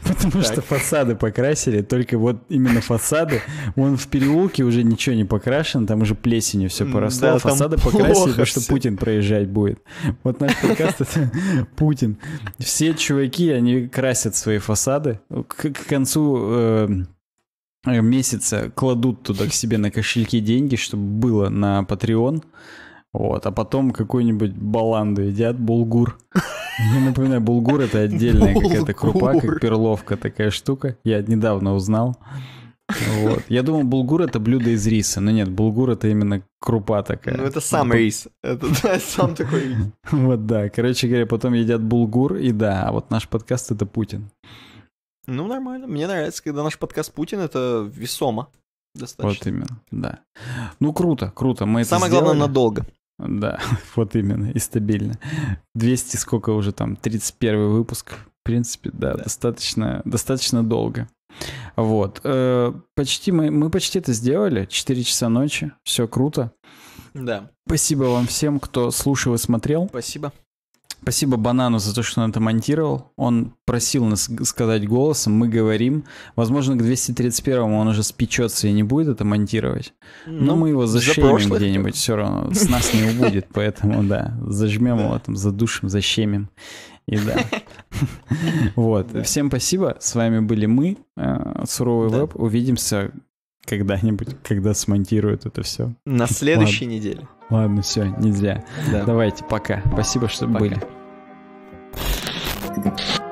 потому так. что фасады покрасили, только вот именно фасады. Вон в переулке уже ничего не покрашено, там уже плесенью все поросло, да, фасады покрасили, потому что Путин проезжать будет. Вот наш подкаст — это Путин. Все чуваки, они красят свои фасады. К, к концу э, э, месяца кладут туда к себе на кошельки деньги, чтобы было на Patreon. Вот, а потом какую-нибудь баланду едят, булгур. Не напоминаю, булгур это отдельная какая-то крупа, как перловка такая штука. Я недавно узнал. Вот. Я думал, булгур это блюдо из риса, но нет, булгур это именно крупа такая. Ну это сам потом... рис, это да, сам такой. Вот да, короче говоря, потом едят булгур и да, а вот наш подкаст это Путин. Ну нормально, мне нравится, когда наш подкаст Путин, это весомо достаточно. Вот именно, да. Ну круто, круто, мы Самое это сделали. главное надолго. Да, вот именно, и стабильно. 200 сколько уже там, 31 выпуск. В принципе, да, да. Достаточно, достаточно долго. Вот. Э, почти мы, мы почти это сделали. 4 часа ночи. Все круто. Да. Спасибо вам всем, кто слушал и смотрел. Спасибо. Спасибо Банану за то, что он это монтировал. Он просил нас сказать голосом, мы говорим. Возможно, к 231-му он уже спечется и не будет это монтировать. Но ну, мы его защемим где-нибудь, все равно с нас не убудет, поэтому да, зажмем его там, задушим, защемим. И да. Вот. Всем спасибо. С вами были мы, э, Суровый Веб. Увидимся когда-нибудь, когда смонтируют это все. На следующей Ладно. неделе. Ладно, все, нельзя. Да. Давайте, пока. Спасибо, что пока. были. Thank you.